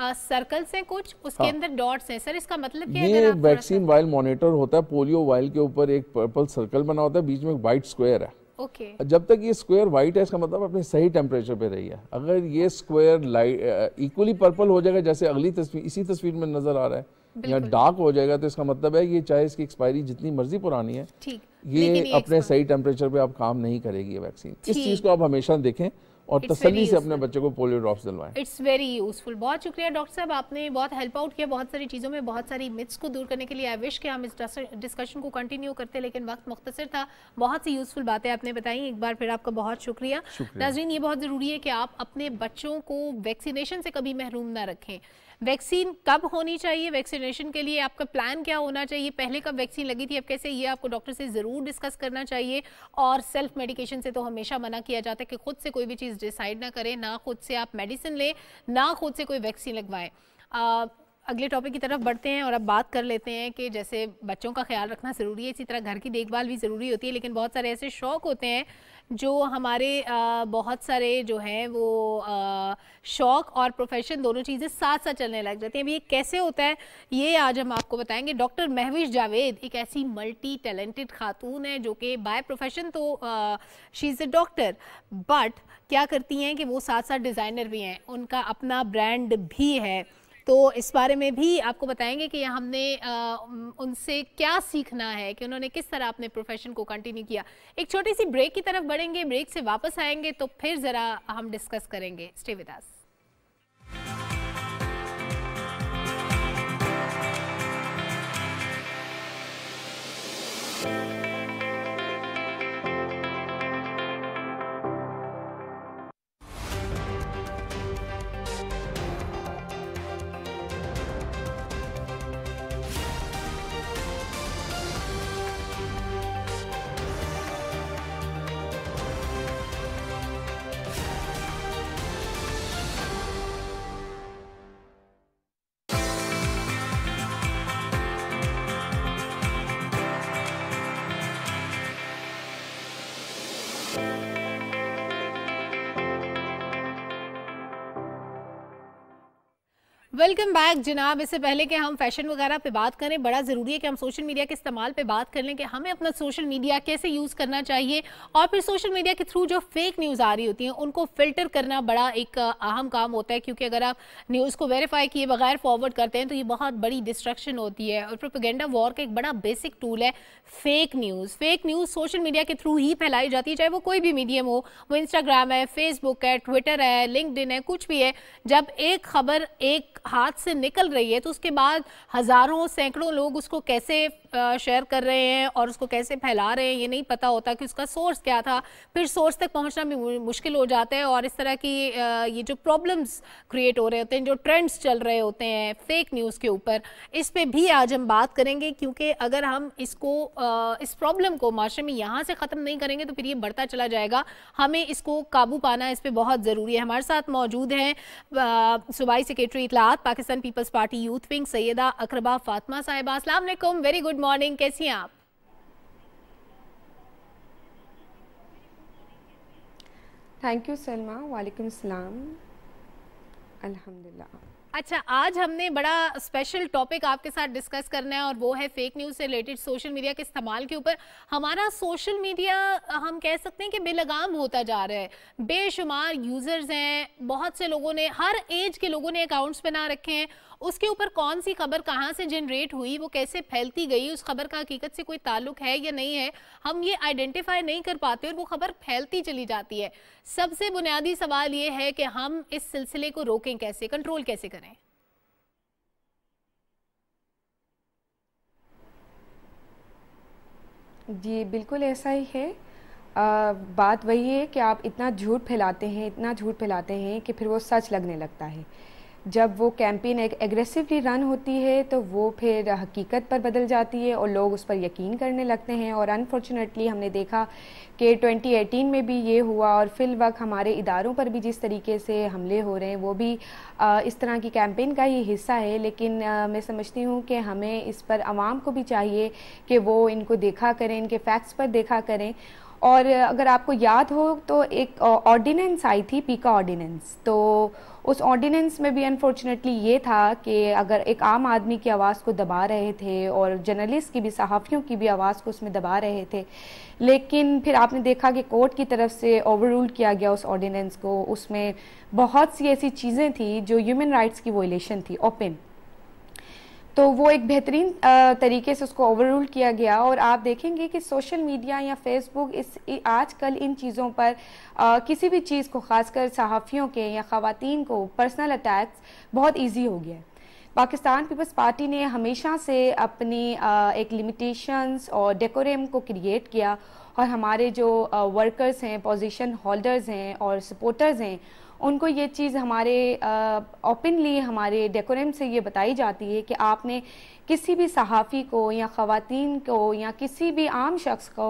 आ, सर्कल्स हैं कुछ उसके हाँ। अंदर डॉट्स हैं सर इसका मतलब क्या है ये वैक्सीन वायल मॉनिटर होता है पोलियो वायल के ऊपर एक पर्पल सर्कल बना होता है बीच में एक वाइट स्क्वायर है ओके okay. जब तक ये स्क्वायर वाइट है इसका मतलब अपने सही टेम्परेचर पे रही है अगर ये स्क्वायर लाइट इक्वली पर्पल हो जाएगा जैसे अगली तस्वीर इसी तस्वीर में नजर आ रहा है या डार्क हो जाएगा तो इसका मतलब है ये चाहे इसकी एक्सपायरी जितनी मर्जी पुरानी है ये ये अपने सही टेम्परेचर पे आप काम नहीं करेगी ये वैक्सीन इस चीज़ को आप हमेशा देखें और तसली से अपने बच्चे को पोलियो ड्रॉप्स दिलवाएं इट्स वेरी यूजफुल बहुत शुक्रिया डॉक्टर साहब आपने बहुत हेल्प आउट किया बहुत सारी चीज़ों में बहुत सारी मिथ्स को दूर करने के लिए आई विश के हम इस डिस्कशन को कंटिन्यू करते लेकिन वक्त मुख्तर था बहुत सी यूजफुल बातें आपने बताई एक बार फिर आपका बहुत शुक्रिया नाजरीन ये बहुत ज़रूरी है कि आप अपने बच्चों को वैक्सीनेशन से कभी महरूम ना रखें वैक्सीन कब होनी चाहिए वैक्सीनेशन के लिए आपका प्लान क्या होना चाहिए पहले कब वैक्सीन लगी थी अब कैसे ये आपको डॉक्टर से ज़रूर डिस्कस करना चाहिए और सेल्फ मेडिकेशन से तो हमेशा मना किया जाता है कि खुद से कोई भी चीज़ डिसाइड ना करें ना खुद से आप मेडिसिन लें ना खुद से कोई वैक्सीन लगवाएं अगले टॉपिक की तरफ बढ़ते हैं और अब बात कर लेते हैं कि जैसे बच्चों का ख्याल रखना ज़रूरी है इसी तरह घर की देखभाल भी ज़रूरी होती है लेकिन बहुत सारे ऐसे शौक़ होते हैं जो हमारे आ, बहुत सारे जो हैं वो शौक़ और प्रोफेशन दोनों चीज़ें साथ साथ चलने लग जाती हैं अभी ये कैसे होता है ये आज हम आपको बताएंगे डॉक्टर महविश जावेद एक ऐसी मल्टी टैलेंटेड खातून है जो कि बाय प्रोफेशन तो she is a doctor but क्या करती हैं कि वो साथ साथ डिज़ाइनर भी हैं उनका अपना ब्रांड भी है तो इस बारे में भी आपको बताएंगे कि हमने आ, उनसे क्या सीखना है कि उन्होंने किस तरह अपने प्रोफेशन को कंटिन्यू किया एक छोटी सी ब्रेक की तरफ बढ़ेंगे ब्रेक से वापस आएंगे तो फिर ज़रा हम डिस्कस करेंगे stay with us welcome back जनाब इससे पहले कि हम फैशन वगैरह पे बात करें बड़ा ज़रूरी है कि हम सोशल मीडिया के इस्तेमाल पे बात कर लें कि हमें अपना सोशल मीडिया कैसे यूज़ करना चाहिए और फिर सोशल मीडिया के थ्रू जो फेक न्यूज़ आ रही होती हैं उनको फ़िल्टर करना बड़ा एक अहम काम होता है क्योंकि अगर आप न्यूज़ को वेरीफाई किए बगैर फॉरवर्ड करते हैं तो ये बहुत बड़ी डिस्ट्रक्शन होती है और प्रोपेगेंडा वॉर का एक बड़ा बेसिक टूल है fake news fake news social media के थ्रू ही फैलाई जाती है चाहे वो कोई भी मीडियम हो वो इंस्टाग्राम है फेसबुक है ट्विटर है लिंकड है कुछ भी है जब एक खबर एक हाथ से निकल रही है तो उसके बाद हज़ारों सैकड़ों लोग उसको कैसे शेयर कर रहे हैं और उसको कैसे फैला रहे हैं ये नहीं पता होता कि उसका सोर्स क्या था फिर सोर्स तक पहुंचना भी मुश्किल हो जाता है और इस तरह की ये जो प्रॉब्लम्स क्रिएट हो रहे होते हैं जो ट्रेंड्स चल रहे होते हैं फेक न्यूज़ के ऊपर इस पर भी आज हम बात करेंगे क्योंकि अगर हम इसको इस प्रॉब्लम को माशरे में यहाँ से ख़त्म नहीं करेंगे तो फिर ये बढ़ता चला जाएगा हमें इसको काबू पाना इस पर बहुत ज़रूरी है हमारे साथ मौजूद हैं सूबाई सेक्रेटरी इतलात पाकिस्तान पीपल्स पार्टी यूथ विंग सैदा अकरबा फातमा साहिबा असलम वेरी गुड मॉर्निंग कैसी हैं आप थैंक यू सलमा वालेकुम सलाम अल्हम्दुलिल्लाह अच्छा आज हमने बड़ा स्पेशल टॉपिक आपके साथ डिस्कस करना है और वो है फेक न्यूज़ से रिलेटेड सोशल मीडिया के इस्तेमाल के ऊपर हमारा सोशल मीडिया हम कह सकते हैं कि बेलगाम होता जा रहा है बेशुमार यूज़र्स हैं बहुत से लोगों ने हर एज के लोगों ने अकाउंट्स बना रखे हैं उसके ऊपर कौन सी खबर कहाँ से जनरेट हुई वो कैसे फैलती गई उस खबर का हकीकत से कोई ताल्लुक है या नहीं है हम ये आइडेंटिफाई नहीं कर पाते और वो खबर फैलती चली जाती है सबसे बुनियादी सवाल ये है कि हम इस सिलसिले को रोकें कैसे कंट्रोल कैसे करें जी बिल्कुल ऐसा ही है आ, बात वही है कि आप इतना झूठ फैलाते हैं इतना झूठ फैलाते हैं कि फिर वो सच लगने लगता है जब वो कैंपेन एक एग्रेसिवली रन होती है तो वो फिर हकीकत पर बदल जाती है और लोग उस पर यकीन करने लगते हैं और अनफॉर्चुनेटली हमने देखा कि 2018 में भी ये हुआ और फिल वक्त हमारे इदारों पर भी जिस तरीके से हमले हो रहे हैं वो भी इस तरह की कैंपेन का ही हिस्सा है लेकिन मैं समझती हूँ कि हमें इस पर आवाम को भी चाहिए कि वो इनको देखा करें इनके फैक्ट्स पर देखा करें और अगर आपको याद हो तो एक ऑर्डिनेंस आई थी पीका ऑर्डिनेंस तो उस ऑर्डिनेंस में भी अनफॉर्चुनेटली ये था कि अगर एक आम आदमी की आवाज़ को दबा रहे थे और जर्नलिस्ट की भी सहाफ़ियों की भी आवाज़ को उसमें दबा रहे थे लेकिन फिर आपने देखा कि कोर्ट की तरफ से रूल किया गया उस ऑर्डिनेंस को उसमें बहुत सी ऐसी चीज़ें थी जो ह्यूमन राइट्स की वोलेशन थी ओपन तो वो एक बेहतरीन तरीके से उसको ओवर रूल किया गया और आप देखेंगे कि सोशल मीडिया या फेसबुक इस आजकल इन चीज़ों पर आ, किसी भी चीज़ को खासकर सहाफ़ियों के या ख़वातीन को पर्सनल अटैक्स बहुत इजी हो गया है पाकिस्तान पीपल्स पार्टी ने हमेशा से अपनी आ, एक लिमिटेशंस और डेकोरेम को क्रिएट किया और हमारे जो वर्कर्स हैं पोजीशन होल्डर्स हैं और सपोर्टर्स हैं उनको ये चीज़ हमारे ओपनली हमारे डेकोरम से ये बताई जाती है कि आपने किसी भी सहाफ़ी को या ख़वान को या किसी भी आम शख्स को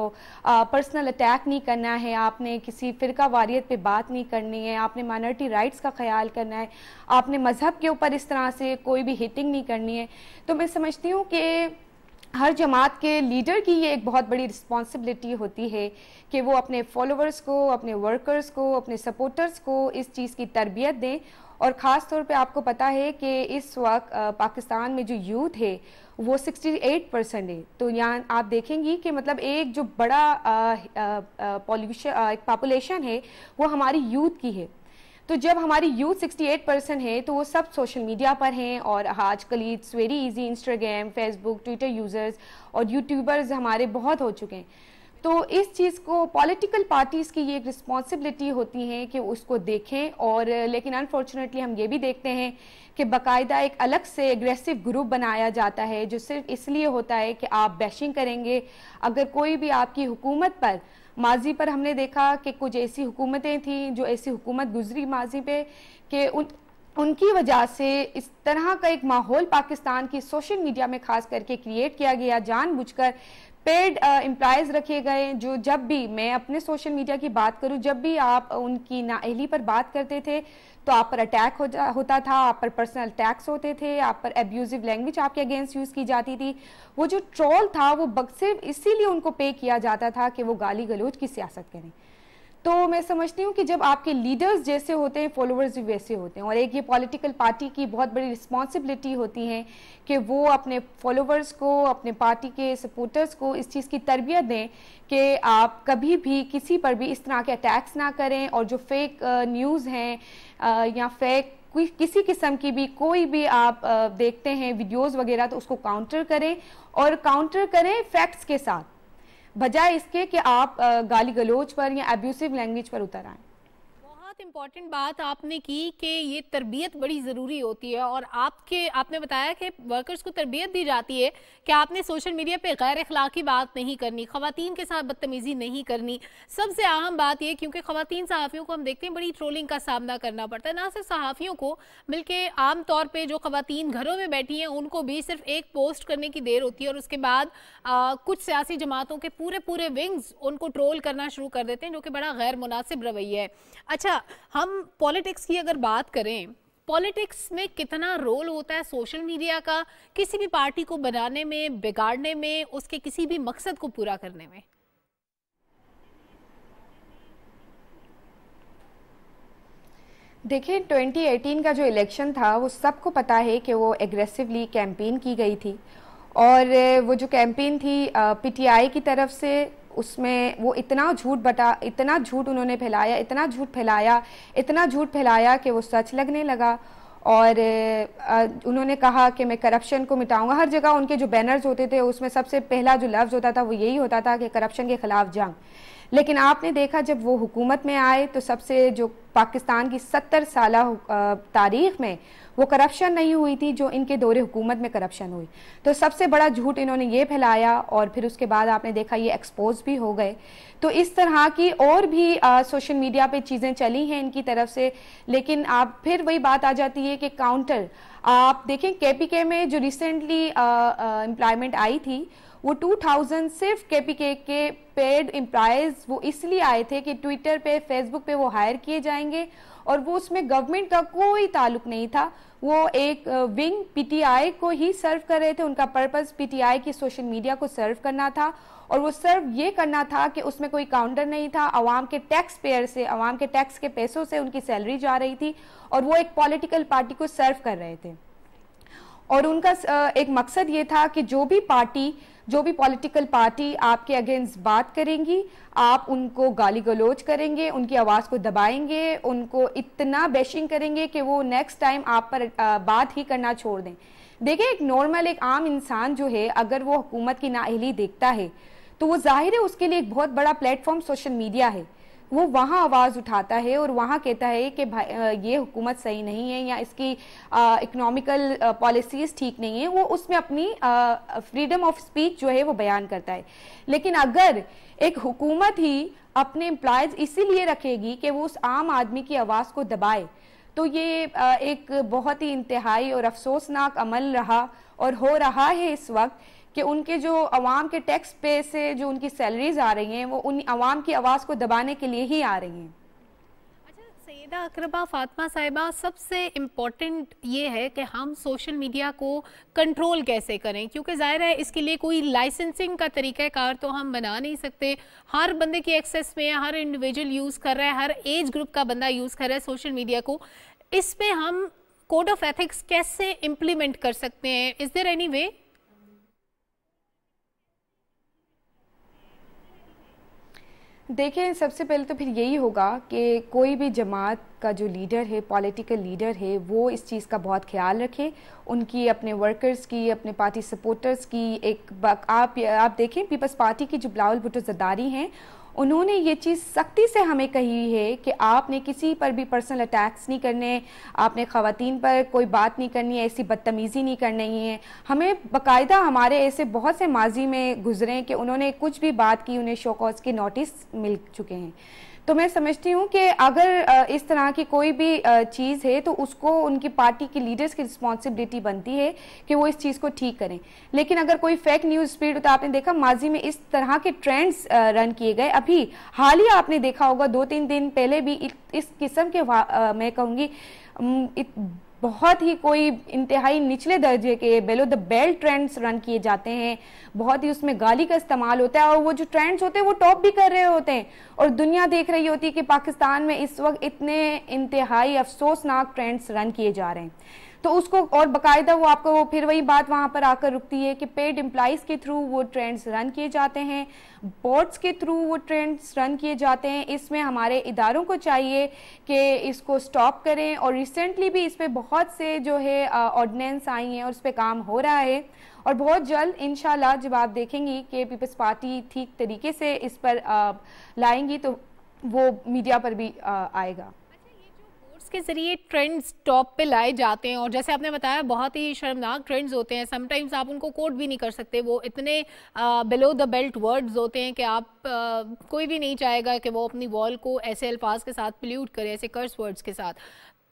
पर्सनल अटैक नहीं करना है आपने किसी फ़िरका वारियत पे बात नहीं करनी है आपने माइनॉरिटी राइट्स का ख्याल करना है आपने मज़हब के ऊपर इस तरह से कोई भी हिटिंग नहीं करनी है तो मैं समझती हूँ कि हर जमात के लीडर की ये एक बहुत बड़ी रिस्पॉन्सिबिलिटी होती है कि वो अपने फॉलोअर्स को अपने वर्कर्स को अपने सपोर्टर्स को इस चीज़ की तरबियत दें और ख़ास तौर पे आपको पता है कि इस वक्त पाकिस्तान में जो यूथ है वो 68 परसेंट है तो यहाँ आप देखेंगी कि मतलब एक जो बड़ा पॉल्यूशन एक पॉपुलेशन है वो हमारी यूथ की है तो जब हमारी यूथ 68 परसेंट है तो वो सब सोशल मीडिया पर हैं और आजकल it's very easy Instagram Facebook Twitter users और यूट्यूबर्स हमारे बहुत हो चुके हैं तो इस चीज़ को पॉलिटिकल पार्टीज़ की ये एक रिस्पॉन्सिबिलिटी होती है कि उसको देखें और लेकिन अनफॉर्चुनेटली हम ये भी देखते हैं कि बाकायदा एक अलग से एग्रेसिव ग्रुप बनाया जाता है जो सिर्फ इसलिए होता है कि आप बैशिंग करेंगे अगर कोई भी आपकी हुकूमत पर माजी पर हमने देखा कि कुछ ऐसी हुकूमतें थीं जो ऐसी हुकूमत गुजरी माजी पे कि उन उनकी वजह से इस तरह का एक माहौल पाकिस्तान की सोशल मीडिया में खास करके क्रिएट किया गया जानबूझकर पेड एम्प्लॉयज़ रखे गए जो जब भी मैं अपने सोशल मीडिया की बात करूं जब भी आप उनकी नाअहली पर बात करते थे तो आप पर अटैक हो जा होता था आप पर पर्सनल अटैक्स होते थे आप पर एब्यूजिव लैंग्वेज आपके अगेंस्ट यूज़ की जाती थी वो जो ट्रोल था वो सिर्फ इसीलिए उनको पे किया जाता था कि वो गाली गलोच की सियासत करें तो मैं समझती हूँ कि जब आपके लीडर्स जैसे होते हैं फॉलोअर्स भी वैसे होते हैं और एक ये पॉलिटिकल पार्टी की बहुत बड़ी रिस्पॉन्सिबिलिटी होती है कि वो अपने फॉलोअर्स को अपने पार्टी के सपोर्टर्स को इस चीज़ की तरबियत दें कि आप कभी भी किसी पर भी इस तरह के अटैक्स ना करें और जो फेक न्यूज़ हैं या फेक कोई किसी किस्म की भी कोई भी आप देखते हैं वीडियोज़ वगैरह तो उसको काउंटर करें और काउंटर करें फैक्ट्स के साथ बजाय इसके कि आप गाली गलोच पर या एब्यूसिव लैंग्वेज पर उतर आएँ इम्पॉर्टेंट बात आपने की कि ये तरबियत बड़ी ज़रूरी होती है और आपके आपने बताया कि वर्कर्स को तरबियत दी जाती है कि आपने सोशल मीडिया पे गैर अखलाकी बात नहीं करनी खुतिन के साथ बदतमीज़ी नहीं करनी सबसे अहम बात यह क्योंकि ख़वातीन सहाफ़ियों को हम देखते हैं बड़ी ट्रोलिंग का सामना करना पड़ता है ना सिर्फ सहाफ़ियों को बल्कि आम तौर पर जो ख़वातीन घरों में बैठी हैं उनको भी सिर्फ एक पोस्ट करने की देर होती है और उसके बाद आ, कुछ सियासी जमातों के पूरे पूरे विंग्स उनको ट्रोल करना शुरू कर देते हैं जो कि बड़ा गैर मुनासिब रवैया है अच्छा हम पॉलिटिक्स की अगर बात करें पॉलिटिक्स में कितना रोल होता है सोशल मीडिया का किसी भी पार्टी को बनाने में बिगाड़ने में उसके किसी भी मकसद को पूरा करने में देखिए 2018 का जो इलेक्शन था वो सबको पता है कि वो एग्रेसिवली कैंपेन की गई थी और वो जो कैंपेन थी पीटीआई की तरफ से उसमें वो इतना झूठ बता इतना झूठ उन्होंने फैलाया इतना झूठ फैलाया इतना झूठ फैलाया कि वो सच लगने लगा और उन्होंने कहा कि मैं करप्शन को मिटाऊंगा हर जगह उनके जो बैनर्स होते थे उसमें सबसे पहला जो लफ्ज़ होता था वो यही होता था कि करप्शन के ख़िलाफ़ जंग लेकिन आपने देखा जब वो हुकूमत में आए तो सबसे जो पाकिस्तान की सत्तर साल तारीख में वो करप्शन नहीं हुई थी जो इनके दौरे हुकूमत में करप्शन हुई तो सबसे बड़ा झूठ इन्होंने ये फैलाया और फिर उसके बाद आपने देखा ये एक्सपोज भी हो गए तो इस तरह की और भी आ, सोशल मीडिया पे चीज़ें चली हैं इनकी तरफ से लेकिन आप फिर वही बात आ जाती है कि काउंटर आप देखें के में जो रिसेंटली एम्प्लॉयमेंट आई थी वो टू थाउजेंड सिर्फ केपीके के पेड एम्प्लॉयज़ वो इसलिए आए थे कि ट्विटर पे फेसबुक पे वो हायर किए जाएंगे और वो उसमें गवर्नमेंट का कोई ताल्लुक नहीं था वो एक विंग पीटीआई को ही सर्व कर रहे थे उनका पर्पस पीटीआई की सोशल मीडिया को सर्व करना था और वो सर्व ये करना था कि उसमें कोई काउंटर नहीं था आवाम के टैक्स पेयर से आवाम के टैक्स के पैसों से उनकी सैलरी जा रही थी और वो एक पॉलिटिकल पार्टी को सर्व कर रहे थे और उनका एक मकसद ये था कि जो भी पार्टी जो भी पॉलिटिकल पार्टी आपके अगेंस्ट बात करेंगी आप उनको गाली गलोच करेंगे उनकी आवाज़ को दबाएंगे उनको इतना बेशिंग करेंगे कि वो नेक्स्ट टाइम आप पर बात ही करना छोड़ दें देखिए एक नॉर्मल एक आम इंसान जो है अगर वो हुकूमत की नाअहली देखता है तो वो जाहिर है उसके लिए एक बहुत बड़ा प्लेटफॉर्म सोशल मीडिया है वो वहाँ आवाज़ उठाता है और वहाँ कहता है कि भाई ये हुकूमत सही नहीं है या इसकी इकनॉमिकल पॉलिसीज़ ठीक नहीं है वो उसमें अपनी फ्रीडम ऑफ स्पीच जो है वो बयान करता है लेकिन अगर एक हुकूमत ही अपने एम्प्लॉयज़ इसीलिए रखेगी कि वो उस आम आदमी की आवाज़ को दबाए तो ये एक बहुत ही इंतहाई और अफसोसनाक अमल रहा और हो रहा है इस वक्त कि उनके जो अवाम के टैक्स पे से जो उनकी सैलरीज आ रही हैं वो उन अवाम की आवाज़ को दबाने के लिए ही आ रही हैं अच्छा, सैदा अकरबा फातमा साहिबा सबसे इम्पॉर्टेंट ये है कि हम सोशल मीडिया को कंट्रोल कैसे करें क्योंकि ज़ाहिर है इसके लिए कोई लाइसेंसिंग का तरीक़ाकार तो हम बना नहीं सकते हर बंदे की एक्सेस में हर इंडिविजुअल यूज़ कर रहा है हर एज ग्रुप का बंदा यूज़ कर रहा है सोशल मीडिया को इस पर हम कोड ऑफ एथिक्स कैसे इम्प्लीमेंट कर सकते हैं इज़ देर एनी वे देखें सबसे पहले तो फिर यही होगा कि कोई भी जमात का जो लीडर है पॉलिटिकल लीडर है वो इस चीज़ का बहुत ख्याल रखे उनकी अपने वर्कर्स की अपने पार्टी सपोर्टर्स की एक आप आप देखें पीपल्स पार्टी की जो बिलावल भुट्टो जदारी हैं उन्होंने ये चीज़ सख्ती से हमें कही है कि आपने किसी पर भी पर्सनल अटैक्स नहीं करने आपने ख़वान पर कोई बात नहीं करनी है ऐसी बदतमीज़ी नहीं करनी है हमें बाकायदा हमारे ऐसे बहुत से माजी में गुजरे कि उन्होंने कुछ भी बात की उन्हें शोकॉज के नोटिस मिल चुके हैं तो मैं समझती हूँ कि अगर इस तरह की कोई भी चीज़ है तो उसको उनकी पार्टी की लीडर्स की रिस्पॉन्सिबिलिटी बनती है कि वो इस चीज़ को ठीक करें लेकिन अगर कोई फेक न्यूज़ स्पीड तो आपने देखा माजी में इस तरह के ट्रेंड्स रन किए गए अभी हाल ही आपने देखा होगा दो तीन दिन पहले भी इस किस्म के मैं कहूँगी बहुत ही कोई इंतहाई निचले दर्जे के below the belt trends run किए जाते हैं बहुत ही उसमें गाली का इस्तेमाल होता है और वो जो ट्रेंड्स होते हैं वो टॉप भी कर रहे होते हैं और दुनिया देख रही होती है कि पाकिस्तान में इस वक्त इतने इंतहाई अफसोसनाक ट्रेंड्स रन किए जा रहे हैं तो उसको और बाकायदा वो आपको वो फिर वही बात वहाँ पर आकर रुकती है कि पेड एम्प्लाइज़ के थ्रू वो ट्रेंड्स रन किए जाते हैं बोर्ड्स के थ्रू वो ट्रेंड्स रन किए जाते हैं इसमें हमारे इदारों को चाहिए कि इसको स्टॉप करें और रिसेंटली भी इस पर बहुत से जो है ऑर्डिनेंस आई हैं और उस पर काम हो रहा है और बहुत जल्द इन जब आप देखेंगी कि पीपल्स पार्टी ठीक तरीके से इस पर आ, लाएंगी तो वो मीडिया पर भी आ, आएगा के ज़रिए ट्रेंड्स टॉप पे लाए जाते हैं और जैसे आपने बताया बहुत ही शर्मनाक ट्रेंड्स होते हैं समटाइम्स आप उनको कोट भी नहीं कर सकते वो इतने बिलो द बेल्ट वर्ड्स होते हैं कि आप आ, कोई भी नहीं चाहेगा कि वो अपनी वॉल को ऐसे अल्फाज के साथ पल्यूट करे ऐसे कर्स वर्ड्स के साथ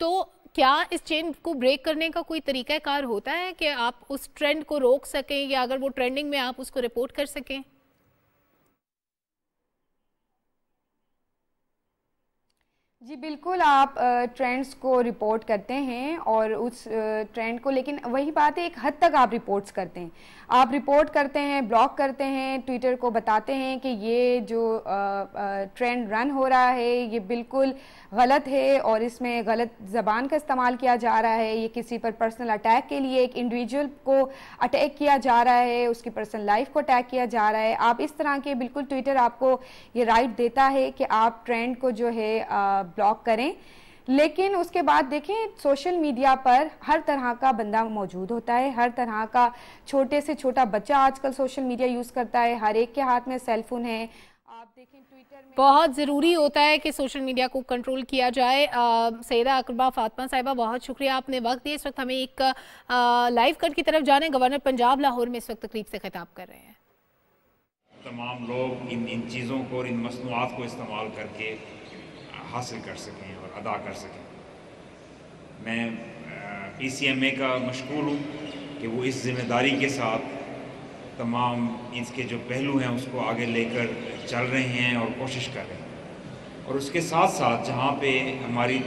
तो क्या इस चेन को ब्रेक करने का कोई तरीक़ाकार होता है कि आप उस ट्रेंड को रोक सकें या अगर वो ट्रेंडिंग में आप उसको रिपोर्ट कर सकें जी बिल्कुल आप ट्रेंड्स को रिपोर्ट करते हैं और उस ट्रेंड को लेकिन वही बात है एक हद तक आप रिपोर्ट्स करते हैं आप रिपोर्ट करते हैं ब्लॉक करते हैं ट्विटर को बताते हैं कि ये जो ट्रेंड रन हो रहा है ये बिल्कुल गलत है और इसमें गलत ज़बान का इस्तेमाल किया जा रहा है ये किसी पर पर्सनल अटैक के लिए एक इंडिविजुअल को अटैक किया जा रहा है उसकी पर्सनल लाइफ को अटैक किया जा रहा है आप इस तरह के बिल्कुल ट्विटर आपको ये राइट देता है कि आप ट्रेंड को जो है ब्लॉक करें लेकिन उसके बाद देखें सोशल मीडिया पर हर तरह का बंदा मौजूद होता है हर तरह का छोटे से छोटा बच्चा आजकल सोशल मीडिया यूज़ करता है हर एक के हाथ में सेलफोन है आप देखें ट्विटर में बहुत ज़रूरी होता है कि सोशल मीडिया को कंट्रोल किया जाए सैदा अकरबा फातमा साहिबा बहुत शुक्रिया आपने वक्त दिया इस वक्त हमें एक लाइव कट की तरफ जाने गवर्नर पंजाब लाहौर में इस वक्त तकरीब से खिताब कर रहे हैं तमाम लोग इन इन चीज़ों को और इन मसनूआत को इस्तेमाल करके हासिल कर सकें अदा कर सकें मैं पी सी एम ए का मशगूल हूँ कि वो इस जिम्मेदारी के साथ तमाम इसके जो पहलू हैं उसको आगे लेकर चल रहे हैं और कोशिश कर रहे हैं और उसके साथ साथ जहाँ पे हमारी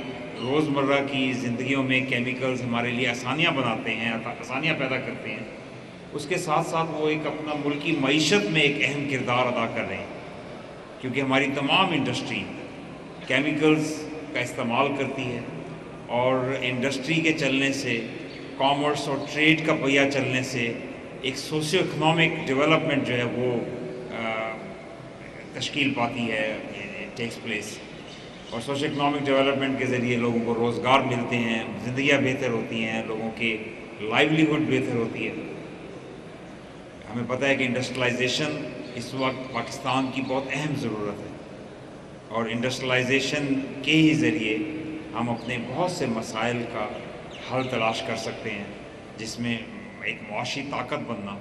रोज़मर्रा की ज़िंदगियों में केमिकल्स हमारे लिए आसानियाँ बनाते हैं आसानियाँ पैदा करते हैं उसके साथ साथ वो एक अपना मुल्की मीशत में एक अहम किरदार अदा कर रहे हैं क्योंकि हमारी तमाम इंडस्ट्री केमिकल्स का इस्तेमाल करती है और इंडस्ट्री के चलने से कॉमर्स और ट्रेड का पहिया चलने से एक सोशियो इकनॉमिक डेवलपमेंट जो है वो तश्कील पाती है टेक्स प्लेस और सोशियो इकनॉमिक डेवलपमेंट के ज़रिए लोगों को रोज़गार मिलते हैं ज़िंदियाँ बेहतर होती हैं लोगों के लाइवलीहुड बेहतर होती है हमें पता है कि इंडस्ट्रलाइजेशन इस वक्त पाकिस्तान की बहुत अहम ज़रूरत है और इंडस्ट्रलाइजेशन के ही ज़रिए हम अपने बहुत से मसाइल का हल तलाश कर सकते हैं जिसमें एक मुआशी ताकत बनना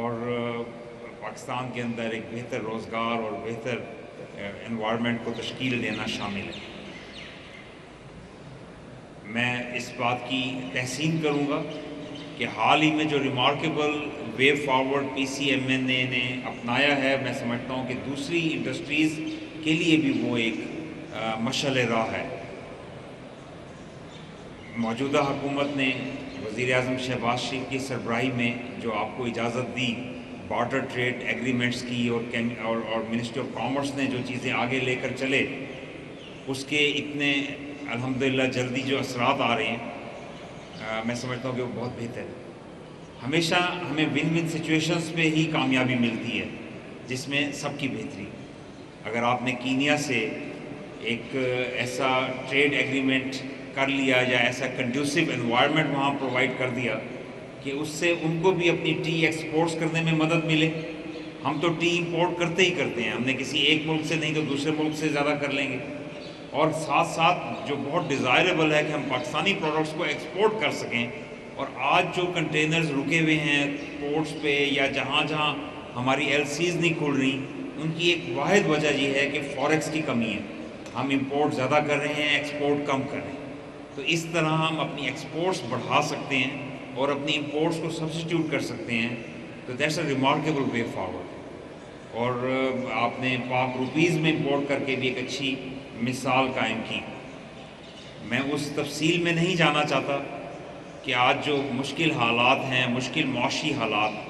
और पाकिस्तान के अंदर एक बेहतर रोज़गार और बेहतर इन्वामेंट को तश्कील देना शामिल है मैं इस बात की तहसीन करूँगा कि हाल ही में जो remarkable way forward P C M N A ने अपनाया है मैं समझता हूँ कि दूसरी इंडस्ट्रीज़ के लिए भी वो एक मशल राह है मौजूदा हुकूमत ने वज़ी अजम शहबाज शरीफ की सरबराही में जो आपको इजाज़त दी बॉर्डर ट्रेड एग्रीमेंट्स की और और, और मिनिस्ट्री ऑफ कॉमर्स ने जो चीज़ें आगे लेकर चले उसके इतने अल्हम्दुलिल्लाह जल्दी जो असरात आ रहे हैं आ, मैं समझता हूँ कि वो बहुत बेहतर है हमेशा हमें विन विन सिचुएशंस पे ही कामयाबी मिलती है जिसमें सबकी बेहतरी अगर आपने कीनिया से एक ऐसा ट्रेड एग्रीमेंट कर लिया या ऐसा कंड्यूसिव एनवायरनमेंट वहाँ प्रोवाइड कर दिया कि उससे उनको भी अपनी टी एक्सपोर्ट्स करने में मदद मिले हम तो टी इंपोर्ट करते ही करते हैं हमने किसी एक मुल्क से नहीं तो दूसरे मुल्क से ज़्यादा कर लेंगे और साथ साथ जो बहुत डिज़ायरेबल है कि हम पाकिस्तानी प्रोडक्ट्स को एक्सपोर्ट कर सकें और आज जो कंटेनर्स रुके हुए हैं पोर्ट्स पे या जहाँ जहाँ हमारी एलसीज नहीं खुल रही उनकी एक वाद वजह यह है कि फॉरेक्स की कमी है हम इंपोर्ट ज़्यादा कर रहे हैं एक्सपोर्ट कम कर रहे हैं तो इस तरह हम अपनी एक्सपोर्ट्स बढ़ा सकते हैं और अपनी इंपोर्ट्स को सब्सिट्यूट कर सकते हैं तो that's a remarkable way forward और आपने पाक रुपीज़ में इंपोर्ट करके भी एक अच्छी मिसाल कायम की मैं उस तफसील में नहीं जाना चाहता कि आज जो मुश्किल हालात हैं मुश्किल मुशी हालात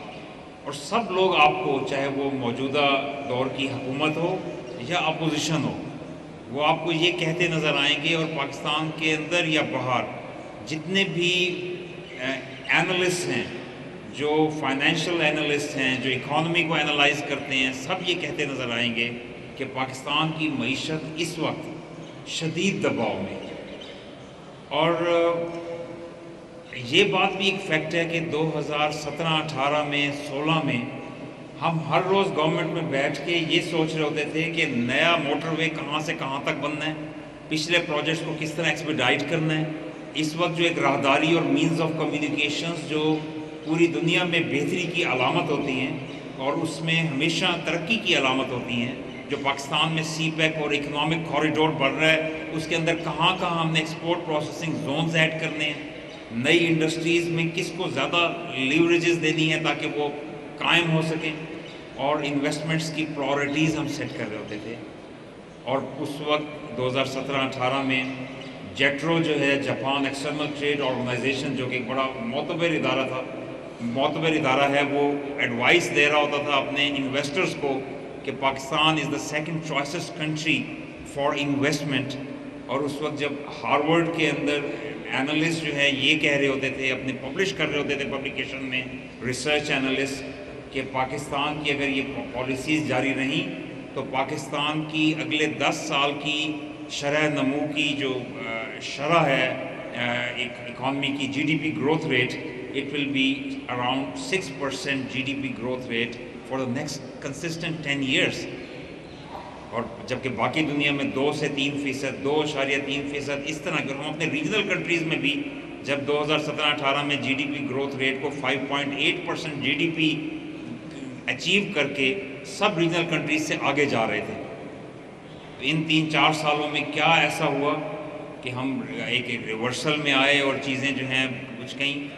और सब लोग आपको चाहे वो मौजूदा दौर की हुकूमत हो या अपोजिशन हो वो आपको ये कहते नज़र आएंगे और पाकिस्तान के अंदर या बाहर जितने भी एनालिस्ट हैं जो फाइनेंशियल एनालिस्ट हैं जो इकॉनमी को एनालाइज करते हैं सब ये कहते नज़र आएंगे कि पाकिस्तान की मीशत इस वक्त शदीद दबाव में और ये बात भी एक फैक्ट है कि 2017-18 में 16 में हम हर रोज़ गवर्नमेंट में बैठ के ये सोच रहे होते थे कि नया मोटरवे कहाँ से कहाँ तक बनना है पिछले प्रोजेक्ट्स को किस तरह एक्सपेडाइट करना है इस वक्त जो एक राहदारी और मीनस ऑफ कम्युनिकेशंस जो पूरी दुनिया में बेहतरी की अलामत होती हैं और उसमें हमेशा तरक्की की अलामत होती हैं जो पाकिस्तान में सी पैक e और इकनॉमिक कॉरिडोर बढ़ रहा है उसके अंदर कहाँ कहाँ हमने एक्सपोर्ट प्रोसेसिंग जोन्स ऐड करने हैं नई इंडस्ट्रीज़ में किसको ज़्यादा लीवरेजेस देनी है ताकि वो कायम हो सकें और इन्वेस्टमेंट्स की प्रायोरिटीज़ हम सेट कर रहे होते थे और उस वक्त 2017-18 में जेट्रो जो है जापान एक्सटर्नल ट्रेड ऑर्गेनाइजेशन जो कि एक बड़ा मोतबर इदारा था मोतबर इदारा है वो एडवाइस दे रहा होता था अपने इन्वेस्टर्स को कि Pakistan is the second choice country for investment और उस वक्त जब हार्वर्ड के अंदर एनालिस्ट जो है ये कह रहे होते थे अपने पब्लिश कर रहे होते थे पब्लिकेशन में रिसर्च एनालिस्ट कि पाकिस्तान की अगर ये पॉलिसीज़ जारी रहीं तो पाकिस्तान की अगले 10 साल की शरह नमू की जो शरह है एक इकॉनमी की GDP growth rate it will be around six percent G growth rate for the next consistent ten years और जबकि बाकी दुनिया में दो से तीन फ़ीसद दो अशारिया तीन फ़ीसद इस तरह के हम अपने रीजनल कंट्रीज़ में भी जब 2017-18 में जीडीपी ग्रोथ रेट को 5.8 परसेंट जी अचीव करके सब रीजनल कंट्रीज से आगे जा रहे थे तो इन तीन चार सालों में क्या ऐसा हुआ कि हम एक रिवर्सल में आए और चीज़ें जो हैं कुछ कहीं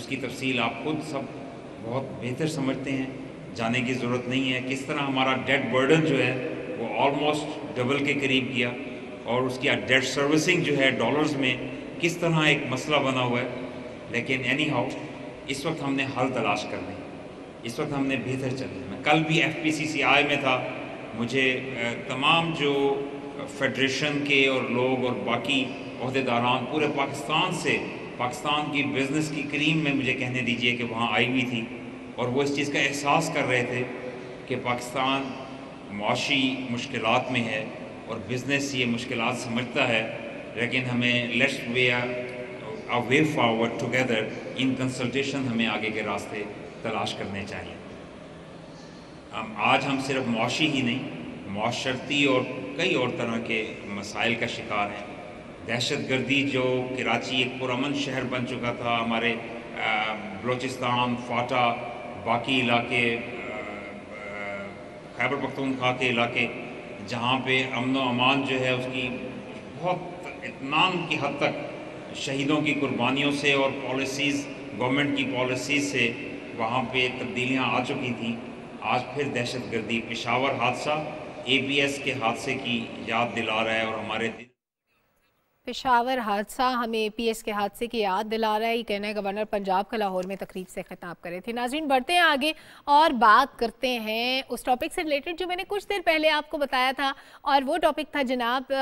उसकी तफसील आप खुद सब बहुत बेहतर समझते हैं जाने की ज़रूरत नहीं है किस तरह हमारा डेट बर्डन जो है वो ऑलमोस्ट डबल के करीब किया और उसकी डेट सर्विसिंग जो है डॉलर्स में किस तरह एक मसला बना हुआ है लेकिन एनी हाउ इस वक्त हमने हल तलाश कर है इस वक्त हमने बेहतर चलना मैं कल भी एफ में था मुझे तमाम जो फेडरेशन के और लोग और बाकी अहदेदारान पूरे पाकिस्तान से पाकिस्तान की बिज़नेस की क्रीम में मुझे कहने दीजिए कि वहाँ आई हुई थी और वो इस चीज़ का एहसास कर रहे थे कि पाकिस्तान माशी मुश्किल में है और बिज़नेस ये मुश्किल समझता है लेकिन हमें let's way a way forward together in consultation हमें आगे के रास्ते तलाश करने चाहिए हम आज हम सिर्फ मुआशी ही नहीं माशरती और कई और तरह के मसाइल का शिकार हैं दहशत गर्दी जो कराची एक पुरमन शहर बन चुका था हमारे बलूचिस्तान फाटा बाकी इलाके खैबर पख्तूनख्वा के इलाके जहाँ पे अमन अमान जो है उसकी बहुत इतमान की हद तक शहीदों की कुर्बानियों से और पॉलिसीज़ गवर्नमेंट की पॉलिसीज़ से वहाँ पे तब्दीलियाँ आ चुकी थी आज फिर दहशत गर्दी पेशावर हादसा ए पी एस के हादसे की याद दिला रहा है और हमारे पेशावर हादसा हमें पीएस के हादसे की याद दिला रहा है ये कहना है गवर्नर पंजाब का लाहौर में तकरीब से खिताब करे थे नाजरीन बढ़ते हैं आगे और बात करते हैं उस टॉपिक से रिलेटेड जो मैंने कुछ देर पहले आपको बताया था और वो टॉपिक था जनाब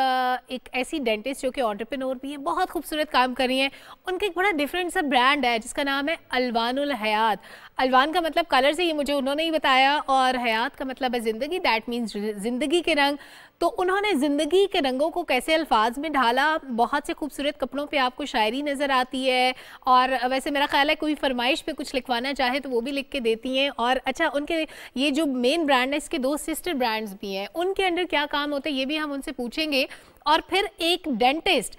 एक ऐसी डेंटिस्ट जो कि ऑन्टरप्रेनोर भी है बहुत खूबसूरत काम कर रही है उनका एक बड़ा डिफरेंट सा ब्रांड है जिसका नाम है अलवानुल हयात अलवान का मतलब कलर से ये मुझे उन्होंने ही बताया और हयात का मतलब है ज़िंदगी दैट मीन्स ज़िंदगी के रंग तो उन्होंने ज़िंदगी के रंगों को कैसे अल्फाज में ढाला बहुत से खूबसूरत कपड़ों पे आपको शायरी नज़र आती है और वैसे मेरा ख्याल है कोई फरमाइश पे कुछ लिखवाना चाहे तो वो भी लिख के देती हैं और अच्छा उनके ये जो मेन ब्रांड है इसके दो सिस्टर ब्रांड्स भी हैं उनके अंडर क्या काम होता है ये भी हम उनसे पूछेंगे और फिर एक डेंटिस्ट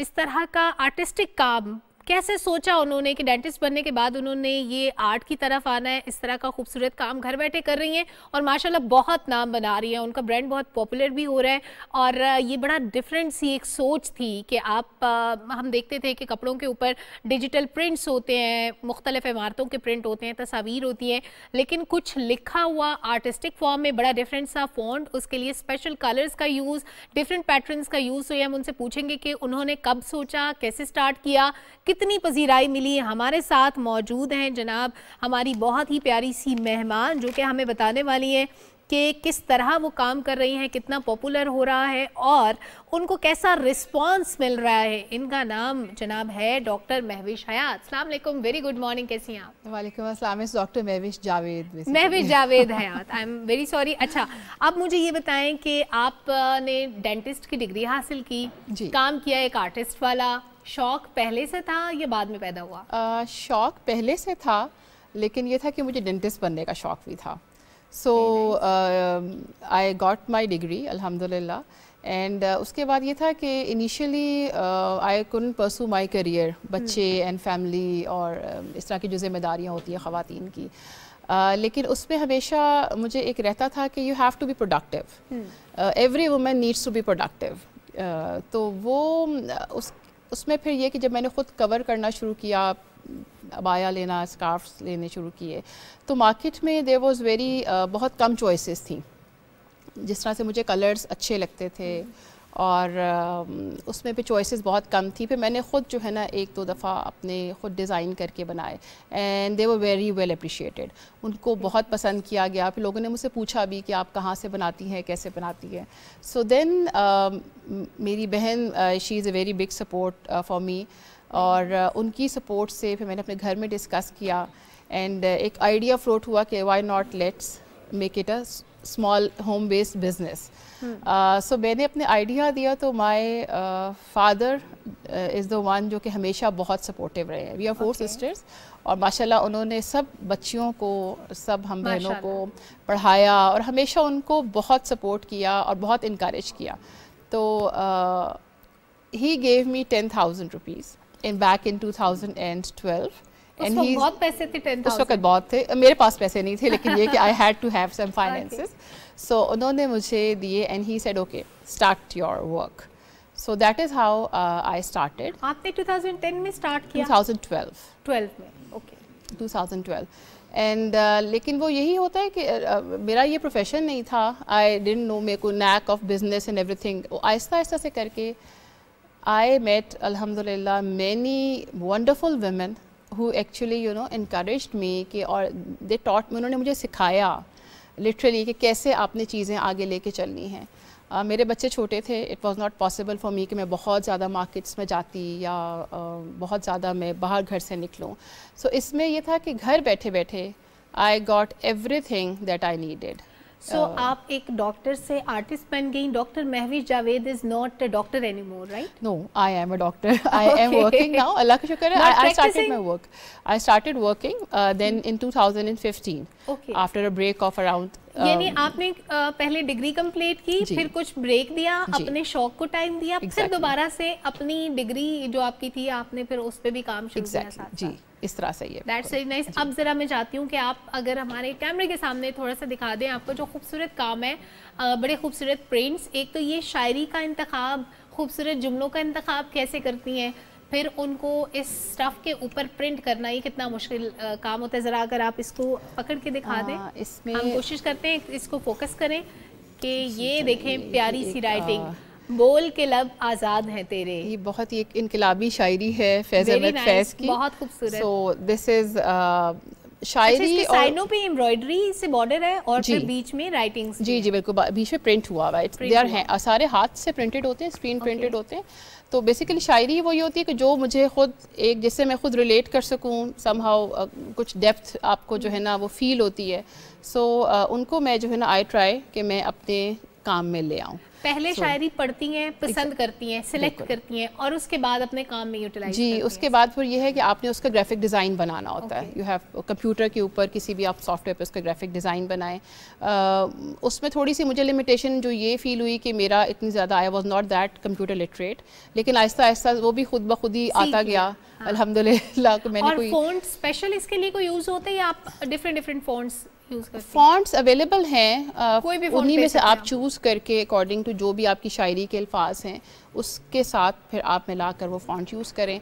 इस तरह का आर्टिस्टिक काम कैसे सोचा उन्होंने कि डेंटिस्ट बनने के बाद उन्होंने ये आर्ट की तरफ आना है इस तरह का खूबसूरत काम घर बैठे कर रही हैं और माशाल्लाह बहुत नाम बना रही हैं उनका ब्रांड बहुत पॉपुलर भी हो रहा है और ये बड़ा डिफरेंट सी एक सोच थी कि आप आ, हम देखते थे कि कपड़ों के ऊपर डिजिटल प्रिंट्स होते हैं मुख्तलिफ इमारतों के प्रिंट होते हैं तस्वीर होती हैं लेकिन कुछ लिखा हुआ आर्टिस्टिक फॉर्म में बड़ा डिफरेंट सा फॉन्ट उसके लिए स्पेशल कलर्स का यूज़ डिफरेंट पैटर्न का यूज़ हुए हम उनसे पूछेंगे कि उन्होंने कब सोचा कैसे स्टार्ट किया कि कितनी पजीराई मिली हमारे साथ मौजूद हैं जनाब हमारी बहुत ही प्यारी सी मेहमान जो कि हमें बताने वाली हैं कि किस तरह वो काम कर रही हैं कितना पॉपुलर हो रहा है और उनको कैसा रिस्पांस मिल रहा है इनका नाम जनाब है डॉक्टर महविश हयात वालेकुम वेरी गुड मॉर्निंग कैसी हैं आप वालेकुम अस्सलाम doctor Mahvish Javed Mahvish Javed Hayat I am very sorry अच्छा अब मुझे ये बताएं कि आपने डेंटिस्ट की डिग्री हासिल की काम किया एक आर्टिस्ट वाला शौक पहले से था या बाद में पैदा हुआ आ, शौक पहले से था लेकिन ये था कि मुझे डेंटिस्ट बनने का शौक भी था so I got my degree अलहमदिल्ला एंड uh, उसके बाद ये था कि initially I can pursue my career bachche and hmm. Family और uh, इस तरह की जो जिम्मेदारियाँ होती हैं ख़वान की uh, लेकिन उसमें हमेशा मुझे एक रहता था कि you have to be productive every women needs to be productive तो वो उस उसमें फिर ये कि जब मैंने ख़ुद कवर करना शुरू किया अबाया लेना स्कार्फ लेने शुरू किए तो मार्केट में देर वॉज़ वेरी बहुत कम चॉइसेस थी जिस तरह से मुझे कलर्स अच्छे लगते थे hmm. और उसमें भी चॉइसेस बहुत कम थी फिर मैंने ख़ुद जो है ना एक दो दफ़ा अपने ख़ुद डिज़ाइन करके बनाए and they were very well appreciated उनको बहुत पसंद किया गया फिर लोगों ने मुझसे पूछा भी कि आप कहाँ से बनाती हैं कैसे बनाती हैं सो देन मेरी बहन she is a very big support for me और uh, उनकी सपोर्ट से फिर मैंने अपने घर में डिस्कस किया एंड uh, एक आइडिया फ्लोट हुआ कि why not let's make it a small home based business so hmm. uh, मैंने अपने आइडिया दिया तो my father is the one जो कि हमेशा बहुत सपोर्टिव रहे हैं वी आर फोर सिस्टर्स और माशाल्लाह उन्होंने सब बच्चियों को सब हम बहनों को पढ़ाया और हमेशा उनको बहुत सपोर्ट किया और बहुत इनक्रेज किया तो he gave me ten thousand rupees in back in two thousand and twelve and he बहुत पैसे थे उस वक्त बहुत थे मेरे पास पैसे नहीं थे लेकिन ये कि I had to have some finances so उन्होंने मुझे दिए and he said okay start your work so that is how I started आपने 2010 में स्टार्ट किया 2012 12 में ओके okay. 2012 एंड uh, लेकिन वो यही होता है कि uh, uh मेरा ये प्रोफेशन नहीं था आई डेंट नो मे को knack of business and everything आहिस्ता आहिस्ता से करके आई मेट अल्हम्दुलिल्लाह many wonderful women who actually you know encourage me कि और दे टॉट में उन्होंने मुझे सिखाया लिटरली कि कैसे आपने चीज़ें आगे लेके चलनी हैं uh, मेरे बच्चे छोटे थे it was not possible for me कि मैं बहुत ज़्यादा मार्केट्स में जाती या uh, बहुत ज़्यादा मैं बाहर घर से निकलूँ सो so, इसमें यह था कि घर बैठे बैठे I got everything that I needed so so, uh, आप एक डॉक्टर से आर्टिस्ट बन गई doctor Mahvir Javed is not a doctor anymore right no I am a doctor I am working now Allah का शुक्र है I started my work I started working then in 2015 okay after a break of around यानी um, आपने पहले degree complete की फिर कुछ break दिया अपने शौक को टाइम दिया फिर दोबारा से अपनी डिग्री जो आपकी थी आपने फिर उस पर भी काम शुरू किया जी इस तरह से ये दैट्स वेरी नाइस अब ज़रा मैं चाहती हूँ कि आप अगर हमारे कैमरे के सामने थोड़ा सा दिखा दें आपको जो खूबसूरत काम है बड़े खूबसूरत प्रिंट्स एक तो ये शायरी का इंतखब खूबसूरत जुमलों का इंतखब कैसे करती हैं फिर उनको इस स्टफ़ के ऊपर प्रिंट करना ये कितना मुश्किल काम होता है ज़रा अगर आप इसको पकड़ के दिखा दें हाँ, इसमें हम कोशिश करते हैं इसको फोकस करें कि ये देखें प्यारी सी राइटिंग बोल के लब आज़ाद है तेरे ये बहुत ही एक इनकलाबी शायरी है फैज़ अहमद फैज़ की बहुत खूबसूरत सो दिस इज़ शायरी अच्छा, साइनों पे एम्ब्रॉयडरी से बॉर्डर है और फिर बीच में राइटिंग्स जी जी बिल्कुल बीच में प्रिंट हुआ हुआ है देर हैं सारे हाथ से प्रिंटेड होते हैं स्क्रीन प्रिंटेड होते हैं तो बेसिकली शायरी वो ये होती है कि जो मुझे खुद एक जिससे मैं खुद रिलेट कर सकूँ समहाउ कुछ डेप्थ आपको जो है ना वो फील होती है सो so, उनको मैं जो है ना आई ट्राई कि मैं अपने काम में ले आऊँ पहले so, शायरी पढ़ती हैं पसंद करती हैं सिलेक्ट करती हैं और उसके बाद अपने काम में यूटिलाइज जी उसके बाद फिर ये है कि आपने उसका ग्राफिक डिज़ाइन बनाना होता okay. है यू हैव कंप्यूटर के ऊपर किसी भी आप सॉफ्टवेयर पर उसका ग्राफिक डिज़ाइन बनाएं uh, उसमें थोड़ी सी मुझे लिमिटेशन जो ये फील हुई कि मेरा इतनी ज़्यादा I was not that computer literate लेकिन आहिस्ता आहिस्ता वो भी खुद ब खुद ही आता गया हाँ। अलहमदिल्ला मैंने कोई फोन स्पेशल इसके लिए कोई यूज़ होते हैं या आप different different phones fonts available हैं uh, कोई भी उन्हीं में से आप चूज़ करके अकॉर्डिंग टू जो भी आपकी शायरी के अल्फाज हैं उसके साथ फिर आप मिला कर वो फॉन्ट यूज़ करें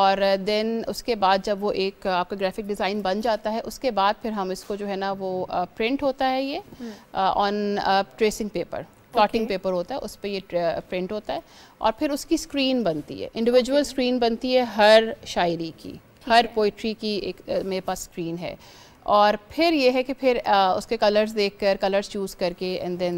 और देन uh, उसके बाद जब वो एक uh, आपका ग्राफिक डिज़ाइन बन जाता है उसके बाद फिर हम इसको जो है ना वो प्रिंट होता है ये on tracing paper plotting okay. Paper होता है उस पर ये प्रिंट होता है और फिर उसकी स्क्रीन बनती है इंडिविजुअल okay. स्क्रीन बनती है हर शायरी की हर पोइट्री की एक मेरे पास स्क्रीन है और फिर ये है कि फिर आ, उसके कलर्स देखकर कलर्स चूज करके एंड देन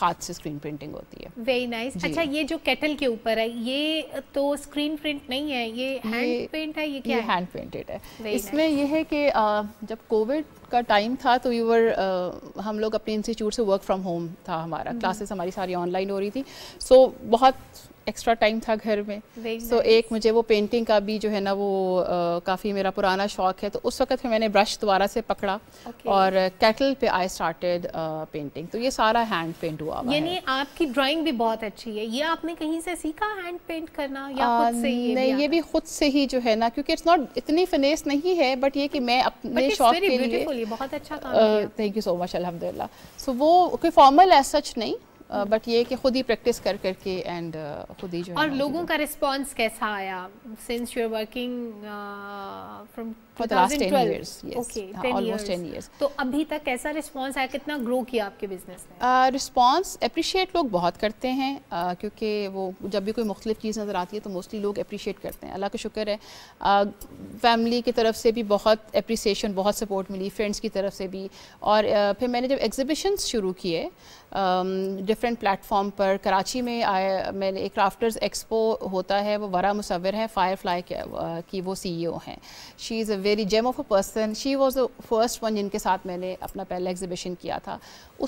हाथ से स्क्रीन प्रिंटिंग होती है वेरी नाइस nice. अच्छा ये जो केटल के ऊपर है ये तो स्क्रीन प्रिंट नहीं है ये हैंड पेंट है ये क्या ये हैंड पेंटेड है, है. इसमें nice. ये है कि जब कोविड का टाइम था तो यूवर uh, हम लोग अपने इंस्टीट्यूट से वर्क फ्रॉम होम था हमारा क्लासेस हम्म। हमारी सारी ऑनलाइन हो रही थी सो so, बहुत एक्स्ट्रा टाइम था घर में सो so, nice. एक मुझे वो पेंटिंग का भी जो है ना वो आ, काफ़ी मेरा पुराना शौक है तो उस वक्त फिर मैंने ब्रश दोबारा से पकड़ा okay. और कैटल पे आई स्टार्टेड पेंटिंग तो ये सारा हैंड पेंट हुआ यानी आपकी ड्राइंग भी बहुत अच्छी है ये आपने कहीं से सीखा हैंड पेंट करना या आ, खुद से ही नहीं ये भी खुद से ही जो है ना क्योंकि इट्स नॉट इतनी फिनेस नहीं है बट ये कि मैं अपने शौक के लिए बहुत अच्छा थैंक यू सो मच अलहमदिल्ला सो वो कोई फॉर्मल है सच नहीं बट uh, ये कि खुद ही प्रैक्टिस कर करके एंड uh, खुद ही जो और लोगों का रिस्पांस कैसा आया since you are working from for the last 10 years yes almost 10 years तो अभी तक कैसा रिस्पांस आया कितना ग्रो किया आपके बिजनेस ने रिस्पांस अप्रिशिएट लोग बहुत करते हैं uh, क्योंकि वो जब भी कोई मुख्तलिफ चीज़ नज़र आती है तो मोस्टली लोग अप्रिशिएट करते हैं अल्लाह का शुक्र है फैमिली uh, की तरफ से भी बहुत अप्रिसिएशन बहुत सपोर्ट मिली फ्रेंड्स की तरफ से भी और uh, फिर मैंने जब एग्जिबिशन शुरू किए डिफरेंट um, प्लेटफॉर्म पर कराची में आए मैंने एक क्राफ्टर्स एक्सपो होता है वो वरा मुसविर हैं फायर फ्लाई की वो ओ e हैं she is a very gem of a person she was the first one जिनके साथ मैंने अपना पहला एग्जीबिशन किया था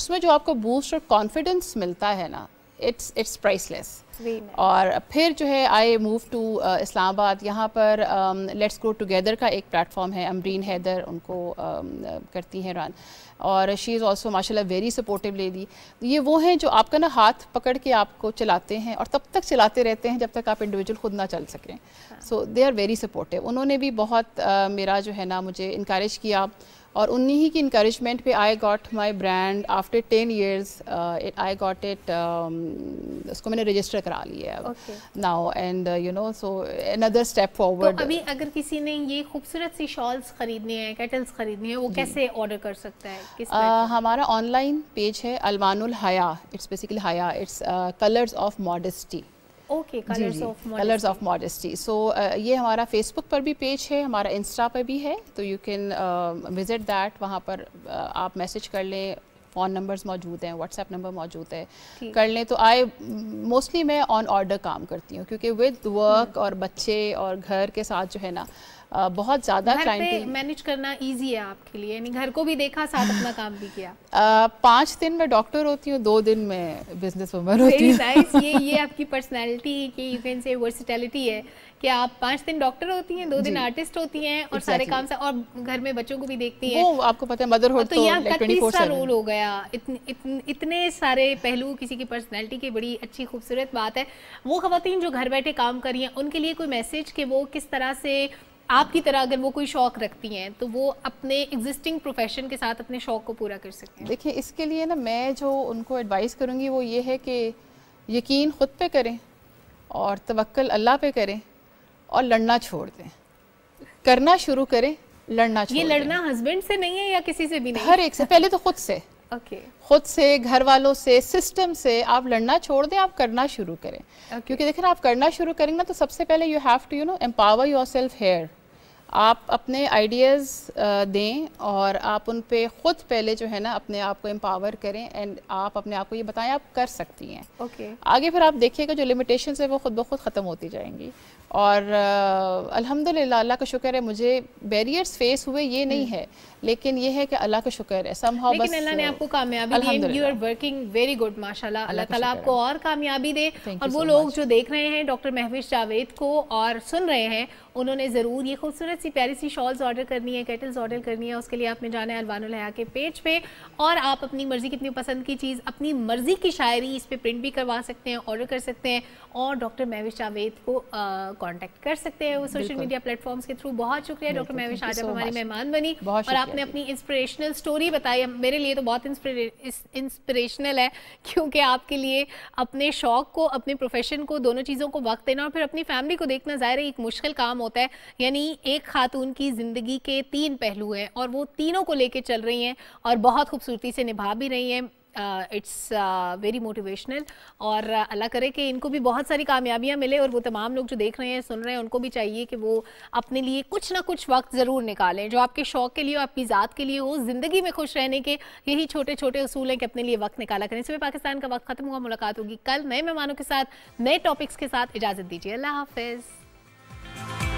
उसमें जो आपको बूस्ट और कॉन्फिडेंस मिलता है ना इट्स इट्स प्राइसलेस और फिर जो है आई मूव टू इस्लामाबाद यहाँ पर लेट्स गो टुगेदर का एक प्लेटफॉर्म है अमरीन हैदर उनको um, करती हैं रन और शी इज़ ऑल्सो माशा वेरी सपोर्टिव लेडी ये वो हैं जो आपका ना हाथ पकड़ के आपको चलाते हैं और तब तक चलाते रहते हैं जब तक आप इंडिविजुअल खुद ना चल सकें so they are very supportive उन्होंने भी बहुत uh, मेरा जो है ना मुझे इनक्रेज किया और उन्हीं ही की इनक्रेजमेंट पे I got my brand after ten years I got it उसको मैंने रजिस्टर करा लिया है now and you know so another step forward अभी अगर किसी ने ये खूबसूरत सी शॉल्स खरीदनी है कैटल्स खरीदनी है वो कैसे ऑर्डर कर सकता है किस uh, हमारा ऑनलाइन पेज है अलमानुल हया इट्स बेसिकली हया it's colours of modesty okay colours of modesty so ये हमारा फेसबुक पर भी पेज है हमारा इंस्टा पर भी है तो यू कैन विजिट दैट वहाँ पर uh, आप मैसेज कर लें फ़ोन नंबर्स मौजूद हैं व्हाट्सएप नंबर मौजूद है कर लें तो आई मोस्टली मैं ऑन ऑर्डर काम करती हूँ क्योंकि विद वर्क हम्म. और बच्चे और घर के साथ जो है ना बहुत ज़्यादा क्लाइंट मैनेज करना इजी है आपके लिए यानी घर को भी देखा साथ अपना काम भी किया पाँच दिन में डॉक्टर होती हूँ दो दिन में बिजनेस वुमन होती हूँ ये ये आपकी पर्सनैलिटी की यू से वर्सिटैलिटी है कि आप पाँच दिन डॉक्टर होती हैं दो दिन आर्टिस्ट होती हैं और exactly. सारे काम से और घर में बच्चों को भी देखती हैं वो आपको पता है मदरहुड तो, तो यहाँ तो रोल हो गया इतन, इतन, इतने सारे पहलू किसी की पर्सनैलिटी की बड़ी अच्छी खूबसूरत बात है वो खातन जो घर बैठे काम कर रही हैं उनके लिए कोई मैसेज कि वो किस तरह से आपकी तरह अगर वो कोई शौक रखती हैं तो वो अपने एग्जिस्टिंग प्रोफेशन के साथ अपने शौक को पूरा कर सकती हैं देखिए इसके लिए ना मैं जो उनको एडवाइस करूँगी वो ये है कि यकीन ख़ुद पे करें और तवक्ल अल्लाह पे करें और लड़ना छोड़ दें करना शुरू करें लड़ना छोड़ ये लड़ना हस्बैंड से नहीं है या किसी से भी नहीं हर एक से पहले तो खुद से okay. खुद से घर वालों से सिस्टम से आप लड़ना छोड़ दें आप करना शुरू करें okay. क्योंकि देखें आप करना शुरू करेंगे ना तो सबसे पहले you have to you know empower yourself here आप अपने आइडियाज़ दें और आप उन पर ख़ुद पहले जो है ना अपने आप को एम्पावर करें एंड आप अपने आप को ये बताएं आप कर सकती हैं ओके okay. आगे फिर आप देखिएगा जो लिमिटेशन है वो ख़ुद ब खुद ख़त्म होती जाएंगी और अल्हम्दुलिल्लाह अल्लाह का शुक्र है मुझे बैरियर्स फेस हुए ये नहीं हम्म। है लेकिन ये है कि अल्लाह का शुक्र है समहा लेकिन अल्लाह ने आपको कामयाबी दी you are working very good माशाल्लाह अल्लाह ताला आपको और कामयाबी दे और वो लोग जो देख रहे हैं डॉक्टर महविश जावेद को और सुन रहे हैं उन्होंने ज़रूर ये खूबसूरत सी प्यारी सी शॉल्स ऑर्डर करनी है कैटल्स ऑर्डर करनी है उसके लिए आपने जाना है अलवानया के पेज पे और आप अपनी मर्ज़ी की पसंद की चीज़ अपनी मर्ज़ी की शायरी इस पर प्रिंट भी करवा सकते हैं ऑर्डर कर सकते हैं और डॉक्टर महविश जावेद को कॉन्टेक्ट कर सकते हैं वो सोशल मीडिया प्लेटफॉर्म्स के थ्रू बहुत शुक्रिया डॉक्टर महविश आज आप हमारी मेहमान बनी और आप आपने अपनी इंस्पिरेशनल स्टोरी बताई मेरे लिए तो बहुत इंस्पिरेशनल है क्योंकि आपके लिए अपने शौक को अपने प्रोफेशन को दोनों चीज़ों को वक्त देना और फिर अपनी फैमिली को देखना ज़ाहिर एक मुश्किल काम होता है यानी एक खातून की ज़िंदगी के तीन पहलू हैं और वो तीनों को लेकर चल रही हैं और बहुत खूबसूरती से निभा भी रही हैं इट्स वेरी मोटिवेशनल और uh, अल्लाह करे कि इनको भी बहुत सारी कामयाबियाँ मिले और वो तमाम लोग जो देख रहे हैं सुन रहे हैं उनको भी चाहिए कि वो अपने लिए कुछ ना कुछ वक्त ज़रूर निकालें जो आपके शौक़ के लिए हो आपकी ज़ात के लिए हो ज़िंदगी में खुश रहने के यही छोटे छोटे असूल हैं कि अपने लिए वक्त निकाला करें इसमें पाकिस्तान का वक्त ख़त्म हुआ मुलाकात होगी कल नए मेहमानों के साथ नए टॉपिक्स के साथ इजाज़त दीजिए अल्लाह हाफिज़